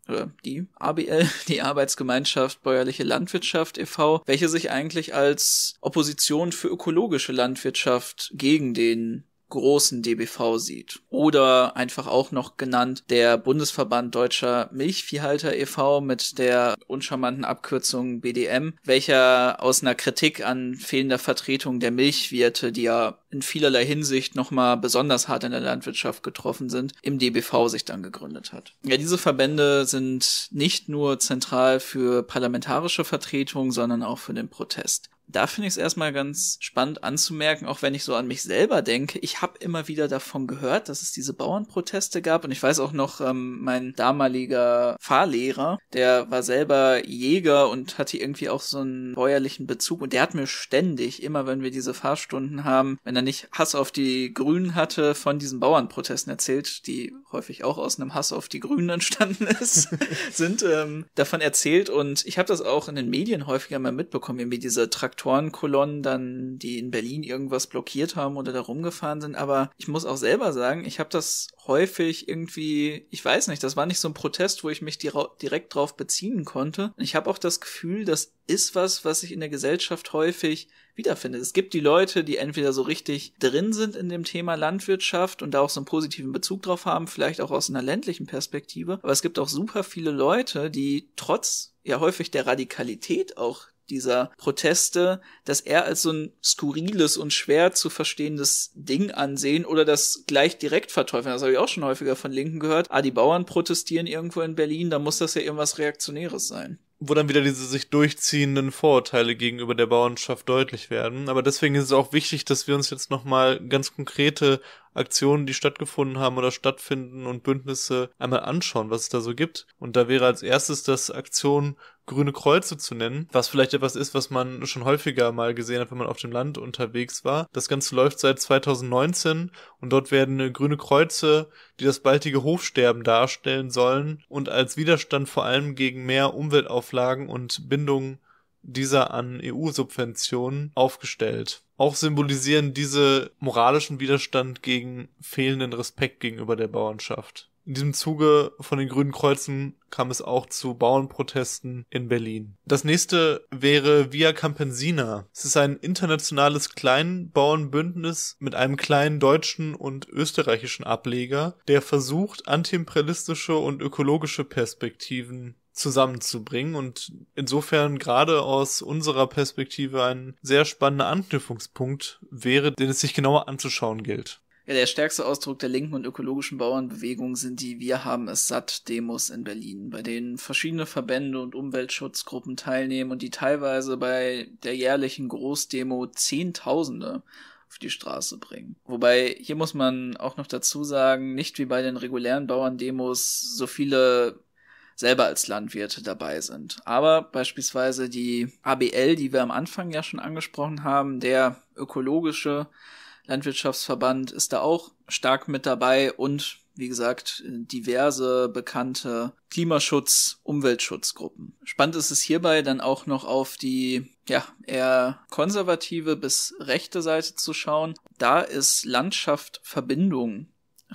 oder die ABL, die Arbeitsgemeinschaft Bäuerliche Landwirtschaft e.V., welche sich eigentlich als Opposition für ökologische Landwirtschaft gegen den großen DBV sieht. Oder einfach auch noch genannt der Bundesverband Deutscher Milchviehhalter e.V. mit der uncharmanten Abkürzung BDM, welcher aus einer Kritik an fehlender Vertretung der Milchwirte, die ja in vielerlei Hinsicht nochmal besonders hart in der Landwirtschaft getroffen sind, im DBV sich dann gegründet hat. Ja, diese Verbände sind nicht nur zentral für parlamentarische Vertretung, sondern auch für den Protest da finde ich es erstmal ganz spannend anzumerken, auch wenn ich so an mich selber denke. Ich habe immer wieder davon gehört, dass es diese Bauernproteste gab. Und ich weiß auch noch, ähm, mein damaliger Fahrlehrer, der war selber Jäger und hatte irgendwie auch so einen bäuerlichen Bezug. Und der hat mir ständig, immer wenn wir diese Fahrstunden haben, wenn er nicht Hass auf die Grünen hatte, von diesen Bauernprotesten erzählt, die häufig auch aus einem Hass auf die Grünen entstanden ist, sind ähm, davon erzählt. Und ich habe das auch in den Medien häufiger mal mitbekommen, irgendwie diese Traktoren Traktorenkolonnen dann, die in Berlin irgendwas blockiert haben oder da rumgefahren sind. Aber ich muss auch selber sagen, ich habe das häufig irgendwie, ich weiß nicht, das war nicht so ein Protest, wo ich mich direkt drauf beziehen konnte. Ich habe auch das Gefühl, das ist was, was ich in der Gesellschaft häufig wiederfinde. Es gibt die Leute, die entweder so richtig drin sind in dem Thema Landwirtschaft und da auch so einen positiven Bezug drauf haben, vielleicht auch aus einer ländlichen Perspektive. Aber es gibt auch super viele Leute, die trotz ja häufig der Radikalität auch dieser Proteste, dass er als so ein skurriles und schwer zu verstehendes Ding ansehen oder das gleich direkt verteufeln. Das habe ich auch schon häufiger von Linken gehört. Ah, die Bauern protestieren irgendwo in Berlin, da muss das ja irgendwas Reaktionäres sein wo dann wieder diese sich durchziehenden Vorurteile gegenüber der Bauernschaft deutlich werden. Aber deswegen ist es auch wichtig, dass wir uns jetzt nochmal ganz konkrete Aktionen, die stattgefunden haben oder stattfinden und Bündnisse einmal anschauen, was es da so gibt. Und da wäre als erstes das Aktion Grüne Kreuze zu nennen, was vielleicht etwas ist, was man schon häufiger mal gesehen hat, wenn man auf dem Land unterwegs war. Das Ganze läuft seit 2019 und dort werden Grüne Kreuze, die das baltige Hofsterben darstellen sollen und als Widerstand vor allem gegen mehr Umweltauflagen und Bindungen dieser an EU-Subventionen aufgestellt. Auch symbolisieren diese moralischen Widerstand gegen fehlenden Respekt gegenüber der Bauernschaft. In diesem Zuge von den Grünen Kreuzen kam es auch zu Bauernprotesten in Berlin. Das nächste wäre Via Campesina. Es ist ein internationales Kleinbauernbündnis mit einem kleinen deutschen und österreichischen Ableger, der versucht, antiimperialistische und ökologische Perspektiven zusammenzubringen und insofern gerade aus unserer Perspektive ein sehr spannender Anknüpfungspunkt wäre, den es sich genauer anzuschauen gilt. Ja, der stärkste Ausdruck der linken und ökologischen Bauernbewegung sind die Wir haben es satt Demos in Berlin, bei denen verschiedene Verbände und Umweltschutzgruppen teilnehmen und die teilweise bei der jährlichen Großdemo Zehntausende auf die Straße bringen. Wobei hier muss man auch noch dazu sagen, nicht wie bei den regulären Bauerndemos so viele selber als Landwirte dabei sind. Aber beispielsweise die ABL, die wir am Anfang ja schon angesprochen haben, der ökologische Landwirtschaftsverband ist da auch stark mit dabei und wie gesagt, diverse bekannte Klimaschutz-, Umweltschutzgruppen. Spannend ist es hierbei dann auch noch auf die, ja, eher konservative bis rechte Seite zu schauen. Da ist Landschaft Verbindung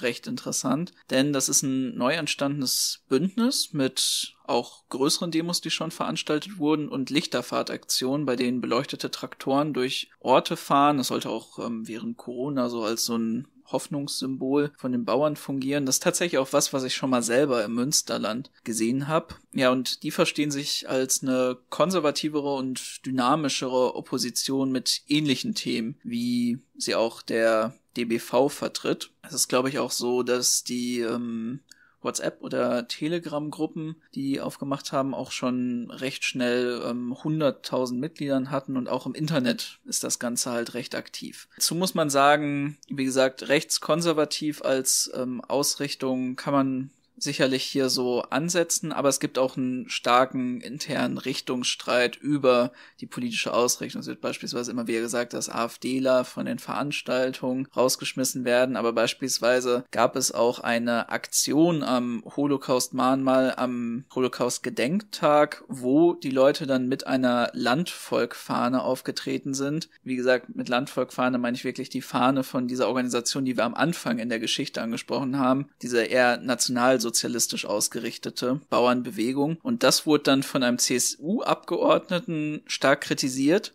recht interessant, denn das ist ein neu entstandenes Bündnis mit auch größeren Demos, die schon veranstaltet wurden und Lichterfahrtaktionen, bei denen beleuchtete Traktoren durch Orte fahren. Das sollte auch ähm, während Corona so als so ein Hoffnungssymbol von den Bauern fungieren. Das ist tatsächlich auch was, was ich schon mal selber im Münsterland gesehen habe. Ja, und die verstehen sich als eine konservativere und dynamischere Opposition mit ähnlichen Themen, wie sie auch der DBV vertritt. Es ist, glaube ich, auch so, dass die ähm, WhatsApp- oder Telegram-Gruppen, die aufgemacht haben, auch schon recht schnell ähm, 100.000 Mitgliedern hatten und auch im Internet ist das Ganze halt recht aktiv. Dazu muss man sagen, wie gesagt, rechtskonservativ als ähm, Ausrichtung kann man sicherlich hier so ansetzen, aber es gibt auch einen starken internen Richtungsstreit über die politische Ausrichtung. Es wird beispielsweise immer wieder gesagt, dass AfDler von den Veranstaltungen rausgeschmissen werden, aber beispielsweise gab es auch eine Aktion am Holocaust-Mahnmal, am Holocaust-Gedenktag, wo die Leute dann mit einer Landvolkfahne aufgetreten sind. Wie gesagt, mit Landvolkfahne meine ich wirklich die Fahne von dieser Organisation, die wir am Anfang in der Geschichte angesprochen haben, diese eher national sozialistisch ausgerichtete Bauernbewegung. Und das wurde dann von einem CSU-Abgeordneten stark kritisiert,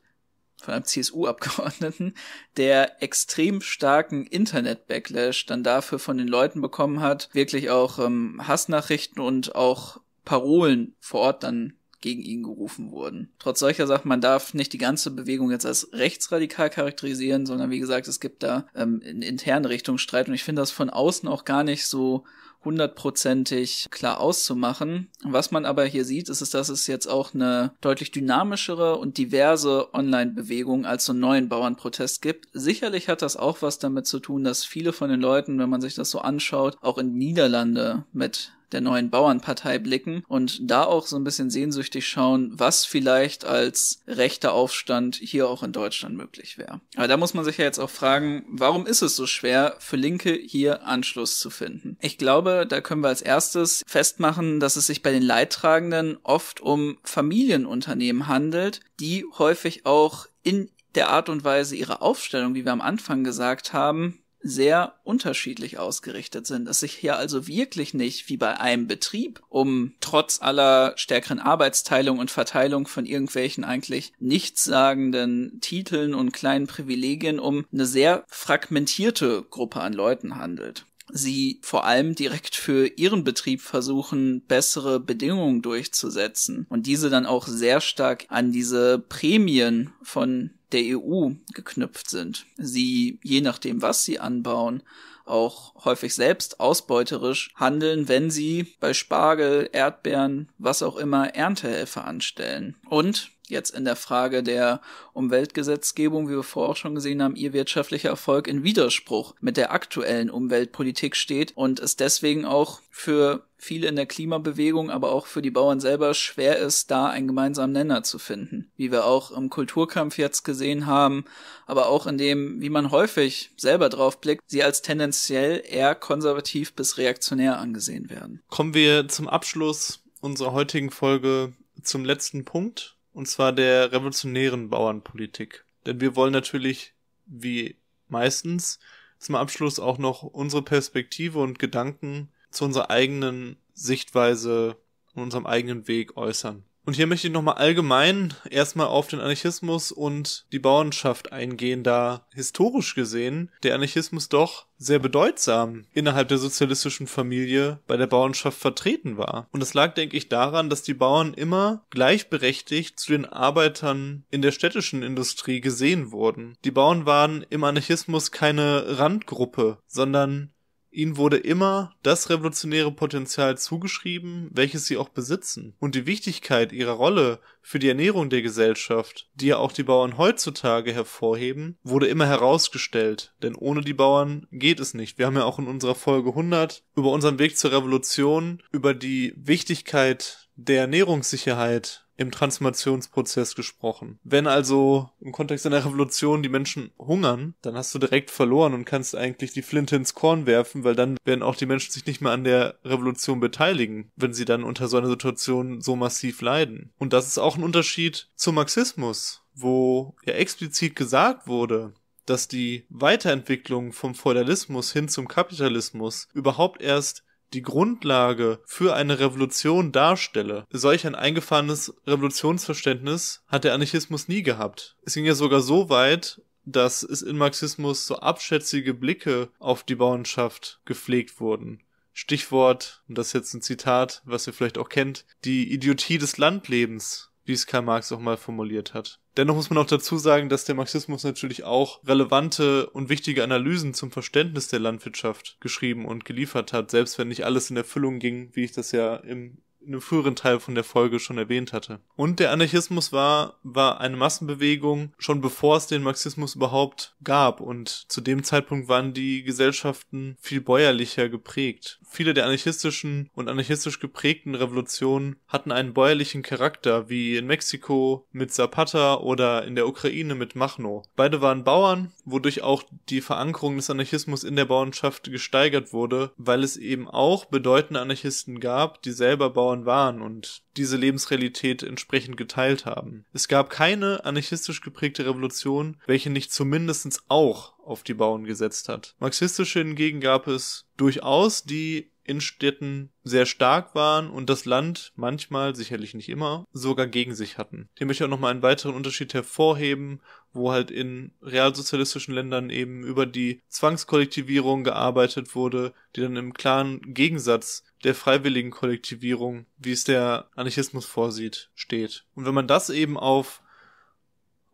von einem CSU-Abgeordneten, der extrem starken Internet-Backlash dann dafür von den Leuten bekommen hat, wirklich auch ähm, Hassnachrichten und auch Parolen vor Ort dann gegen ihn gerufen wurden. Trotz solcher Sachen, man darf nicht die ganze Bewegung jetzt als rechtsradikal charakterisieren, sondern wie gesagt, es gibt da ähm, einen internen Richtungsstreit und ich finde das von außen auch gar nicht so hundertprozentig klar auszumachen. Was man aber hier sieht, ist, dass es jetzt auch eine deutlich dynamischere und diverse Online-Bewegung als so einen neuen Bauernprotest gibt. Sicherlich hat das auch was damit zu tun, dass viele von den Leuten, wenn man sich das so anschaut, auch in Niederlande mit der neuen Bauernpartei blicken und da auch so ein bisschen sehnsüchtig schauen, was vielleicht als rechter Aufstand hier auch in Deutschland möglich wäre. Aber da muss man sich ja jetzt auch fragen, warum ist es so schwer für Linke hier Anschluss zu finden? Ich glaube, da können wir als erstes festmachen, dass es sich bei den Leidtragenden oft um Familienunternehmen handelt, die häufig auch in der Art und Weise ihrer Aufstellung, wie wir am Anfang gesagt haben, sehr unterschiedlich ausgerichtet sind. Es sich hier also wirklich nicht wie bei einem Betrieb um trotz aller stärkeren Arbeitsteilung und Verteilung von irgendwelchen eigentlich nichtssagenden Titeln und kleinen Privilegien um eine sehr fragmentierte Gruppe an Leuten handelt sie vor allem direkt für ihren Betrieb versuchen, bessere Bedingungen durchzusetzen und diese dann auch sehr stark an diese Prämien von der EU geknüpft sind. Sie, je nachdem, was sie anbauen, auch häufig selbst ausbeuterisch handeln, wenn sie bei Spargel, Erdbeeren, was auch immer Erntehelfer anstellen. Und jetzt in der Frage der Umweltgesetzgebung, wie wir vorher auch schon gesehen haben, ihr wirtschaftlicher Erfolg in Widerspruch mit der aktuellen Umweltpolitik steht und es deswegen auch für viele in der Klimabewegung, aber auch für die Bauern selber schwer ist, da einen gemeinsamen Nenner zu finden. Wie wir auch im Kulturkampf jetzt gesehen haben, aber auch in dem, wie man häufig selber drauf blickt, sie als tendenziell eher konservativ bis reaktionär angesehen werden. Kommen wir zum Abschluss unserer heutigen Folge zum letzten Punkt, und zwar der revolutionären Bauernpolitik. Denn wir wollen natürlich, wie meistens, zum Abschluss auch noch unsere Perspektive und Gedanken zu unserer eigenen Sichtweise und unserem eigenen Weg äußern. Und hier möchte ich nochmal allgemein erstmal auf den Anarchismus und die Bauernschaft eingehen, da historisch gesehen der Anarchismus doch sehr bedeutsam innerhalb der sozialistischen Familie bei der Bauernschaft vertreten war. Und es lag, denke ich, daran, dass die Bauern immer gleichberechtigt zu den Arbeitern in der städtischen Industrie gesehen wurden. Die Bauern waren im Anarchismus keine Randgruppe, sondern Ihnen wurde immer das revolutionäre Potenzial zugeschrieben, welches sie auch besitzen, und die Wichtigkeit ihrer Rolle für die Ernährung der Gesellschaft, die ja auch die Bauern heutzutage hervorheben, wurde immer herausgestellt, denn ohne die Bauern geht es nicht. Wir haben ja auch in unserer Folge 100 über unseren Weg zur Revolution, über die Wichtigkeit der Ernährungssicherheit im Transformationsprozess gesprochen. Wenn also im Kontext einer Revolution die Menschen hungern, dann hast du direkt verloren und kannst eigentlich die Flinte ins Korn werfen, weil dann werden auch die Menschen sich nicht mehr an der Revolution beteiligen, wenn sie dann unter so einer Situation so massiv leiden. Und das ist auch ein Unterschied zum Marxismus, wo ja explizit gesagt wurde, dass die Weiterentwicklung vom Feudalismus hin zum Kapitalismus überhaupt erst die Grundlage für eine Revolution darstelle. Solch ein eingefahrenes Revolutionsverständnis hat der Anarchismus nie gehabt. Es ging ja sogar so weit, dass es in Marxismus so abschätzige Blicke auf die Bauernschaft gepflegt wurden. Stichwort, und das ist jetzt ein Zitat, was ihr vielleicht auch kennt, die Idiotie des Landlebens wie es Karl Marx auch mal formuliert hat. Dennoch muss man auch dazu sagen, dass der Marxismus natürlich auch relevante und wichtige Analysen zum Verständnis der Landwirtschaft geschrieben und geliefert hat, selbst wenn nicht alles in Erfüllung ging, wie ich das ja im in einem früheren Teil von der Folge schon erwähnt hatte. Und der Anarchismus war, war eine Massenbewegung schon bevor es den Marxismus überhaupt gab und zu dem Zeitpunkt waren die Gesellschaften viel bäuerlicher geprägt. Viele der anarchistischen und anarchistisch geprägten Revolutionen hatten einen bäuerlichen Charakter, wie in Mexiko mit Zapata oder in der Ukraine mit Machno. Beide waren Bauern, wodurch auch die Verankerung des Anarchismus in der Bauernschaft gesteigert wurde, weil es eben auch bedeutende Anarchisten gab, die selber Bauern Frauen waren und diese Lebensrealität entsprechend geteilt haben. Es gab keine anarchistisch geprägte Revolution, welche nicht zumindest auch auf die Bauern gesetzt hat. Marxistische hingegen gab es durchaus, die in Städten sehr stark waren und das Land manchmal, sicherlich nicht immer, sogar gegen sich hatten. Hier möchte ich auch nochmal einen weiteren Unterschied hervorheben, wo halt in realsozialistischen Ländern eben über die Zwangskollektivierung gearbeitet wurde, die dann im klaren Gegensatz der freiwilligen Kollektivierung, wie es der Anarchismus vorsieht, steht. Und wenn man das eben auf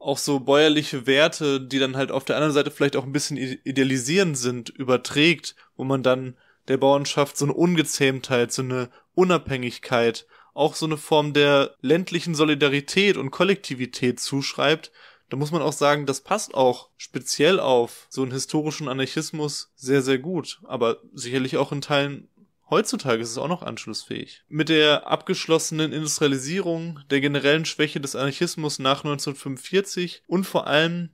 auch so bäuerliche Werte, die dann halt auf der anderen Seite vielleicht auch ein bisschen idealisierend sind, überträgt, wo man dann der Bauernschaft so eine Ungezähmtheit, so eine Unabhängigkeit, auch so eine Form der ländlichen Solidarität und Kollektivität zuschreibt, da muss man auch sagen, das passt auch speziell auf so einen historischen Anarchismus sehr, sehr gut. Aber sicherlich auch in Teilen heutzutage ist es auch noch anschlussfähig. Mit der abgeschlossenen Industrialisierung, der generellen Schwäche des Anarchismus nach 1945 und vor allem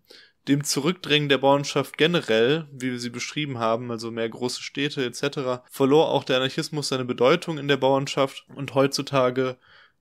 dem Zurückdrängen der Bauernschaft generell, wie wir sie beschrieben haben, also mehr große Städte etc., verlor auch der Anarchismus seine Bedeutung in der Bauernschaft und heutzutage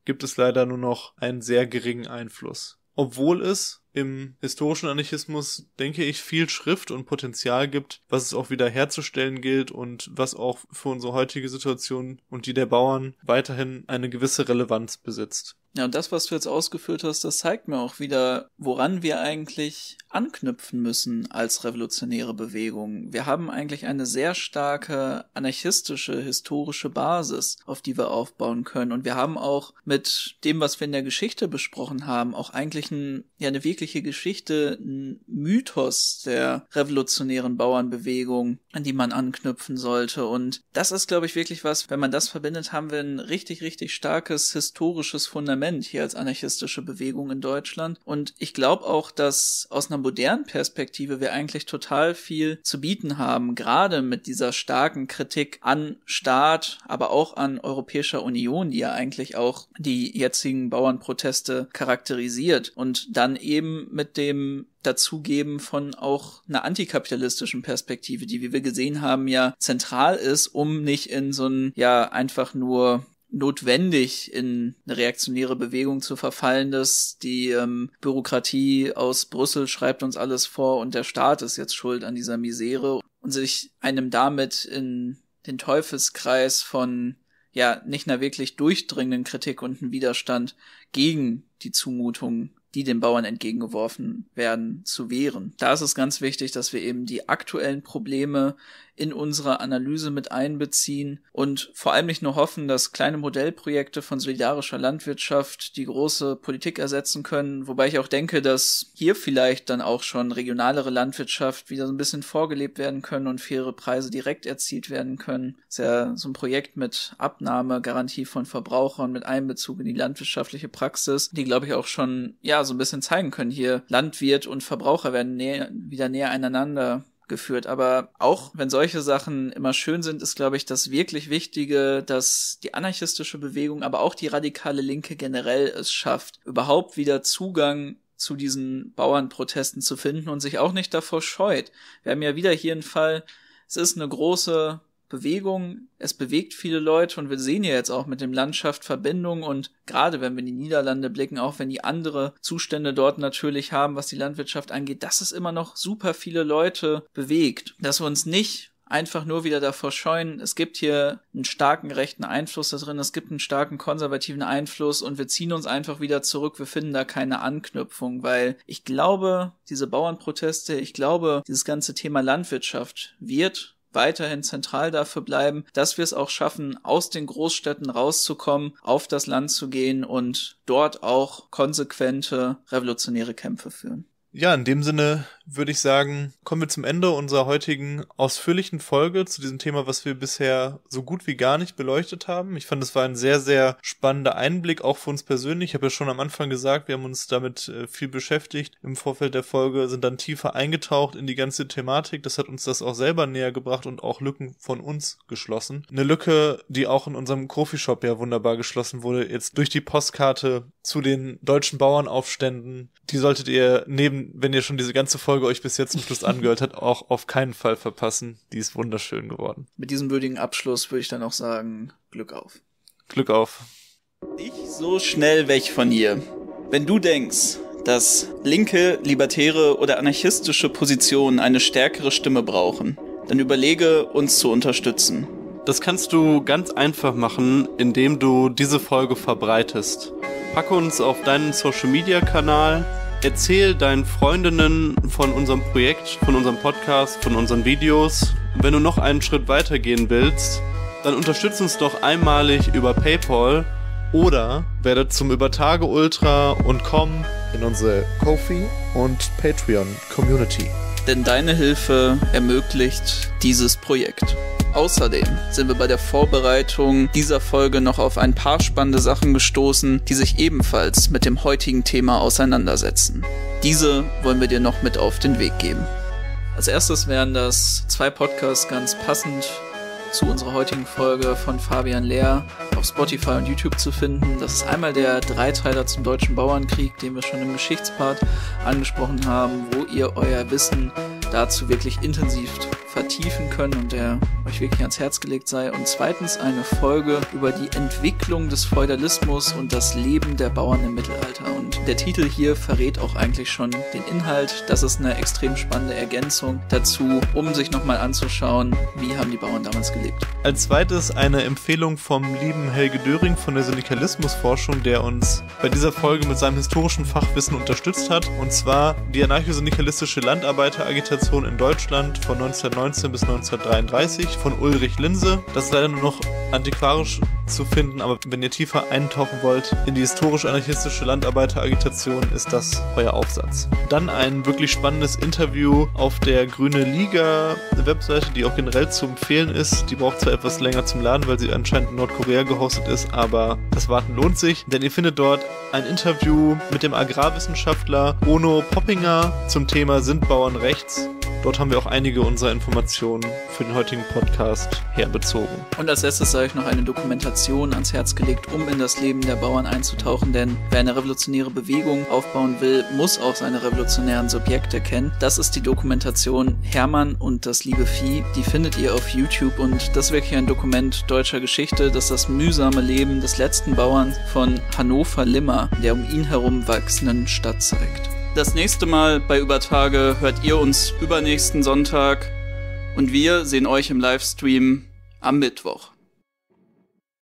gibt es leider nur noch einen sehr geringen Einfluss. Obwohl es im historischen Anarchismus, denke ich, viel Schrift und Potenzial gibt, was es auch wieder herzustellen gilt und was auch für unsere heutige Situation und die der Bauern weiterhin eine gewisse Relevanz besitzt. Ja, und das, was du jetzt ausgeführt hast, das zeigt mir auch wieder, woran wir eigentlich anknüpfen müssen als revolutionäre Bewegung. Wir haben eigentlich eine sehr starke anarchistische, historische Basis, auf die wir aufbauen können. Und wir haben auch mit dem, was wir in der Geschichte besprochen haben, auch eigentlich ein, ja, eine wirkliche Geschichte, ein Mythos der revolutionären Bauernbewegung, an die man anknüpfen sollte. Und das ist, glaube ich, wirklich was, wenn man das verbindet, haben wir ein richtig, richtig starkes historisches Fundament Fundament hier als anarchistische Bewegung in Deutschland. Und ich glaube auch, dass aus einer modernen Perspektive wir eigentlich total viel zu bieten haben, gerade mit dieser starken Kritik an Staat, aber auch an Europäischer Union, die ja eigentlich auch die jetzigen Bauernproteste charakterisiert und dann eben mit dem Dazugeben von auch einer antikapitalistischen Perspektive, die, wie wir gesehen haben, ja zentral ist, um nicht in so ein, ja, einfach nur notwendig, in eine reaktionäre Bewegung zu verfallen dass Die ähm, Bürokratie aus Brüssel schreibt uns alles vor und der Staat ist jetzt schuld an dieser Misere und sich einem damit in den Teufelskreis von ja nicht einer wirklich durchdringenden Kritik und einen Widerstand gegen die Zumutungen, die den Bauern entgegengeworfen werden, zu wehren. Da ist es ganz wichtig, dass wir eben die aktuellen Probleme in unsere Analyse mit einbeziehen und vor allem nicht nur hoffen, dass kleine Modellprojekte von solidarischer Landwirtschaft die große Politik ersetzen können, wobei ich auch denke, dass hier vielleicht dann auch schon regionalere Landwirtschaft wieder so ein bisschen vorgelebt werden können und faire Preise direkt erzielt werden können. Das ist ja so ein Projekt mit Abnahme, Garantie von Verbrauchern, mit Einbezug in die landwirtschaftliche Praxis, die glaube ich auch schon ja so ein bisschen zeigen können, hier Landwirt und Verbraucher werden näher, wieder näher einander geführt. Aber auch wenn solche Sachen immer schön sind, ist, glaube ich, das wirklich Wichtige, dass die anarchistische Bewegung, aber auch die radikale Linke generell es schafft, überhaupt wieder Zugang zu diesen Bauernprotesten zu finden und sich auch nicht davor scheut. Wir haben ja wieder hier einen Fall, es ist eine große Bewegung, es bewegt viele Leute und wir sehen ja jetzt auch mit dem Landschaft Verbindungen und gerade wenn wir in die Niederlande blicken, auch wenn die andere Zustände dort natürlich haben, was die Landwirtschaft angeht, dass es immer noch super viele Leute bewegt, dass wir uns nicht einfach nur wieder davor scheuen, es gibt hier einen starken rechten Einfluss da drin, es gibt einen starken konservativen Einfluss und wir ziehen uns einfach wieder zurück, wir finden da keine Anknüpfung, weil ich glaube, diese Bauernproteste, ich glaube, dieses ganze Thema Landwirtschaft wird weiterhin zentral dafür bleiben, dass wir es auch schaffen, aus den Großstädten rauszukommen, auf das Land zu gehen und dort auch konsequente revolutionäre Kämpfe führen. Ja, in dem Sinne würde ich sagen, kommen wir zum Ende unserer heutigen ausführlichen Folge zu diesem Thema, was wir bisher so gut wie gar nicht beleuchtet haben. Ich fand, es war ein sehr, sehr spannender Einblick, auch für uns persönlich. Ich habe ja schon am Anfang gesagt, wir haben uns damit äh, viel beschäftigt im Vorfeld der Folge, sind dann tiefer eingetaucht in die ganze Thematik. Das hat uns das auch selber näher gebracht und auch Lücken von uns geschlossen. Eine Lücke, die auch in unserem Coffeeshop ja wunderbar geschlossen wurde, jetzt durch die Postkarte zu den deutschen Bauernaufständen. Die solltet ihr neben wenn ihr schon diese ganze Folge euch bis jetzt zum Schluss angehört habt, auch auf keinen Fall verpassen. Die ist wunderschön geworden. Mit diesem würdigen Abschluss würde ich dann auch sagen, Glück auf. Glück auf. Ich so schnell weg von hier. Wenn du denkst, dass linke, libertäre oder anarchistische Positionen eine stärkere Stimme brauchen, dann überlege, uns zu unterstützen. Das kannst du ganz einfach machen, indem du diese Folge verbreitest. Packe uns auf deinen Social-Media-Kanal Erzähl deinen Freundinnen von unserem Projekt, von unserem Podcast, von unseren Videos. Wenn du noch einen Schritt weiter gehen willst, dann unterstützt uns doch einmalig über PayPal oder werde zum Übertage Ultra und komm in unsere Kofi und Patreon Community denn deine Hilfe ermöglicht dieses Projekt. Außerdem sind wir bei der Vorbereitung dieser Folge noch auf ein paar spannende Sachen gestoßen, die sich ebenfalls mit dem heutigen Thema auseinandersetzen. Diese wollen wir dir noch mit auf den Weg geben. Als erstes wären das zwei Podcasts ganz passend zu unserer heutigen Folge von Fabian Lehr auf Spotify und YouTube zu finden. Das ist einmal der Dreiteiler zum Deutschen Bauernkrieg, den wir schon im Geschichtspart angesprochen haben, wo ihr euer Wissen dazu wirklich intensiv vertiefen könnt und der euch wirklich ans Herz gelegt sei. Und zweitens eine Folge über die Entwicklung des Feudalismus und das Leben der Bauern im Mittelalter. Und der Titel hier verrät auch eigentlich schon den Inhalt. Das ist eine extrem spannende Ergänzung dazu, um sich nochmal anzuschauen, wie haben die Bauern damals gelebt erlebt. Als zweites eine Empfehlung vom lieben Helge Döring von der Syndikalismusforschung, der uns bei dieser Folge mit seinem historischen Fachwissen unterstützt hat. Und zwar die anarcho-syndikalistische Landarbeiteragitation in Deutschland von 1919 bis 1933 von Ulrich Linse. Das ist leider nur noch antiquarisch zu finden, aber wenn ihr tiefer eintauchen wollt in die historisch-anarchistische Landarbeiteragitation, ist das euer Aufsatz. Dann ein wirklich spannendes Interview auf der Grüne Liga Webseite, die auch generell zu empfehlen ist. Die braucht zwar etwas länger zum Laden, weil sie anscheinend in Nordkorea gehostet ist, aber das Warten lohnt sich, denn ihr findet dort ein Interview mit dem Agrarwissenschaftler Ono Poppinger zum Thema Sind Bauern rechts? Dort haben wir auch einige unserer Informationen für den heutigen Podcast herbezogen. Und als letztes sei euch noch eine Dokumentation ans Herz gelegt, um in das Leben der Bauern einzutauchen, denn wer eine revolutionäre Bewegung aufbauen will, muss auch seine revolutionären Subjekte kennen. Das ist die Dokumentation Hermann und das liebe Vieh. Die findet ihr auf YouTube und das ist wirklich ein Dokument deutscher Geschichte, das das mühsame Leben des letzten Bauern von Hannover Limmer, der um ihn herum wachsenden Stadt zeigt. Das nächste Mal bei Übertage hört ihr uns übernächsten Sonntag und wir sehen euch im Livestream am Mittwoch.